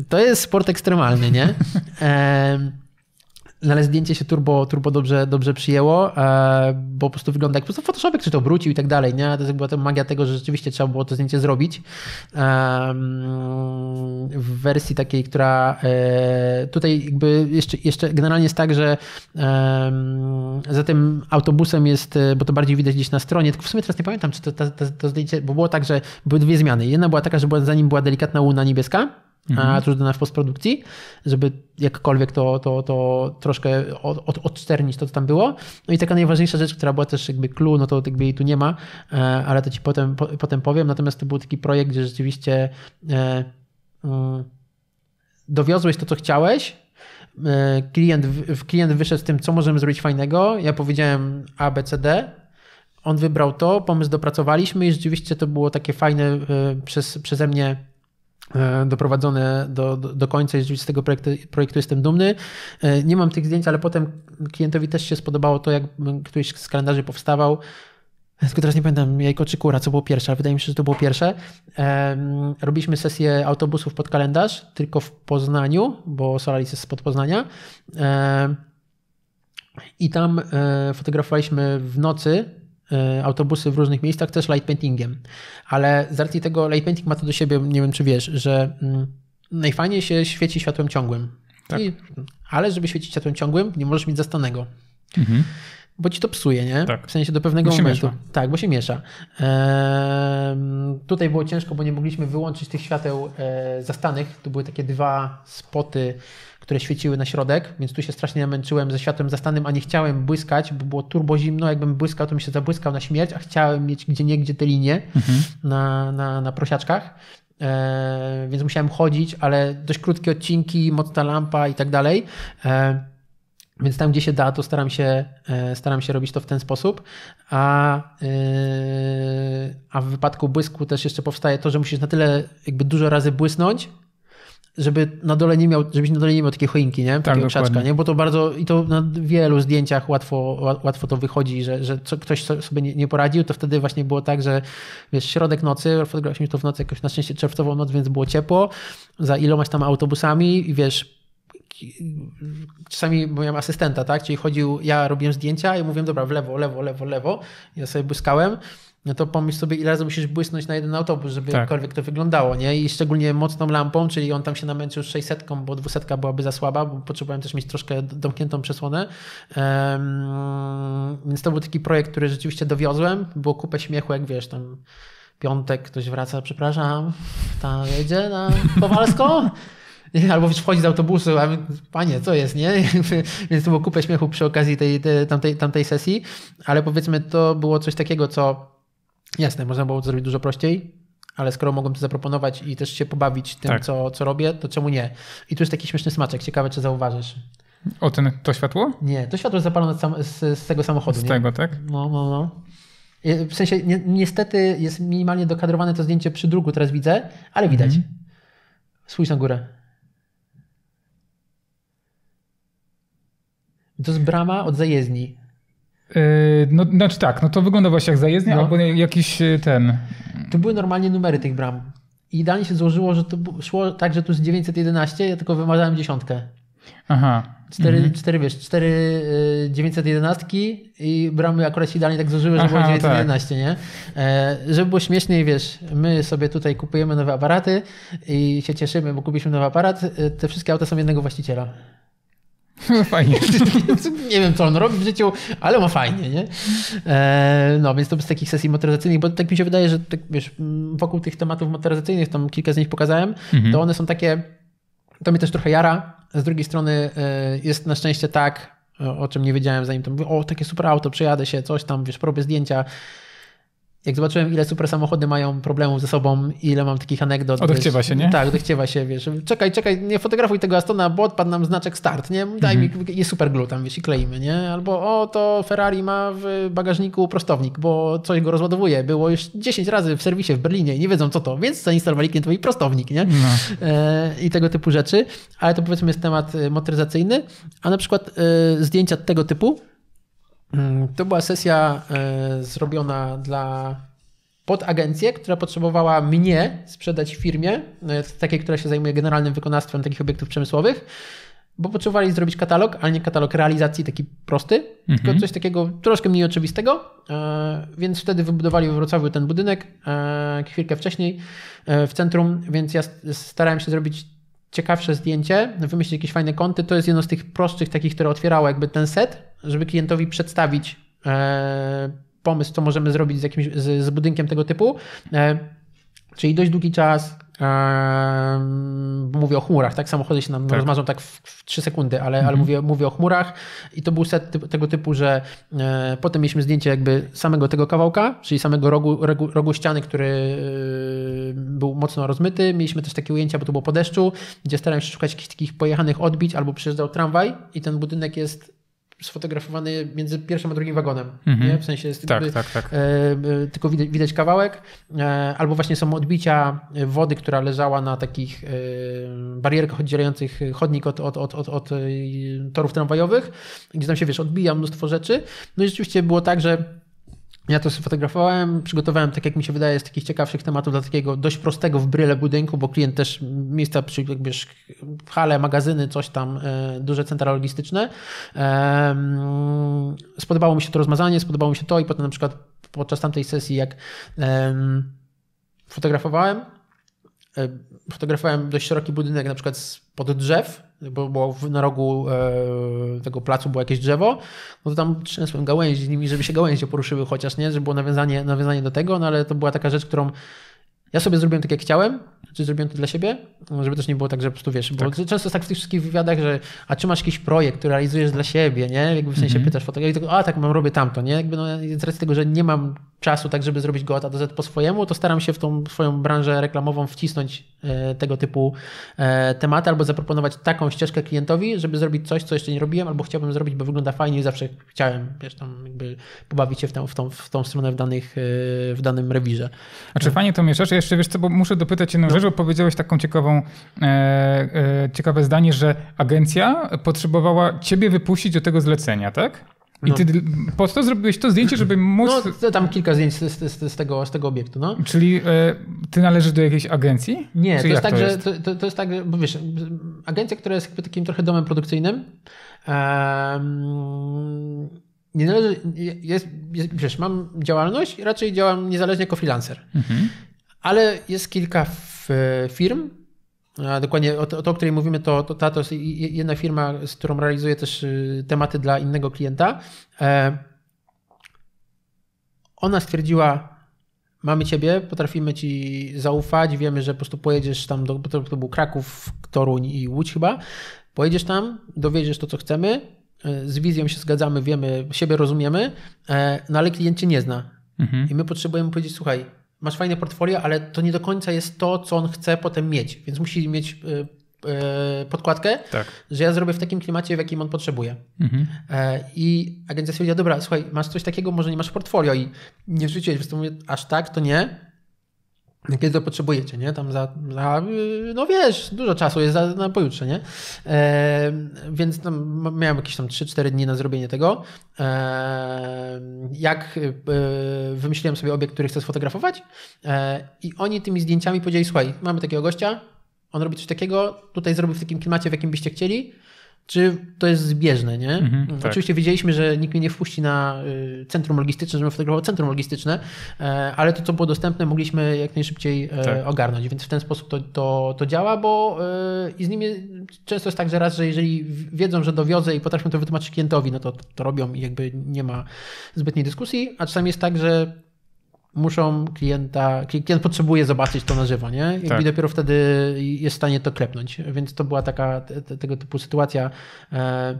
to jest sport ekstremalny, nie? No ale zdjęcie się turbo, turbo dobrze, dobrze przyjęło, e, bo po prostu wygląda jak po prostu Photoshopek czy to obrócił i tak dalej, nie? To jest była ta magia tego, że rzeczywiście trzeba było to zdjęcie zrobić. W wersji takiej, która e, tutaj jakby jeszcze, jeszcze generalnie jest tak, że za tym autobusem jest, e, bo to bardziej widać gdzieś na stronie, tylko w sumie teraz nie pamiętam, czy to, to, to, to zdjęcie, bo było tak, że były dwie zmiany. Jedna była taka, że była, za nim była delikatna łuna niebieska, mhm. trudne w postprodukcji, żeby jakkolwiek to, to, to troszkę od, od, odczernić to, co tam było. No i taka najważniejsza rzecz, która była też jakby clue, no to jakby jej tu nie ma, e, ale to ci potem, po, potem powiem. Natomiast to był taki projekt, gdzie rzeczywiście e, e, dowiozłeś to, co chciałeś, e, klient, klient wyszedł z tym, co możemy zrobić fajnego. Ja powiedziałem A, B, C, D. On wybrał to, pomysł dopracowaliśmy i rzeczywiście to było takie fajne e, przez, przeze mnie E, doprowadzone do, do, do końca i z tego projektu, projektu jestem dumny. E, nie mam tych zdjęć, ale potem klientowi też się spodobało to, jak któryś z kalendarzy powstawał. Tylko teraz nie pamiętam, jajko czy kura, co było pierwsze, ale wydaje mi się, że to było pierwsze. robiliśmy sesję autobusów pod kalendarz, tylko w Poznaniu, bo Solaris jest spod Poznania. I tam e, fotografowaliśmy w nocy, Y, autobusy w różnych miejscach też light paintingiem. Ale z racji tego light painting ma to do siebie, nie wiem czy wiesz, że mm, najfajniej się świeci światłem ciągłym. Tak. I, ale żeby świecić światłem ciągłym, nie możesz mieć zastanego. Mhm. Bo ci to psuje, nie? Tak. W sensie do pewnego bo momentu. Miesza. Tak, bo się miesza. Eee, tutaj było ciężko, bo nie mogliśmy wyłączyć tych świateł e, zastanych. Tu były takie dwa spoty które świeciły na środek, więc tu się strasznie męczyłem ze światłem zastanym, a nie chciałem błyskać, bo było turbo zimno, jakbym błyskał, to mi się zabłyskał na śmierć, a chciałem mieć gdzie niegdzie te linie mhm. na, na, na prosiaczkach. E, więc musiałem chodzić, ale dość krótkie odcinki, mocna lampa i tak dalej. E, więc tam, gdzie się da, to staram się, e, staram się robić to w ten sposób. A, e, a w wypadku błysku też jeszcze powstaje to, że musisz na tyle jakby dużo razy błysnąć, żeby na dole nie miał, żebyś na dole nie miał takiej choinki, nie? Takiego tak, krzaczka, nie? Bo to bardzo, i to na wielu zdjęciach łatwo, łatwo to wychodzi, że, że ktoś sobie nie, nie, poradził, to wtedy właśnie było tak, że wiesz, środek nocy, fotografowaliśmy to w nocy jakoś na szczęście czerwcową noc, więc było ciepło, za ilomaś tam autobusami i wiesz, czasami miałem asystenta, tak? Czyli chodził, ja robiłem zdjęcia i mówiłem, dobra, w lewo, lewo, lewo, lewo. Ja sobie błyskałem no to pomyśl sobie, ile razy musisz błysnąć na jeden autobus, żeby tak. jakkolwiek to wyglądało, nie? I szczególnie mocną lampą, czyli on tam się namęczył z 600, bo 200 byłaby za słaba, bo potrzebowałem też mieć troszkę domkniętą przesłonę. Um, więc to był taki projekt, który rzeczywiście dowiozłem. Było kupę śmiechu, jak wiesz, tam piątek ktoś wraca, przepraszam, tam jedzie na Kowalską? albo wchodzi z autobusu, a panie, co jest, nie? Więc to było kupę śmiechu przy okazji tej, tej, tamtej, tamtej sesji, ale powiedzmy to było coś takiego, co Jasne, można było to zrobić dużo prościej, ale skoro mogłem to zaproponować i też się pobawić tym, tak. co, co robię, to czemu nie? I tu jest taki śmieszny smaczek, ciekawe czy zauważysz. O, ten, to światło? Nie, to światło jest zapalone z, z, z tego samochodu. Z nie? tego, tak? No, no, no. W sensie ni niestety jest minimalnie dokadrowane to zdjęcie przy druku, teraz widzę, ale widać. Mhm. Spójrz na górę. To jest brama od zajezdni. E, no, znaczy tak, no to wygląda właśnie jak zajezdnia no. albo jakiś e, ten. To były normalnie numery tych bram. I idealnie się złożyło, że to szło tak, że tu jest 911, ja tylko wymarzałem dziesiątkę. Aha. Cztery, mhm. cztery wiesz, cztery 911 e, i bramy akurat się idealnie tak złożyły, że były było 911, no tak. nie? E, żeby było śmieszniej, wiesz, my sobie tutaj kupujemy nowe aparaty i się cieszymy, bo kupiliśmy nowy aparat. Te wszystkie auta są jednego właściciela. No, fajnie. nie wiem, co on robi w życiu, ale ma fajnie, nie? E, no, więc to z takich sesji motoryzacyjnych, bo tak mi się wydaje, że tak, wiesz, wokół tych tematów motoryzacyjnych, tam kilka z nich pokazałem, mhm. to one są takie, to mnie też trochę jara. Z drugiej strony e, jest na szczęście tak, o czym nie wiedziałem zanim to tam, o, takie super auto, przejadę się, coś tam, wiesz, robię zdjęcia, jak zobaczyłem, ile super samochody mają problemów ze sobą, ile mam takich anegdot. Odechciewa się, nie? Tak, odechciewa się, wiesz. Czekaj, czekaj, nie fotografuj tego Astona, bo odpadł nam znaczek start, nie? Daj mm -hmm. mi, jest super glue tam, wiesz, i kleimy, nie? Albo o, to Ferrari ma w bagażniku prostownik, bo coś go rozładowuje. Było już 10 razy w serwisie w Berlinie i nie wiedzą co to, więc zainstalowali klientowi prostownik, nie? No. E, I tego typu rzeczy. Ale to powiedzmy jest temat e, motoryzacyjny, a na przykład e, zdjęcia tego typu Mm, to była sesja e, zrobiona dla pod agencję, która potrzebowała mnie sprzedać firmie, e, takiej, która się zajmuje generalnym wykonawstwem takich obiektów przemysłowych, bo potrzebowali zrobić katalog, ale nie katalog realizacji taki prosty, mhm. tylko coś takiego troszkę mniej oczywistego. E, więc wtedy wybudowali we Wrocławiu ten budynek chwilkę wcześniej w centrum, więc ja starałem się zrobić ciekawsze zdjęcie, wymyślić jakieś fajne konty. To jest jedno z tych prostszych takich, które otwierało jakby ten set, żeby klientowi przedstawić e, pomysł, co możemy zrobić z, jakimś, z, budynkiem tego typu. E, czyli dość długi czas, mówię o chmurach, tak? Samochody się nam tak. tak w, w 3 sekundy, ale, mhm. ale mówię, mówię o chmurach i to był set ty, tego typu, że e, potem mieliśmy zdjęcie jakby samego tego kawałka, czyli samego rogu, rogu, rogu ściany, który e, był mocno rozmyty. Mieliśmy też takie ujęcia, bo to było po deszczu, gdzie starałem się szukać jakichś takich pojechanych odbić albo przyjeżdżał tramwaj i ten budynek jest sfotografowany między pierwszym a drugim wagonem. Mhm. Nie? W sensie jest tak, jakby, tak, tak. E, e, tylko widać, widać kawałek, e, albo właśnie są odbicia wody, która leżała na takich e, barierkach oddzielających chodnik od, od, od, od, od e, torów tramwajowych, gdzie tam się wiesz, odbija mnóstwo rzeczy. No i rzeczywiście było tak, że ja to sfotografowałem, przygotowałem, tak jak mi się wydaje, z takich ciekawszych tematów dla takiego dość prostego w bryle budynku, bo klient też miejsca, jak wiesz, hale, magazyny, coś tam, e, duże centra logistyczne. Spodobało mi się to rozmazanie, spodobało mi się to i potem na przykład podczas tamtej sesji, jak fotografowałem, e, fotografowałem dość szeroki budynek na przykład pod drzew, bo, bo na rogu e, tego placu było jakieś drzewo, no to tam trzęsłem gałęzi nimi, żeby się gałęzie poruszyły, chociaż nie, żeby było nawiązanie, nawiązanie do tego, no ale to była taka rzecz, którą ja sobie zrobiłem tak, jak chciałem, czy zrobiłem to dla siebie, żeby też nie było tak, że po prostu wiesz, tak. bo często jest tak w tych wszystkich wywiadach, że a czy masz jakiś projekt, który realizujesz dla siebie, nie? Jakby w sensie mhm. pytasz fotografię i tak, a tak mam, robię tamto, nie? Jakby no, z racji tego, że nie mam czasu tak, żeby zrobić go od A do Z po swojemu, to staram się w tą swoją branżę reklamową wcisnąć e, tego typu e, tematy albo zaproponować taką ścieżkę klientowi, żeby zrobić coś, co jeszcze nie robiłem albo chciałbym zrobić, bo wygląda fajnie i zawsze chciałem, wiesz, tam jakby pobawić się w tą, w tą, w tą stronę w, danych, e, w danym rewirze. A czy fajnie to mieszasz? jeszcze wiesz co, bo muszę dopytać jedną no. rzecz, bo powiedziałeś taką ciekawą, e, e, ciekawe zdanie, że agencja potrzebowała ciebie wypuścić do tego zlecenia, tak? I no. ty po co zrobiłeś to zdjęcie, żeby móc... No, tam kilka zdjęć z, z, z, tego, z tego obiektu, no. Czyli e, ty należysz do jakiejś agencji? Nie, to jest, tak, to, jest? Że, to, to jest tak, bo wiesz, agencja, która jest takim trochę domem produkcyjnym, um, nie należy, jest, jest, wiesz, mam działalność i raczej działam niezależnie jako freelancer. Mhm. Ale jest kilka e, firm, dokładnie o, to, o której mówimy, to, to ta to jest jedna firma, z którą realizuję też y, tematy dla innego klienta. E, ona stwierdziła, mamy ciebie, potrafimy ci zaufać, wiemy, że po prostu pojedziesz tam, do, to, to był Kraków, Toruń i Łódź chyba, pojedziesz tam, dowiedziesz to, co chcemy, e, z wizją się zgadzamy, wiemy, siebie rozumiemy, no ale klient cię nie zna. Mhm. I my potrzebujemy powiedzieć, słuchaj, masz fajne portfolio, ale to nie do końca jest to, co on chce potem mieć, więc musi mieć e, e, podkładkę, tak. że ja zrobię w takim klimacie, w jakim on potrzebuje. Mhm. E, I agencja stwierdziła, dobra, słuchaj, masz coś takiego, może nie masz portfolio i nie wrzuciłeś, więc mówię, aż tak, to nie, kiedy to potrzebujecie, nie? Tam za, za, no wiesz, dużo czasu jest za, na pojutrze, nie? E, więc tam miałem jakieś tam 3-4 dni na zrobienie tego. E, jak e, wymyśliłem sobie obiekt, który chcę sfotografować e, i oni tymi zdjęciami powiedzieli, słuchaj, mamy takiego gościa, on robi coś takiego, tutaj zrobił w takim klimacie, w jakim byście chcieli, czy to jest zbieżne, nie? Mhm, mhm. tak. Oczywiście wiedzieliśmy, że nikt mnie nie wpuści na y, centrum logistyczne, żebym fotografował centrum logistyczne, e, ale to, co było dostępne, mogliśmy jak najszybciej e, tak. ogarnąć, więc w ten sposób to, to, to działa, bo e, i z nimi często jest tak, że raz, że jeżeli wiedzą, że dowiozę i potrafią to wytłumaczyć klientowi, no to to robią i jakby nie ma zbytniej dyskusji, a czasami jest tak, że muszą klienta, klient potrzebuje zobaczyć to na żywo, nie? I tak. dopiero wtedy jest w stanie to klepnąć. Więc to była taka te, tego typu sytuacja. E,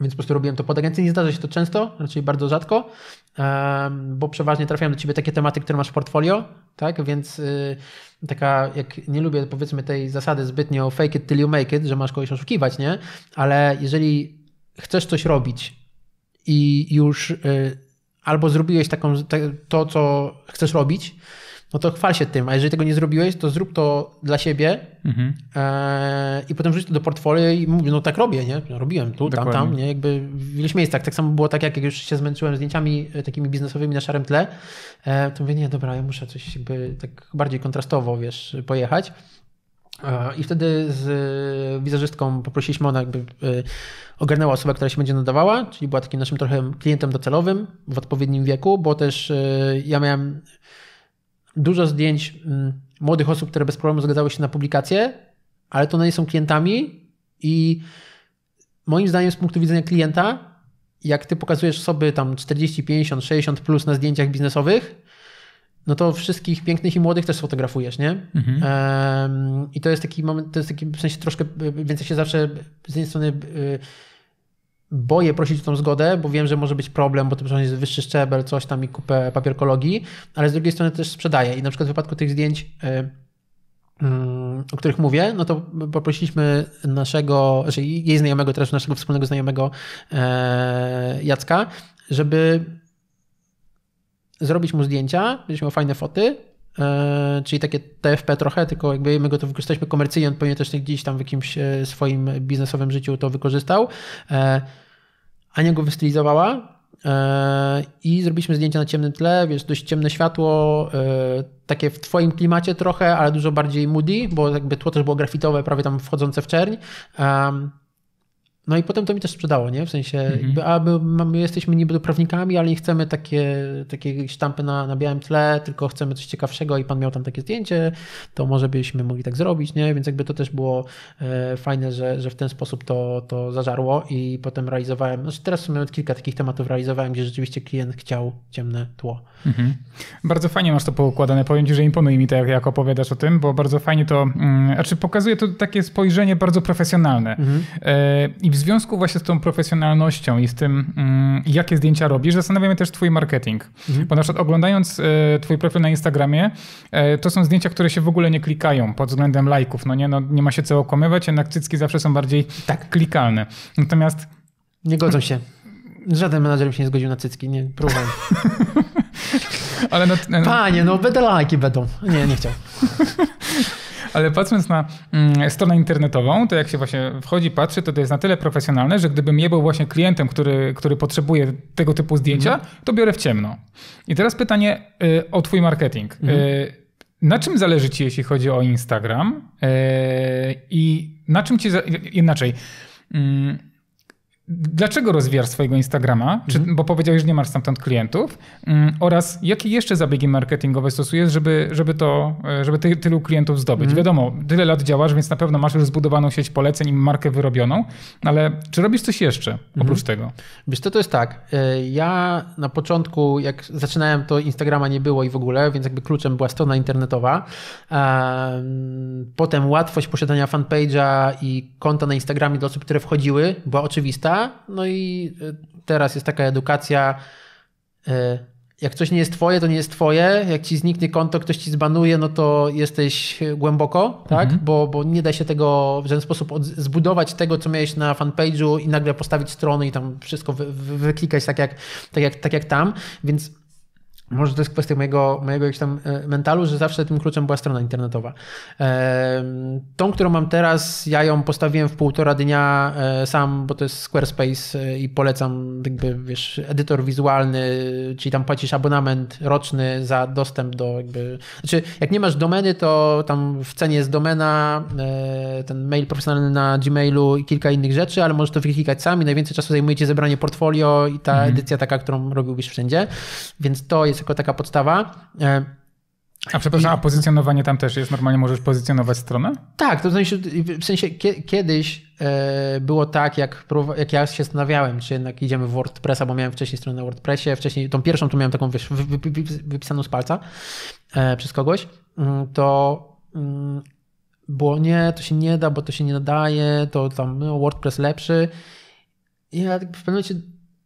więc po prostu robiłem to pod agencję. Nie zdarza się to często, raczej bardzo rzadko, e, bo przeważnie trafiają do ciebie takie tematy, które masz w portfolio, tak? Więc y, taka, jak nie lubię powiedzmy tej zasady zbytnio fake it till you make it, że masz kogoś oszukiwać, nie? Ale jeżeli chcesz coś robić i już y, albo zrobiłeś taką, te, to, co chcesz robić, no to chwal się tym, a jeżeli tego nie zrobiłeś, to zrób to dla siebie mhm. e, i potem wrzuć to do portfolio i mówię, no tak robię, nie? No, robiłem tu, Dokładnie. tam, tam, nie? Jakby w iluś miejscach. Tak samo było tak, jak już się zmęczyłem zdjęciami e, takimi biznesowymi na szarym tle, e, to mówię, nie, dobra, ja muszę coś jakby tak bardziej kontrastowo, wiesz, pojechać. I wtedy z e, wizerzystką poprosiliśmy, ona jakby e, ogarnęła osobę, która się będzie nadawała, czyli była takim naszym trochę klientem docelowym w odpowiednim wieku, bo też e, ja miałem dużo zdjęć mm, młodych osób, które bez problemu zgadzały się na publikacje, ale to one nie są klientami i moim zdaniem z punktu widzenia klienta, jak ty pokazujesz osoby tam 40, 50, 60 plus na zdjęciach biznesowych, no to wszystkich pięknych i młodych też fotografujesz, nie? Mhm. I to jest taki moment, to jest taki w sensie troszkę, więc ja się zawsze z jednej strony y, boję prosić o tą zgodę, bo wiem, że może być problem, bo to jest wyższy szczebel, coś tam i kupę papierkologii, ale z drugiej strony też sprzedaję i na przykład w wypadku tych zdjęć y, mm, o których mówię, no to poprosiliśmy naszego, znaczy jej znajomego, też naszego wspólnego znajomego e, Jacka, żeby zrobić mu zdjęcia, będziesz miał fajne foty, e, czyli takie TFP trochę, tylko jakby my go to wykorzystaliśmy komercyjnie, on pewnie też gdzieś tam w jakimś e, swoim biznesowym życiu to wykorzystał. E, Ania go wystylizowała i zrobiliśmy zdjęcia na ciemnym tle, wiesz, dość ciemne światło, takie w twoim klimacie trochę, ale dużo bardziej moody, bo jakby tło też było grafitowe, prawie tam wchodzące w czerń. No i potem to mi też sprzedało, nie? W sensie, mhm. jakby, my, my jesteśmy niby prawnikami, ale nie chcemy takie, takie sztampy na, na białym tle, tylko chcemy coś ciekawszego i pan miał tam takie zdjęcie, to może byśmy mogli tak zrobić, nie? Więc jakby to też było e, fajne, że, że w ten sposób to, to zażarło i potem realizowałem, znaczy teraz w sumie kilka takich tematów realizowałem, gdzie rzeczywiście klient chciał ciemne tło. Mhm. Bardzo fajnie masz to poukładane. Powiem ci, że imponuje mi to, jak, jak opowiadasz o tym, bo bardzo fajnie to, mm, znaczy pokazuje to takie spojrzenie bardzo profesjonalne. Mhm. E, I w związku właśnie z tą profesjonalnością i z tym, mm, jakie zdjęcia robisz, zastanawiamy też twój marketing. Mhm. Bo na przykład oglądając e, twój profil na Instagramie, e, to są zdjęcia, które się w ogóle nie klikają pod względem lajków. No nie, no, nie ma się co okłamywać, jednak cycki zawsze są bardziej tak klikalne. Natomiast... Nie godzą się. Żaden menadżer mi się nie zgodził na cycki, nie, próbowałem. Ale na, na, Panie, no będę lajki będą. Nie, nie chciał. Ale patrząc na mm, stronę internetową, to jak się właśnie wchodzi, patrzy, to to jest na tyle profesjonalne, że gdybym nie był właśnie klientem, który, który potrzebuje tego typu zdjęcia, mhm. to biorę w ciemno. I teraz pytanie y, o twój marketing. Y, mhm. na czym zależy ci, jeśli chodzi o Instagram? Y, I na czym ci... Inaczej. Mm, Dlaczego rozwijasz swojego Instagrama? Czy, mhm. Bo powiedziałeś, że nie masz stamtąd klientów. Mm, oraz jakie jeszcze zabiegi marketingowe stosujesz, żeby, żeby, to, e, żeby ty, tylu klientów zdobyć? Mhm. Wiadomo, tyle lat działasz, więc na pewno masz już zbudowaną sieć poleceń i markę wyrobioną, ale czy robisz coś jeszcze mhm. oprócz mhm. tego? Wiesz, to, to jest tak. E, ja na początku, jak zaczynałem, to Instagrama nie było i w ogóle, więc jakby kluczem była strona internetowa. E, potem łatwość posiadania fanpage'a i konta na Instagramie dla osób, które wchodziły, była oczywista no i y, teraz jest taka edukacja. Y, jak coś nie jest twoje, to nie jest twoje. Jak ci zniknie konto, ktoś ci zbanuje, no to jesteś y, głęboko, tak? Mhm. Bo, bo nie da się tego w żaden sposób zbudować tego, co miałeś na fanpage'u i nagle postawić strony i tam wszystko wy, wy, wyklikać tak jak, tak, jak, tak jak tam. Więc może to jest kwestia mojego, mojego jakiegoś tam e, mentalu, że zawsze tym kluczem była strona internetowa. Tą, którą mam teraz, ja ją postawiłem w półtora dnia e, sam, bo to jest Squarespace e, i polecam, jakby, wiesz, edytor wizualny, czyli tam płacisz abonament roczny za dostęp do jakby... Znaczy, jak nie masz domeny, to tam w cenie jest domena, ten mail profesjonalny na Gmailu i kilka innych rzeczy, ale możesz to wyklikać sami najwięcej czasu zajmuje ci zebranie portfolio i ta mhm. edycja taka, którą robiłbyś wszędzie, więc to jest jest tylko taka podstawa. E, a przepraszam, a pozycjonowanie tam też jest? Normalnie możesz pozycjonować stronę? Tak, to znaczy, w sensie, w sensie kiedyś e, było tak, jak, jak ja się zastanawiałem, czy jednak idziemy w WordPressa, bo miałem wcześniej stronę na WordPressie, wcześniej tą pierwszą tu miałem taką wiesz, wypisaną z palca e, przez kogoś, mm, to mm, było nie, to się nie da, bo to się nie nadaje, to tam no, WordPress lepszy. I ja tak w pewnym momencie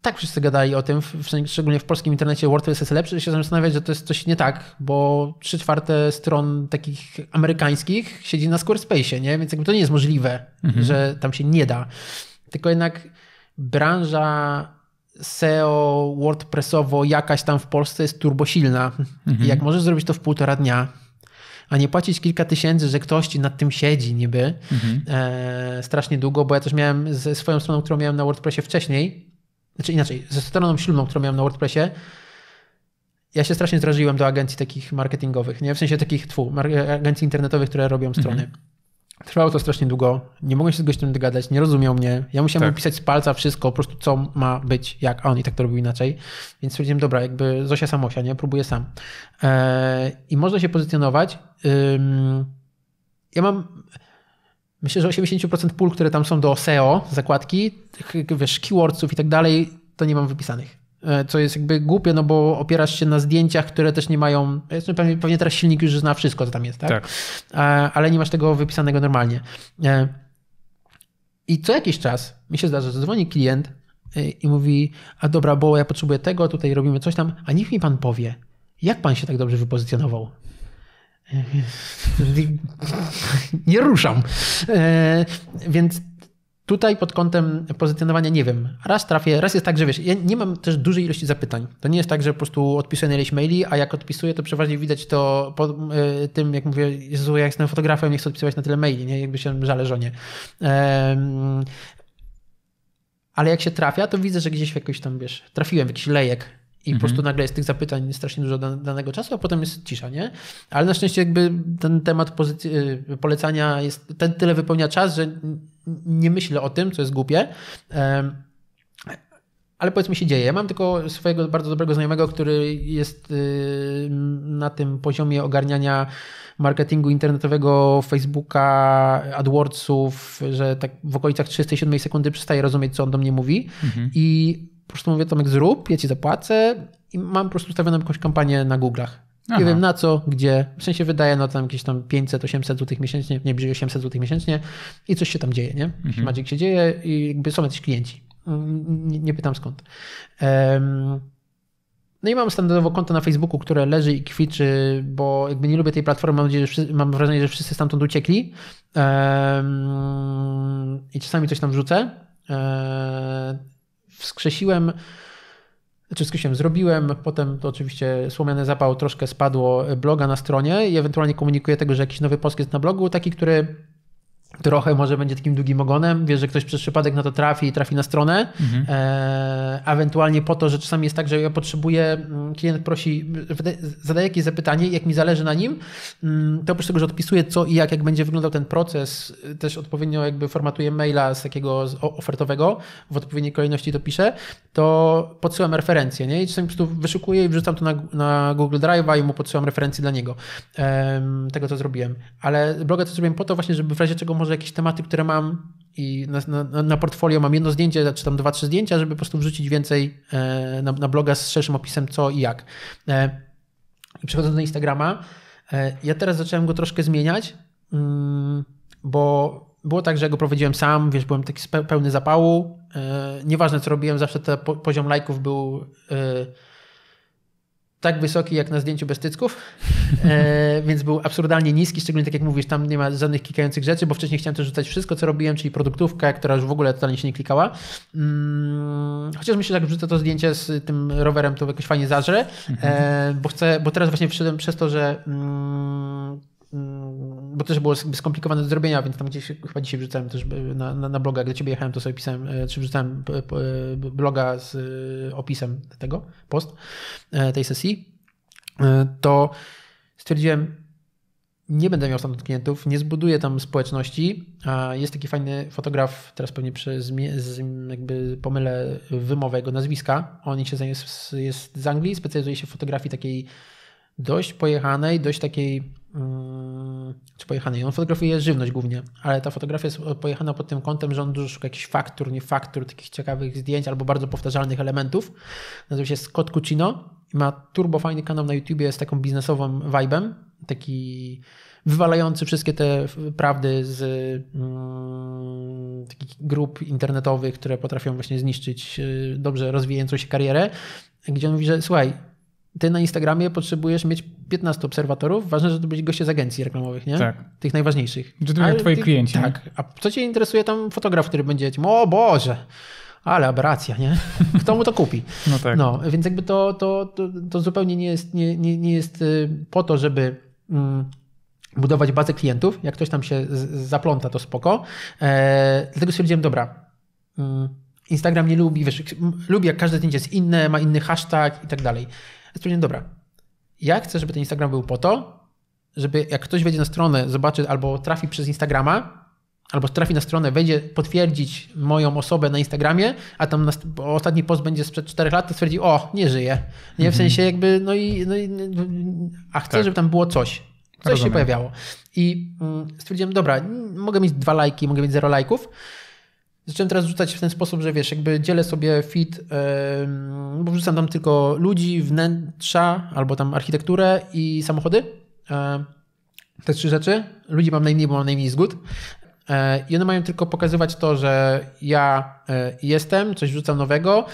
tak wszyscy gadali o tym, szczególnie w polskim internecie WordPress jest lepszy, się zastanawiać, że to jest coś nie tak, bo trzy czwarte stron takich amerykańskich siedzi na Squarespace, nie? Więc jakby to nie jest możliwe, mhm. że tam się nie da. Tylko jednak branża SEO WordPressowo jakaś tam w Polsce jest turbosilna. Mhm. I jak możesz zrobić to w półtora dnia, a nie płacić kilka tysięcy, że ktoś ci nad tym siedzi niby mhm. e, strasznie długo, bo ja też miałem ze swoją stroną, którą miałem na WordPressie wcześniej, znaczy inaczej, ze stroną silną, którą miałem na WordPressie, ja się strasznie zraziłem do agencji takich marketingowych, nie? W sensie takich, twu, agencji internetowych, które robią mhm. strony. Trwało to strasznie długo, nie mogłem się z gościem dogadać, nie rozumiał mnie. Ja musiałem tak. pisać z palca wszystko, po prostu co ma być, jak, a on i tak to robił inaczej. Więc stwierdziłem, dobra, jakby Zosia Samosia, nie? Próbuję sam. E, I można się pozycjonować. ja mam myślę, że 80% pól, które tam są do SEO, zakładki, tych, wiesz, keywordsów i tak dalej, to nie mam wypisanych. E, co jest jakby głupie, no bo opierasz się na zdjęciach, które też nie mają. Pewnie, pewnie teraz silnik już zna wszystko, co tam jest, tak? tak. E, ale nie masz tego wypisanego normalnie. E, I co jakiś czas mi się zdarza, że dzwoni klient i mówi: A dobra, bo ja potrzebuję tego, tutaj robimy coś tam, a niech mi pan powie, jak pan się tak dobrze wypozycjonował? Nie ruszam. E, więc tutaj pod kątem pozycjonowania nie wiem. Raz trafię, raz jest tak, że wiesz, ja nie mam też dużej ilości zapytań. To nie jest tak, że po prostu odpisuję na ileś maili, a jak odpisuję, to przeważnie widać to po e, tym, jak mówię, Jezu, ja jestem fotografem, nie chcę odpisywać na tyle maili, nie? jakby się żale żonie. Ale jak się trafia, to widzę, że gdzieś w jakiś tam, wiesz, trafiłem w jakiś lejek, i po prostu mhm. nagle jest tych zapytań strasznie dużo dan- danego czasu, a potem jest cisza, nie? Ale na szczęście jakby ten temat y, polecania jest, ten tyle wypełnia czas, że nie myślę o tym, co jest głupie. Um, ale powiedzmy się dzieje. Ja mam tylko swojego bardzo dobrego znajomego, który jest y, na tym poziomie ogarniania marketingu internetowego, Facebooka, AdWordsów, że tak w okolicach 37 sekundy przestaje rozumieć, co on do mnie mówi. Mhm. I po prostu mówię Tomek zrób, ja ci zapłacę i mam po prostu ustawioną jakąś kampanię na Google'ach. Nie wiem na co, gdzie, w sensie wydaje no tam jakieś tam 500, 800 zł miesięcznie, nie bliżej 800 zł miesięcznie i coś się tam dzieje, nie? Mhm. Magic się dzieje i jakby są jacyś klienci. Nie, nie pytam skąd. Um, no i mam standardowo konto na Facebooku, które leży i kwiczy, bo jakby nie lubię tej platformy, mam, nadzieję, że wszyscy, mam wrażenie, że wszyscy stamtąd uciekli. Um, I czasami coś tam wrzucę. Um, wskrzesiłem, czy znaczy wskrzesiłem, zrobiłem, potem to oczywiście słomiany zapał troszkę spadło bloga na stronie i ewentualnie komunikuję tego, że jakiś nowy post jest na blogu, taki, który trochę może będzie takim długim ogonem, wiesz, że ktoś przez przypadek na to trafi i trafi na stronę, mhm. e, ewentualnie po to, że czasami jest tak, że ja potrzebuję, mm, klient prosi, zadaje jakieś zapytanie i jak mi zależy na nim, mm, to oprócz tego, że odpisuję co i jak, jak będzie wyglądał ten proces, też odpowiednio jakby formatuję maila z takiego ofertowego, w odpowiedniej kolejności to piszę, to podsyłam referencję, nie? I czasami po prostu wyszukuję i wrzucam to na, na Google Drive'a i mu podsyłam referencję dla niego, e, tego co zrobiłem. Ale bloga to zrobiłem po to właśnie, żeby w razie czego może jakieś tematy, które mam i na, na, na portfolio mam jedno zdjęcie, czy tam dwa, trzy zdjęcia, żeby po prostu wrzucić więcej e, na, na bloga z szerszym opisem co i jak. E, I przechodząc do Instagrama, e, ja teraz zacząłem go troszkę zmieniać, mm, bo było tak, że go prowadziłem sam, wiesz, byłem taki pełny zapału. Nieważne co robiłem, zawsze ten poziom lajków był tak wysoki jak na zdjęciu bez tycków, e, więc był absurdalnie niski, szczególnie tak jak mówisz, tam nie ma żadnych klikających rzeczy, bo wcześniej chciałem też rzucać wszystko, co robiłem, czyli produktówka, która już w ogóle totalnie się nie klikała. Mm, chociaż myślę, że jak wrzucę to zdjęcie z tym rowerem, to jakoś fajnie zażrę, mhm. e, bo chcę, bo teraz właśnie wszedłem przez to, że mm, mm, bo też było skomplikowane do zrobienia, więc tam gdzieś chyba dzisiaj wrzucałem też e, na, na, na bloga, gdy ciebie jechałem, to sobie pisałem, e, czy wrzucałem e, bloga z opisem tego, post tej sesji, to stwierdziłem, nie będę miał stamtąd klientów, nie zbuduję tam społeczności. Jest taki fajny fotograf, teraz pewnie przez, jakby pomylę wymowę jego nazwiska. On się jest, jest z Anglii, specjalizuje się w fotografii takiej dość pojechanej, dość takiej mm, czy pojechany. I on fotografuje żywność głównie, ale ta fotografia jest pojechana pod tym kątem, że on dużo szuka jakichś faktur, nie faktur, takich ciekawych zdjęć albo bardzo powtarzalnych elementów. Nazywa się Scott Cucino i ma turbo fajny kanał na YouTubie z taką biznesową vibem, taki wywalający wszystkie te prawdy z mm, takich grup internetowych, które potrafią właśnie zniszczyć y, dobrze rozwijającą się karierę, gdzie on mówi, że słuchaj, ty na Instagramie potrzebujesz mieć 15 obserwatorów. Ważne, że to byli goście z agencji reklamowych, nie? Tak. Tych najważniejszych. Czy to jak twoi ty, klienci. Tak. Nie? A co cię interesuje tam fotograf, który będzie ci, o Boże, ale aberracja, nie? Kto mu to kupi? No tak. No, więc jakby to, to, to, to zupełnie nie jest, nie, nie, nie jest y, po to, żeby... Mm, budować bazę klientów. Jak ktoś tam się zapląta, to spoko. Eee, dlatego stwierdziłem, dobra, mm, Instagram nie lubi, wiesz, lubi jak każde zdjęcie jest inne, ma inny hashtag i tak dalej. Ja stwierdziłem, dobra, ja chcę, żeby ten Instagram był po to, żeby jak ktoś wejdzie na stronę, zobaczy albo trafi przez Instagrama, albo trafi na stronę, wejdzie potwierdzić moją osobę na Instagramie, a tam na, ostatni post będzie sprzed 4 lat, to stwierdzi, o, nie żyje. Nie, w mhm. sensie jakby, no, no i, no i a chcę, tak. żeby tam było coś. Coś Rozumiem. się pojawiało. I mm, stwierdziłem, dobra, mogę mieć dwa lajki, mogę mieć zero lajków, zacząłem teraz rzucać w ten sposób, że wiesz, jakby dzielę sobie fit, bo yy, wrzucam tam tylko ludzi, wnętrza albo tam architekturę i samochody. Yy, te trzy rzeczy. Ludzi mam najmniej, bo mam najmniej zgód. Yy, I one mają tylko pokazywać to, że ja e, jestem, coś rzucam nowego,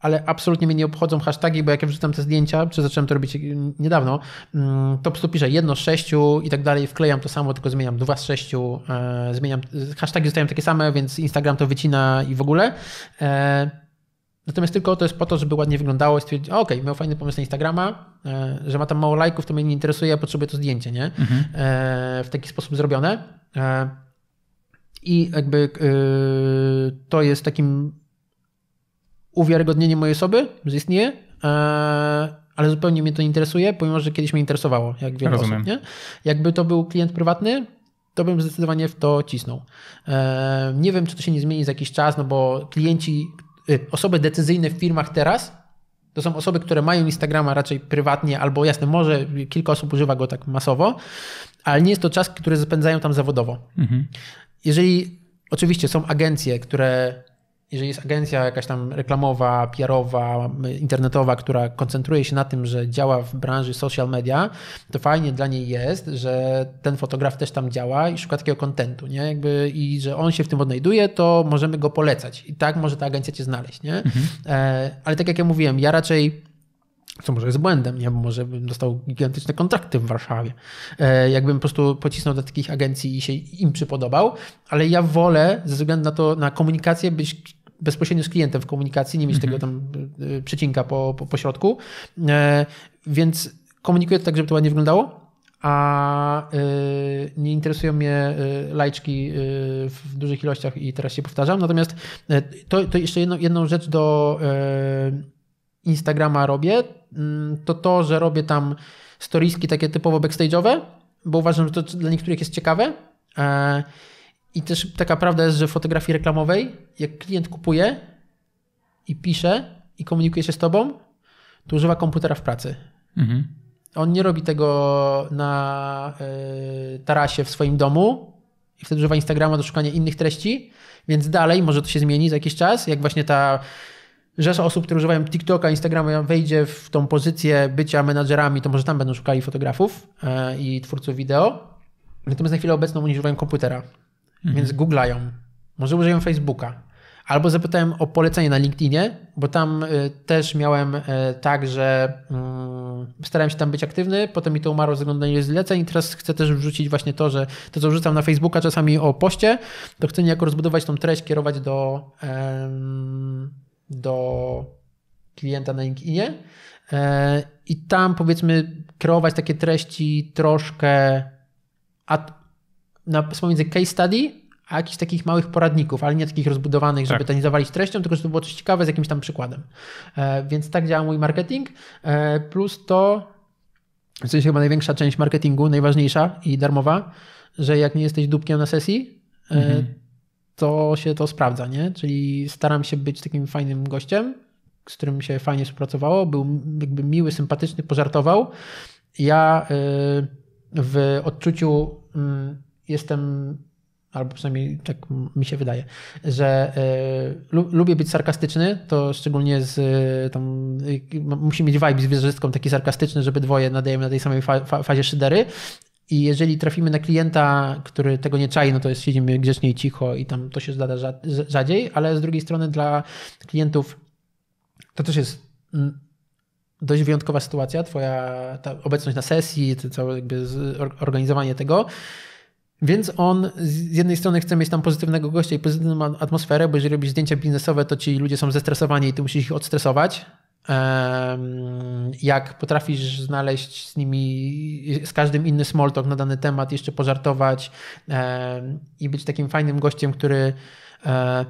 ale absolutnie mnie nie obchodzą hasztagi, bo jak ja wrzucam te zdjęcia, czy zacząłem to robić niedawno, mm, to po prostu piszę jedno z sześciu i tak dalej, wklejam to samo, tylko zmieniam dwa z sześciu, e, zmieniam, hasztagi zostają takie same, więc Instagram to wycina i w ogóle. E, natomiast tylko to jest po to, żeby ładnie wyglądało i stwierdzić, okej, okay, miał fajny pomysł na Instagrama, e, że ma tam mało lajków, to mnie nie interesuje, ja potrzebuję to zdjęcie, nie? Mhm. W taki sposób zrobione. I jakby to jest takim uwiarygodnienie mojej osoby, że istnieje, e, ale zupełnie mnie to nie interesuje, pomimo, że kiedyś mnie interesowało, jak wiele Rozumiem. osób. Nie? Jakby to był klient prywatny, to bym zdecydowanie w to cisnął. E, nie wiem, czy to się nie zmieni za jakiś czas, no bo klienci, y, osoby decyzyjne w firmach teraz to są osoby, które mają Instagrama raczej prywatnie, albo jasne, może kilka osób używa go tak masowo, ale nie jest to czas, który spędzają tam zawodowo. Mhm. Jeżeli oczywiście są agencje, które jeżeli jest agencja jakaś tam reklamowa, PR-owa, internetowa, która koncentruje się na tym, że działa w branży social media, to fajnie dla niej jest, że ten fotograf też tam działa i szuka takiego kontentu, nie? Jakby i że on się w tym odnajduje, to możemy go polecać. I tak może ta agencja cię znaleźć, nie? Mhm. E, ale tak jak ja mówiłem, ja raczej co może jest błędem, nie? bo może bym dostał gigantyczne kontrakty w Warszawie. E, jakbym po prostu pocisnął do takich agencji i się im przypodobał, ale ja wolę ze względu na to, na komunikację być bezpośrednio z klientem w komunikacji, nie mieć mhm. tego tam y, y, przecinka po, po, po środku. E, więc komunikuję to tak, żeby to ładnie wyglądało a y, nie interesują mnie y, lajczki y, w dużych ilościach i teraz się powtarzam. Natomiast y, to, to jeszcze jedno, jedną rzecz do Instagrama robię, mm, to to, że robię tam storiski takie typowo backstage'owe, bo uważam, że to dla niektórych jest ciekawe. E, i też taka prawda jest, że w fotografii reklamowej, jak klient kupuje i pisze i komunikuje się z tobą, to używa komputera w pracy. Mhm. On nie robi tego na y, tarasie w swoim domu i wtedy używa Instagrama do szukania innych treści, więc dalej może to się zmieni za jakiś czas, jak właśnie ta rzesza osób, które używają TikToka, Instagrama wejdzie w tą pozycję bycia menadżerami, to może tam będą szukali fotografów e, i twórców wideo. Natomiast na chwilę obecną oni używają komputera mhm. więc googlają. Może użyją Facebooka. Albo zapytałem o polecenie na LinkedInie, bo tam y, też miałem y, tak, że mm, starałem się tam być aktywny, potem mi to umarło z oglądania zleceń i teraz chcę też wrzucić właśnie to, że to, co wrzucam na Facebooka czasami o poście, to chcę niejako rozbudować tą treść, kierować do, do klienta na LinkedInie e, i tam powiedzmy kreować takie treści troszkę na, pomiędzy case study a jakichś takich małych poradników, ale nie takich rozbudowanych, żeby tak. to nie zawalić treścią, tylko żeby to było coś ciekawe z jakimś tam przykładem. E, więc tak działa mój marketing. E, plus to, w sensie chyba największa część marketingu, najważniejsza i darmowa, że jak nie jesteś dupkiem na sesji, e, mhm. to się to sprawdza, nie? Czyli staram się być takim fajnym gościem, z którym się fajnie współpracowało, był jakby miły, sympatyczny, pożartował. Ja w odczuciu mm, jestem, albo przynajmniej tak mi się wydaje, że y, lubię być sarkastyczny, to szczególnie z y, e, tam, y, musi mieć vibe z zwierzystką taki sarkastyczny, żeby dwoje nadajemy na tej samej fa fa fazie szydery. I jeżeli trafimy na klienta, który tego nie czai, no to jest, siedzimy grzecznie i cicho i tam to się zdarza rzadziej, ale z drugiej strony dla klientów to też jest dość wyjątkowa sytuacja, twoja obecność na sesji, to całe organizowanie tego, więc on z jednej strony chce mieć tam pozytywnego gościa i pozytywną atmosferę, bo jeżeli robisz zdjęcia biznesowe, to ci ludzie są zestresowani i ty musisz ich odstresować. Jak potrafisz znaleźć z nimi, z każdym inny small talk na dany temat, jeszcze pożartować i być takim fajnym gościem, który e,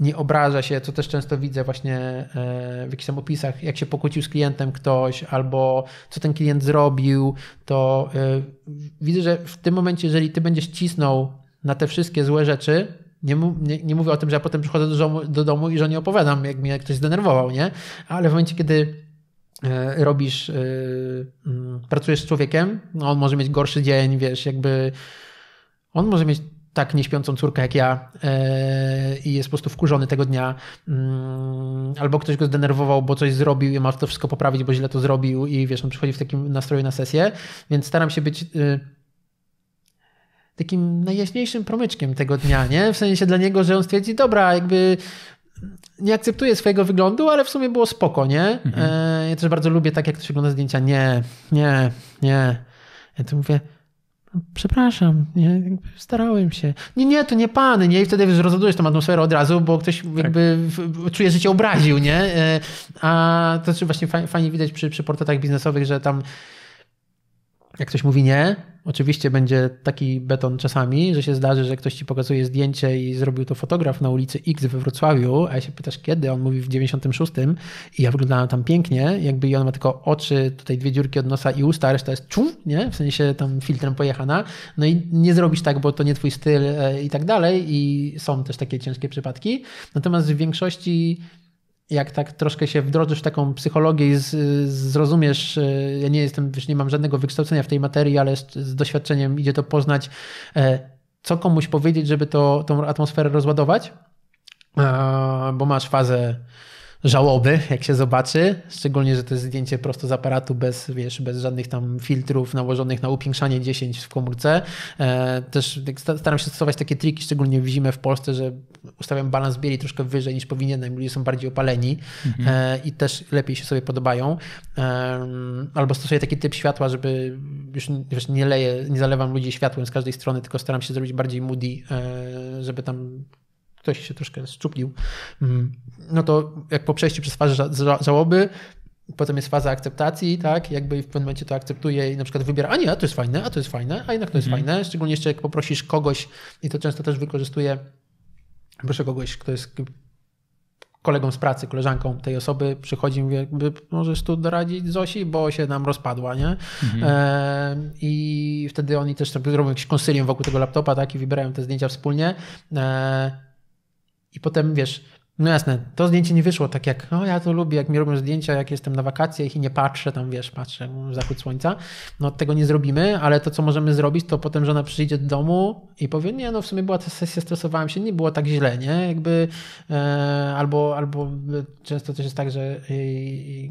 nie obraża się, co też często widzę właśnie e, w jakichś tam opisach, jak się pokłócił z klientem ktoś, albo co ten klient zrobił, to e, widzę, że w tym momencie, jeżeli ty będziesz cisnął na te wszystkie złe rzeczy, nie, nie, nie mówię o tym, że ja potem przychodzę do domu, do domu i żonie opowiadam, jak mnie ktoś zdenerwował, nie? Ale w momencie, kiedy e, robisz, pracujesz z człowiekiem, no on może mieć gorszy dzień, wiesz, jakby on może mieć tak nieśpiącą córkę jak ja yy, i jest po prostu wkurzony tego dnia, yy, albo ktoś go zdenerwował, bo coś zrobił i ma to wszystko poprawić, bo źle to zrobił i wiesz, on przychodzi w takim nastroju na sesję, więc staram się być yy, takim najjaśniejszym promyczkiem tego dnia, nie? W sensie dla niego, że on stwierdzi, dobra, jakby nie akceptuję swojego wyglądu, ale w sumie było spoko, nie? Mhm. E, ja też bardzo lubię tak, jak ktoś wygląda zdjęcia, nie, nie, nie. Ja to mówię, Przepraszam, nie, starałem się. Nie, nie, to nie pan, nie? I wtedy rozładujesz tą atmosferę od razu, bo ktoś tak. jakby czuje, że cię obraził, nie? E, a to znaczy właśnie fajnie widać przy, przy portretach biznesowych, że tam jak ktoś mówi nie, oczywiście będzie taki beton czasami, że się zdarzy, że ktoś ci pokazuje zdjęcie i zrobił to fotograf na ulicy X we Wrocławiu, a ja się pytasz kiedy, on mówi w 96 i ja wyglądałem tam pięknie, jakby i on ma tylko oczy, tutaj dwie dziurki od nosa i usta, reszta jest czum, nie? W sensie tam filtrem pojechana. No i nie zrobisz tak, bo to nie twój styl e, i tak dalej i są też takie ciężkie przypadki. Natomiast w większości jak tak troszkę się wdrożysz w taką psychologię i zrozumiesz, e, ja nie jestem, wiesz, nie mam żadnego wykształcenia w tej materii, ale z, z doświadczeniem idzie to poznać, e, co komuś powiedzieć, żeby to, tą atmosferę rozładować, e, bo masz fazę żałoby, jak się zobaczy. Szczególnie, że to jest zdjęcie prosto z aparatu, bez, wiesz, bez żadnych tam filtrów nałożonych na upiększanie 10 w komórce. E, też staram się stosować takie triki, szczególnie w zimę w Polsce, że ustawiam balans bieli troszkę wyżej niż powinienem. Ludzie są bardziej opaleni mhm. E, i też lepiej się sobie podobają. Albo stosuję taki typ światła, żeby już wiesz, nie leję, nie zalewam ludzi światłem z każdej strony, tylko staram się zrobić bardziej moody, e, żeby tam ktoś się troszkę szczuplił. Mm no to jak po przejściu przez fazę żałoby, potem jest faza akceptacji, tak? Jakby w pewnym momencie to akceptuje i na przykład wybiera, a nie, a to jest fajne, a to jest fajne, a jednak to jest mhm. fajne. Szczególnie jeszcze jak poprosisz kogoś, i to często też wykorzystuje, proszę kogoś, kto jest kolegą z pracy, koleżanką tej osoby, przychodzi i mówi, możesz tu doradzić Zosi, bo się nam rozpadła, nie? Mhm. E, I wtedy oni też tak robią jakiś konsylium wokół tego laptopa, tak? I wybierają te zdjęcia wspólnie. E, I potem, wiesz, no jasne, to zdjęcie nie wyszło tak jak, no ja to lubię, jak mi robią zdjęcia, jak jestem na wakacjach i nie patrzę, tam wiesz, patrzę, mm, zachód słońca. No tego nie zrobimy, ale to co możemy zrobić, to potem żona przyjdzie do domu i powie, nie no w sumie była ta sesja, stosowałem się, nie było tak źle, nie? Jakby, e, albo, albo e, często też jest tak, że e, i, i,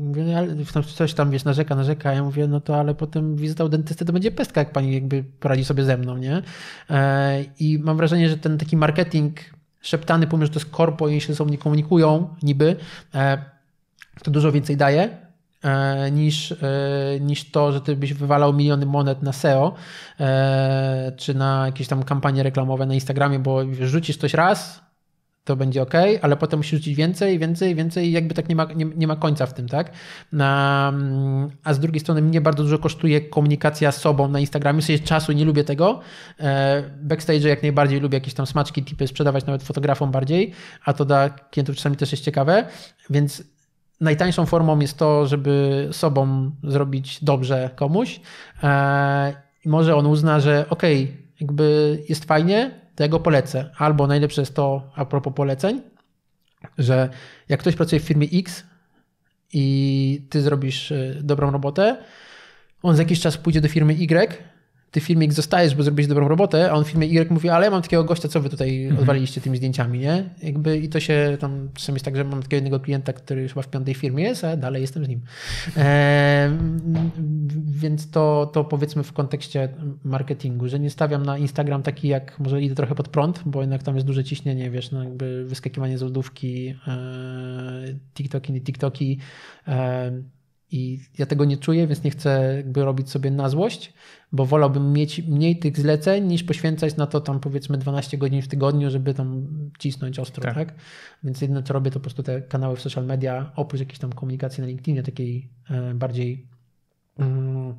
no, coś tam, wiesz, narzeka, narzeka, ja mówię, no to ale potem wizyta u dentysty to będzie pestka, jak pani jakby poradzi sobie ze mną, nie? E, I mam wrażenie, że ten taki marketing szeptany, pomimo że to jest korpo i się ze sobą nie komunikują niby, e, to dużo więcej daje e, niż, e, niż to, że ty byś wywalał miliony monet na SEO czy na jakieś tam kampanie reklamowe na Instagramie, bo rzucisz coś raz, to będzie ok, ale potem musisz rzucić więcej, więcej, więcej, jakby tak nie ma, nie, nie ma końca w tym, tak? A, mm, a, z drugiej strony mnie bardzo dużo kosztuje komunikacja z sobą na Instagramie, w sensie czasu nie lubię tego. E, backstage jak najbardziej lubię jakieś tam smaczki, tipy sprzedawać nawet fotografom bardziej, a to dla klientów czasami też jest ciekawe, więc najtańszą formą jest to, żeby sobą zrobić dobrze komuś. E, I może on uzna, że ok, jakby jest fajnie, to ja go polecę. Albo najlepsze jest to, a propos poleceń, że jak ktoś pracuje w firmie X i ty zrobisz y, dobrą robotę, on za jakiś czas pójdzie do firmy Y ty filmik zostajesz, bo zrobiłeś dobrą robotę, a on w filmie Y mówi, ale ja mam takiego gościa, co wy tutaj mhm. odwaliliście tymi zdjęciami, nie? Jakby i to się tam, czasem jest tak, że mam takiego jednego klienta, który już chyba w piątej firmie jest, a dalej jestem z nim. E, więc to, to powiedzmy w kontekście marketingu, że nie stawiam na Instagram taki jak, może idę trochę pod prąd, bo jednak tam jest duże ciśnienie, wiesz, no jakby wyskakiwanie z lodówki, e, TikToki, nie TikToki, e, i ja tego nie czuję, więc nie chcę jakby robić sobie na złość, bo wolałbym mieć mniej tych zleceń niż poświęcać na to tam powiedzmy 12 godzin w tygodniu, żeby tam cisnąć ostro, tak? tak? Więc jedyne co robię to po prostu te kanały w social media, oprócz jakiejś tam komunikacji na LinkedInie, takiej e, bardziej mm,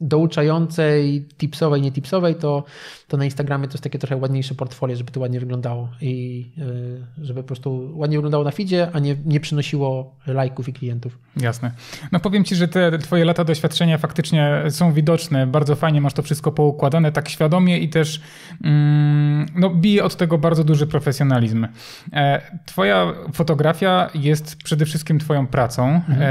douczającej, tipsowej, nie tipsowej, to, to na Instagramie to jest takie trochę ładniejsze portfolio, żeby to ładnie wyglądało i yy, żeby po prostu ładnie wyglądało na feedzie, a nie, nie przynosiło lajków i klientów. Jasne. No powiem Ci, że te Twoje lata doświadczenia faktycznie są widoczne. Bardzo fajnie masz to wszystko poukładane tak świadomie i też yy, no, bije od tego bardzo duży profesjonalizm. E, twoja fotografia jest przede wszystkim Twoją pracą. Mhm. E,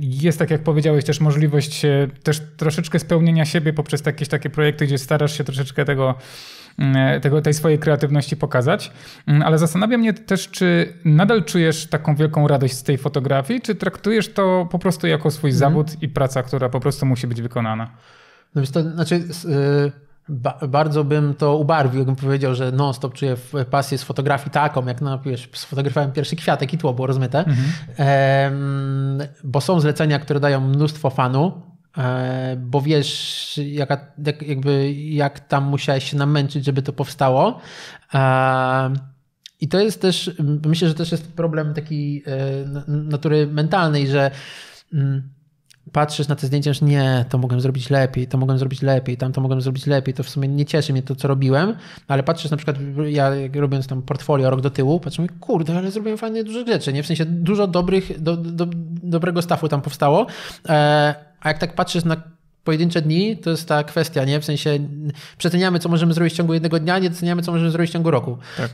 jest, tak jak powiedziałeś, też możliwość e, też troszeczkę spełnienia siebie poprzez jakieś takie projekty, gdzie starasz się troszeczkę tego, mm, tego, tej swojej kreatywności pokazać. Mm, ale zastanawia mnie też, czy nadal czujesz taką wielką radość z tej fotografii, czy traktujesz to po prostu jako swój mhm. zawód i praca, która po prostu musi być wykonana? No, to znaczy. Yy... Ba bardzo bym to ubarwił, jakbym powiedział, że non-stop czuję pasję z fotografii taką, jak na, wiesz, sfotografowałem pierwszy kwiatek i tło było rozmyte. Mhm. bo są zlecenia, które dają mnóstwo fanu, E, bo wiesz, jaka, jak, jakby, jak tam musiałeś się namęczyć, żeby to powstało. E, I to jest też, myślę, że też jest problem taki e, natury mentalnej, że mm, patrzysz na te zdjęcia, że nie, to mogłem zrobić lepiej, to mogłem zrobić lepiej, tam to mogłem zrobić lepiej, to w sumie nie cieszy mnie to, co robiłem, ale patrzysz na przykład, ja robiąc tam portfolio rok do tyłu, patrzę, mówię, kurde, ale zrobiłem fajne dużo rzeczy, nie? W sensie dużo dobrych, do, do, dobrego stafu tam powstało, a jak tak patrzysz na pojedyncze dni, to jest ta kwestia, nie? W sensie przeceniamy, co możemy zrobić w ciągu jednego dnia, nie doceniamy, co możemy zrobić w ciągu roku. Tak.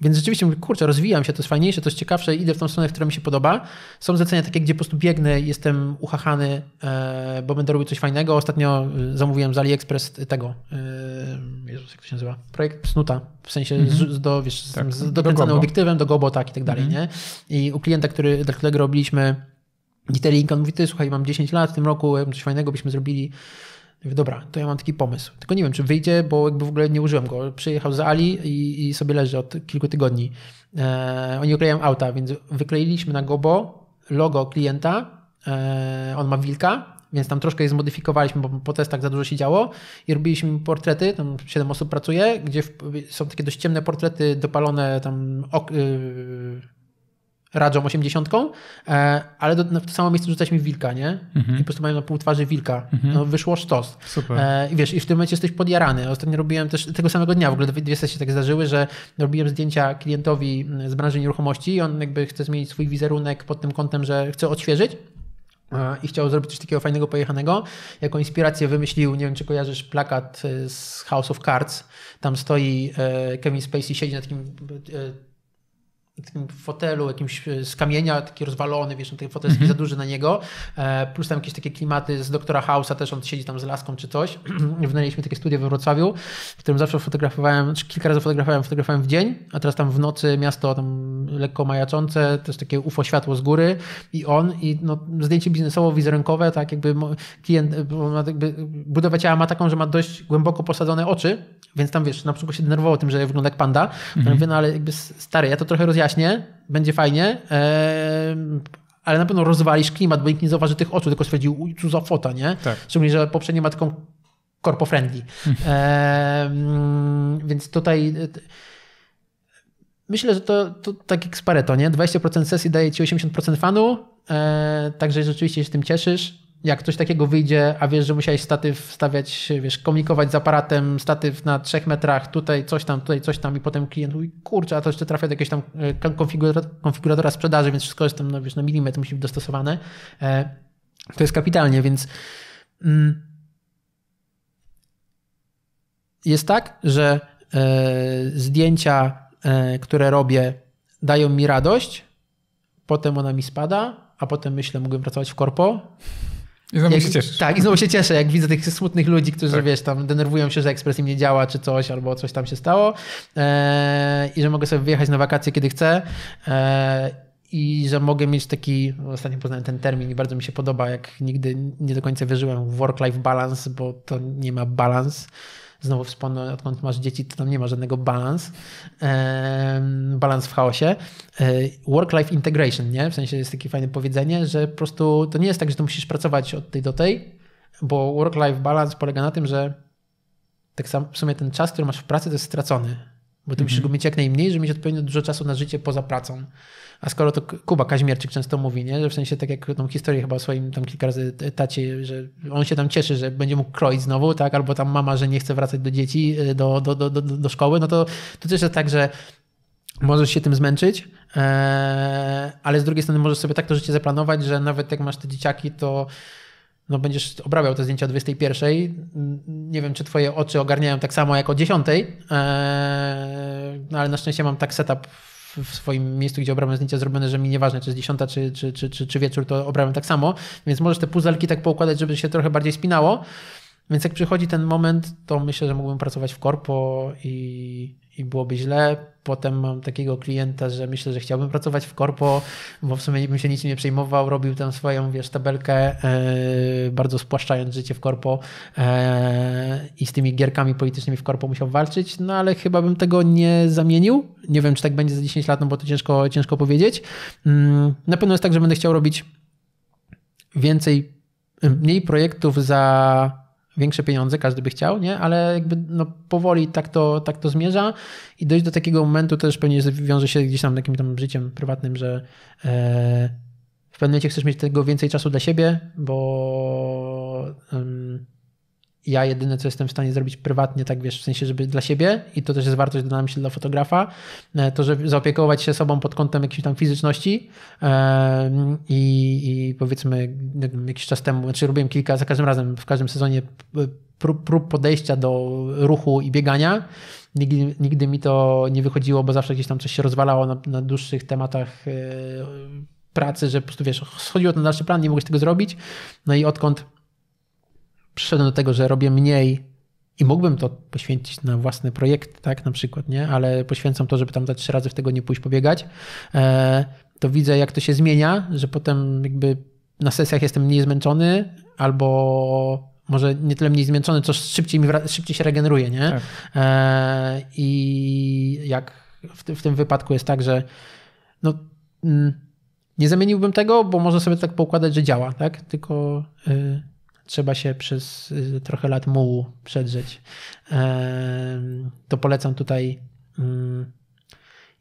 więc rzeczywiście kurczę, rozwijam się, to jest fajniejsze, to jest ciekawsze, idę w tą stronę, w mi się podoba. Są zlecenia takie, gdzie po prostu biegnę, jestem uchachany, e, bo będę robił coś fajnego. Ostatnio e, zamówiłem z AliExpress tego, e, Jezus, jak to się nazywa? Projekt Snuta, w sensie mm -hmm. z, do, wiesz, tak. z dokręcanym do obiektywem, do tak i tak dalej, mm -hmm. nie? I u klienta, który, dla którego robiliśmy i Terlink, on mówi, ty słuchaj, mam 10 lat w tym roku, coś fajnego byśmy zrobili. Mówię, dobra, to ja mam taki pomysł. Tylko nie wiem, czy wyjdzie, bo jakby w ogóle nie użyłem go. Przyjechał z Ali i, i sobie leży od kilku tygodni. E, oni oklejają auta, więc wykleiliśmy na Gobo logo klienta. E, on ma wilka, więc tam troszkę je zmodyfikowaliśmy, bo po testach za dużo się działo i robiliśmy portrety, tam 7 osób pracuje, gdzie są takie dość ciemne portrety dopalone tam ok, y, Radzą 80, e, ale do, no, w to samo miejsce rzucać mi wilka, nie? Mhm. I po prostu mają na pół twarzy wilka. Mhm. No, wyszło sztos. Super. E, I wiesz, i w tym momencie jesteś podjarany. Ostatnio robiłem też tego samego dnia, w ogóle dwie sesje tak zdarzyły, że robiłem zdjęcia klientowi z branży nieruchomości i on jakby chce zmienić swój wizerunek pod tym kątem, że chce odświeżyć e, i chciał zrobić coś takiego fajnego, pojechanego. Jako inspirację wymyślił, nie wiem czy kojarzysz plakat z House of Cards. Tam stoi Kevin Spacey, siedzi na takim takim fotelu jakimś e, z kamienia, taki rozwalony, wiesz, no ten fotel jest mm za duży na niego, e, plus tam jakieś takie klimaty z doktora Hausa, też on siedzi tam z laską czy coś. Wynajęliśmy takie studio we Wrocławiu, w którym zawsze fotografowałem, znaczy kilka razy fotografowałem, fotografowałem w dzień, a teraz tam w nocy miasto tam lekko majaczące, też takie UFO światło z góry i on i no, zdjęcie biznesowo, wizerunkowe, tak jakby klient, e, jakby budowa ciała ma taką, że ma dość głęboko posadzone oczy, więc tam wiesz, na przykład się denerwował tym, że wygląda jak panda, mhm. mówię, no ale jakby stary, ja to trochę rozjaśnię, jaśnie, będzie fajnie, e, ale na pewno rozwalisz klimat, bo nikt nie zauważy tych oczu, tylko stwierdził, co za fota, nie? Tak. Szczególnie, że poprzednie ma taką corpo-friendly. Hmm. E, mm, więc tutaj... E, myślę, że to, to tak jak z Pareto, nie? 20% sesji daje ci 80% fanu, także rzeczywiście się tym cieszysz, jak coś takiego wyjdzie, a wiesz, że musiałeś statyw stawiać, wiesz, komunikować z aparatem, statyw na trzech metrach, tutaj coś tam, tutaj coś tam i potem klient mówi, kurczę, a to jeszcze trafia do jakiegoś tam e, konfiguratora, sprzedaży, więc wszystko jest tam, no, wiesz, na no, milimetr musi być dostosowane. E, to jest kapitalnie, więc mm, jest tak, że e, zdjęcia, które robię, dają mi radość, potem ona mi spada, a potem myślę, mógłbym pracować w korpo, i znowu jak, się cieszę. Tak, i znowu się cieszę, jak widzę tych smutnych ludzi, którzy, tak. wiesz, tam denerwują się, że ekspres im nie działa, czy coś, albo coś tam się stało. E, I że mogę sobie wyjechać na wakacje, kiedy chcę. E, i że mogę mieć taki, ostatnio poznałem ten termin i bardzo mi się podoba, jak nigdy nie do końca wierzyłem w work-life balance, bo to nie ma balans. Znowu wspomnę, odkąd masz dzieci, to tam nie ma żadnego balans, balans w chaosie. E, work-life integration, nie? W sensie jest takie fajne powiedzenie, że po prostu to nie jest tak, że to musisz pracować od tej do tej, bo work-life balance polega na tym, że tak samo w sumie ten czas, który masz w pracy, to jest stracony bo ty musisz go mhm. mieć jak najmniej, żeby mieć odpowiednio dużo czasu na życie poza pracą. A skoro to Kuba Kaźmierczyk często mówi, nie? że w sensie tak jak tą historię chyba o swoim tam kilka razy tacie, że on się tam cieszy, że będzie mógł kroić znowu, tak? Albo tam mama, że nie chce wracać do dzieci, y, do, do, do, do, do szkoły, no to, to też jest tak, że możesz się tym zmęczyć, e, ale z drugiej strony możesz sobie tak to życie zaplanować, że nawet jak masz te dzieciaki, to no będziesz obrabiał te zdjęcia o 21. Nie wiem, czy twoje oczy ogarniają tak samo jak o 10, eee, no ale na szczęście mam tak setup w swoim miejscu, gdzie obrabiam zdjęcia zrobione, że mi nieważne, czy jest 10, czy, czy, czy, czy, czy wieczór, to obrabiam tak samo, więc możesz te puzelki tak poukładać, żeby się trochę bardziej spinało. Więc jak przychodzi ten moment, to myślę, że mógłbym pracować w korpo i, i byłoby źle. Potem mam takiego klienta, że myślę, że chciałbym pracować w korpo, bo w sumie bym się niczym nie przejmował, robił tam swoją, wiesz, tabelkę, yy, bardzo spłaszczając życie w korpo yy, i z tymi gierkami politycznymi w korpo musiał walczyć, no ale chyba bym tego nie zamienił. Nie wiem, czy tak będzie za 10 lat, no bo to ciężko, ciężko powiedzieć. Yy, na pewno jest tak, że będę chciał robić więcej, mniej projektów za większe pieniądze, każdy by chciał, nie? Ale jakby no, powoli tak to, tak to zmierza i dojść do takiego momentu też pewnie wiąże się gdzieś tam takim tam życiem prywatnym, że e, w pewnym momencie chcesz mieć tego więcej czasu dla siebie, bo um, ja jedyne, co jestem w stanie zrobić prywatnie, tak wiesz, w sensie, żeby dla siebie i to też jest wartość dodana myślę dla fotografa, e, to, żeby zaopiekować się sobą pod kątem jakiejś tam fizyczności e, i, i powiedzmy jakiś czas temu, znaczy robiłem kilka, za każdym razem, w każdym sezonie prób, prób podejścia do ruchu i biegania. Nigdy, nigdy mi to nie wychodziło, bo zawsze gdzieś tam coś się rozwalało na, na dłuższych tematach e, pracy, że po prostu wiesz, schodziło to na dalszy plan, nie mogłeś tego zrobić. No i odkąd przyszedłem do tego, że robię mniej i mógłbym to poświęcić na własny projekt, tak, na przykład, nie? Ale poświęcam to, żeby tam za trzy razy w tego nie pójść pobiegać, e, to widzę, jak to się zmienia, że potem jakby na sesjach jestem mniej zmęczony albo może nie tyle mniej zmęczony, co szybciej, mi szybciej się regeneruje, nie? Tak. E, I jak w, w tym wypadku jest tak, że no, mm, nie zamieniłbym tego, bo można sobie tak poukładać, że działa, tak? Tylko... Y, trzeba się przez y, trochę lat mułu przedrzeć. To polecam tutaj, mm,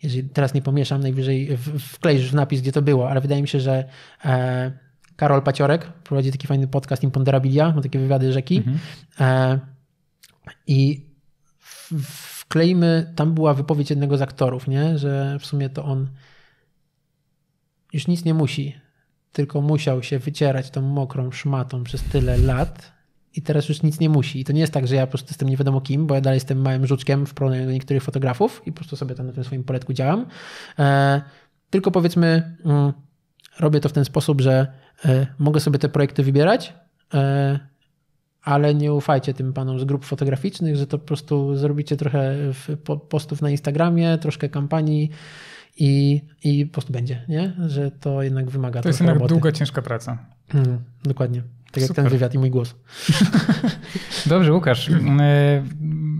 jeżeli teraz nie pomieszam, najwyżej wkleisz w napis, gdzie to było, ale wydaje mi się, że e, Karol Paciorek prowadzi taki fajny podcast Imponderabilia, ma takie wywiady rzeki. Mhm. E, I wklejmy, tam była wypowiedź jednego z aktorów, nie? że w sumie to on już nic nie musi tylko musiał się wycierać tą mokrą szmatą przez tyle lat i teraz już nic nie musi. I to nie jest tak, że ja po prostu jestem nie wiadomo kim, bo ja dalej jestem małym żuczkiem w porównaniu do niektórych fotografów i po prostu sobie tam na tym swoim poletku działam. E, tylko powiedzmy, mm, robię to w ten sposób, że e, mogę sobie te projekty wybierać, e, ale nie ufajcie tym panom z grup fotograficznych, że to po prostu zrobicie trochę postów na Instagramie, troszkę kampanii, i, i po prostu będzie, nie? Że to jednak wymaga To jest jednak roboty. długa, ciężka praca. Mm, dokładnie. Tak Super. jak ten wywiad i mój głos. Dobrze, Łukasz. E,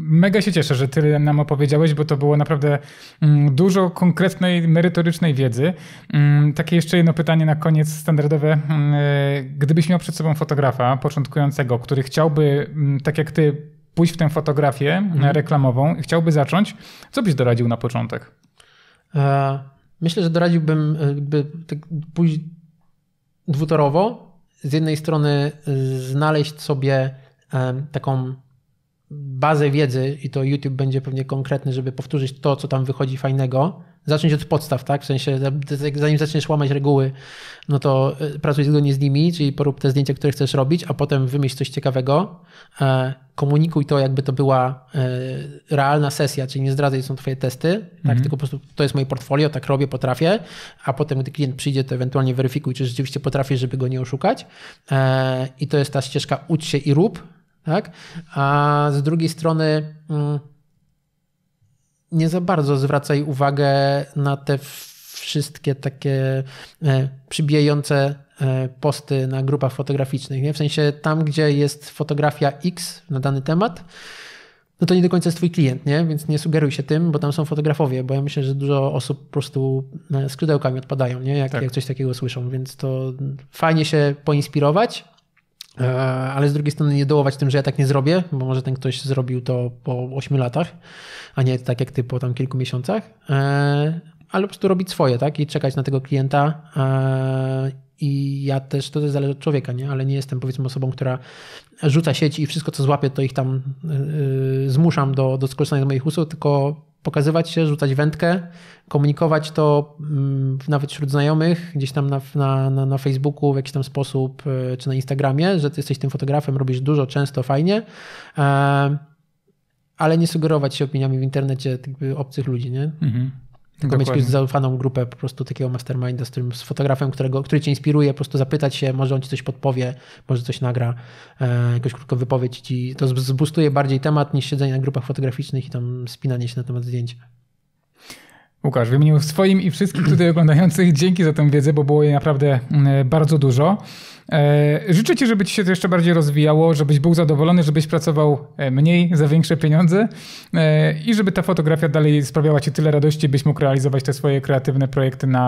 mega się cieszę, że tyle nam opowiedziałeś, bo to było naprawdę mm, dużo konkretnej, merytorycznej wiedzy. Mm, takie jeszcze jedno pytanie na koniec, standardowe. Mm, e, gdybyś miał przed sobą fotografa początkującego, który chciałby, tak jak ty, pójść w tę fotografię mhm. reklamową i chciałby zacząć, co byś doradził na początek? E, myślę, że doradziłbym e, jakby tak pójść dwutorowo. Z jednej strony e, znaleźć sobie taką bazę wiedzy i to YouTube będzie pewnie konkretny, żeby powtórzyć to, co tam wychodzi fajnego, zacząć od podstaw, tak? W sensie, zanim zaczniesz łamać reguły, no to e, pracuj zgodnie z nimi, czyli porób te zdjęcia, które chcesz robić, a potem wymyśl coś ciekawego. E, komunikuj to, jakby to była e, realna sesja, czyli nie zdradzaj, są twoje testy, tak? Mhm. Tylko po prostu to jest moje portfolio, tak robię, potrafię, a potem, gdy klient przyjdzie, to ewentualnie weryfikuj, czy rzeczywiście potrafię, żeby go nie oszukać. I to jest ta ścieżka ucz się i rób, tak? A z drugiej strony... Mm, nie za bardzo zwracaj uwagę na te wszystkie takie e, przybijające e, posty na grupach fotograficznych. Nie? W sensie tam, gdzie jest fotografia X na dany temat, no to nie do końca jest twój klient, nie? więc nie sugeruj się tym, bo tam są fotografowie, bo ja myślę, że dużo osób po prostu e, skrzydełkami odpadają, nie? Jak, tak. jak coś takiego słyszą, więc to fajnie się poinspirować, E, ale z drugiej strony nie dołować tym, że ja tak nie zrobię, bo może ten ktoś zrobił to po 8 latach, a nie tak jak ty po tam kilku miesiącach, e, ale po prostu robić swoje, tak? I czekać na tego klienta. E, I ja też, to też zależy od człowieka, nie? Ale nie jestem powiedzmy osobą, która rzuca sieci i wszystko co złapię, to ich tam zmuszam do, do skorzystania z moich usług, tylko pokazywać się, rzucać wędkę, komunikować to mm, nawet wśród znajomych, gdzieś tam na, na, na Facebooku w jakiś tam sposób, e, czy na Instagramie, że ty jesteś tym fotografem, robisz dużo, często, fajnie, e, ale nie sugerować się opiniami w internecie obcych ludzi, nie? Mhm. Tylko mieć jakąś zaufaną grupę po prostu takiego masterminda z, z fotografem, którego, który cię inspiruje, po prostu zapytać się, może on ci coś podpowie, może coś nagra, e, jakąś krótką wypowiedź ci. To zbustuje bardziej temat niż siedzenie na grupach fotograficznych i tam spinanie się na temat zdjęć. Łukasz, wymienił swoim i wszystkich tutaj oglądających dzięki za tę wiedzę, bo było jej naprawdę mm, bardzo dużo. E, życzę Ci, żeby Ci się to jeszcze bardziej rozwijało, żebyś był zadowolony, żebyś pracował e, mniej za większe pieniądze e, i żeby ta fotografia dalej sprawiała Ci tyle radości, byś mógł realizować te swoje kreatywne projekty na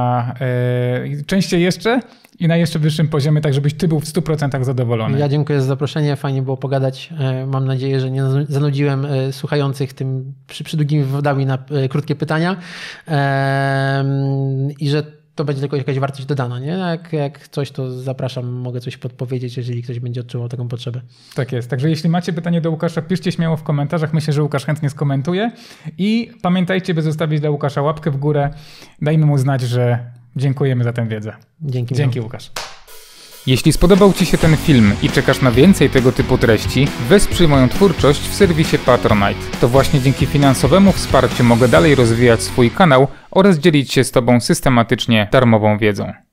częściej jeszcze i na jeszcze wyższym poziomie, tak żebyś Ty był w 100% zadowolony. Ja dziękuję za zaproszenie, fajnie było pogadać. Mam nadzieję, że nie zanudziłem słuchających tym długimi wywodami na krótkie pytania i że to będzie tylko jakaś wartość dodana, nie? Jak, jak coś, to zapraszam, mogę coś podpowiedzieć, jeżeli ktoś będzie odczuwał taką potrzebę. Tak jest. Także jeśli macie pytanie do Łukasza, piszcie śmiało w komentarzach. Myślę, że Łukasz chętnie skomentuje. I pamiętajcie, by zostawić dla Łukasza łapkę w górę. Dajmy mu znać, że dziękujemy za tę wiedzę. Dzięki. Dzięki, no. Łukasz. Jeśli spodobał Ci się ten film i czekasz na więcej tego typu treści, wesprzyj moją twórczość w serwisie Patronite. To właśnie dzięki finansowemu wsparciu mogę dalej rozwijać swój kanał oraz dzielić się z Tobą systematycznie darmową wiedzą.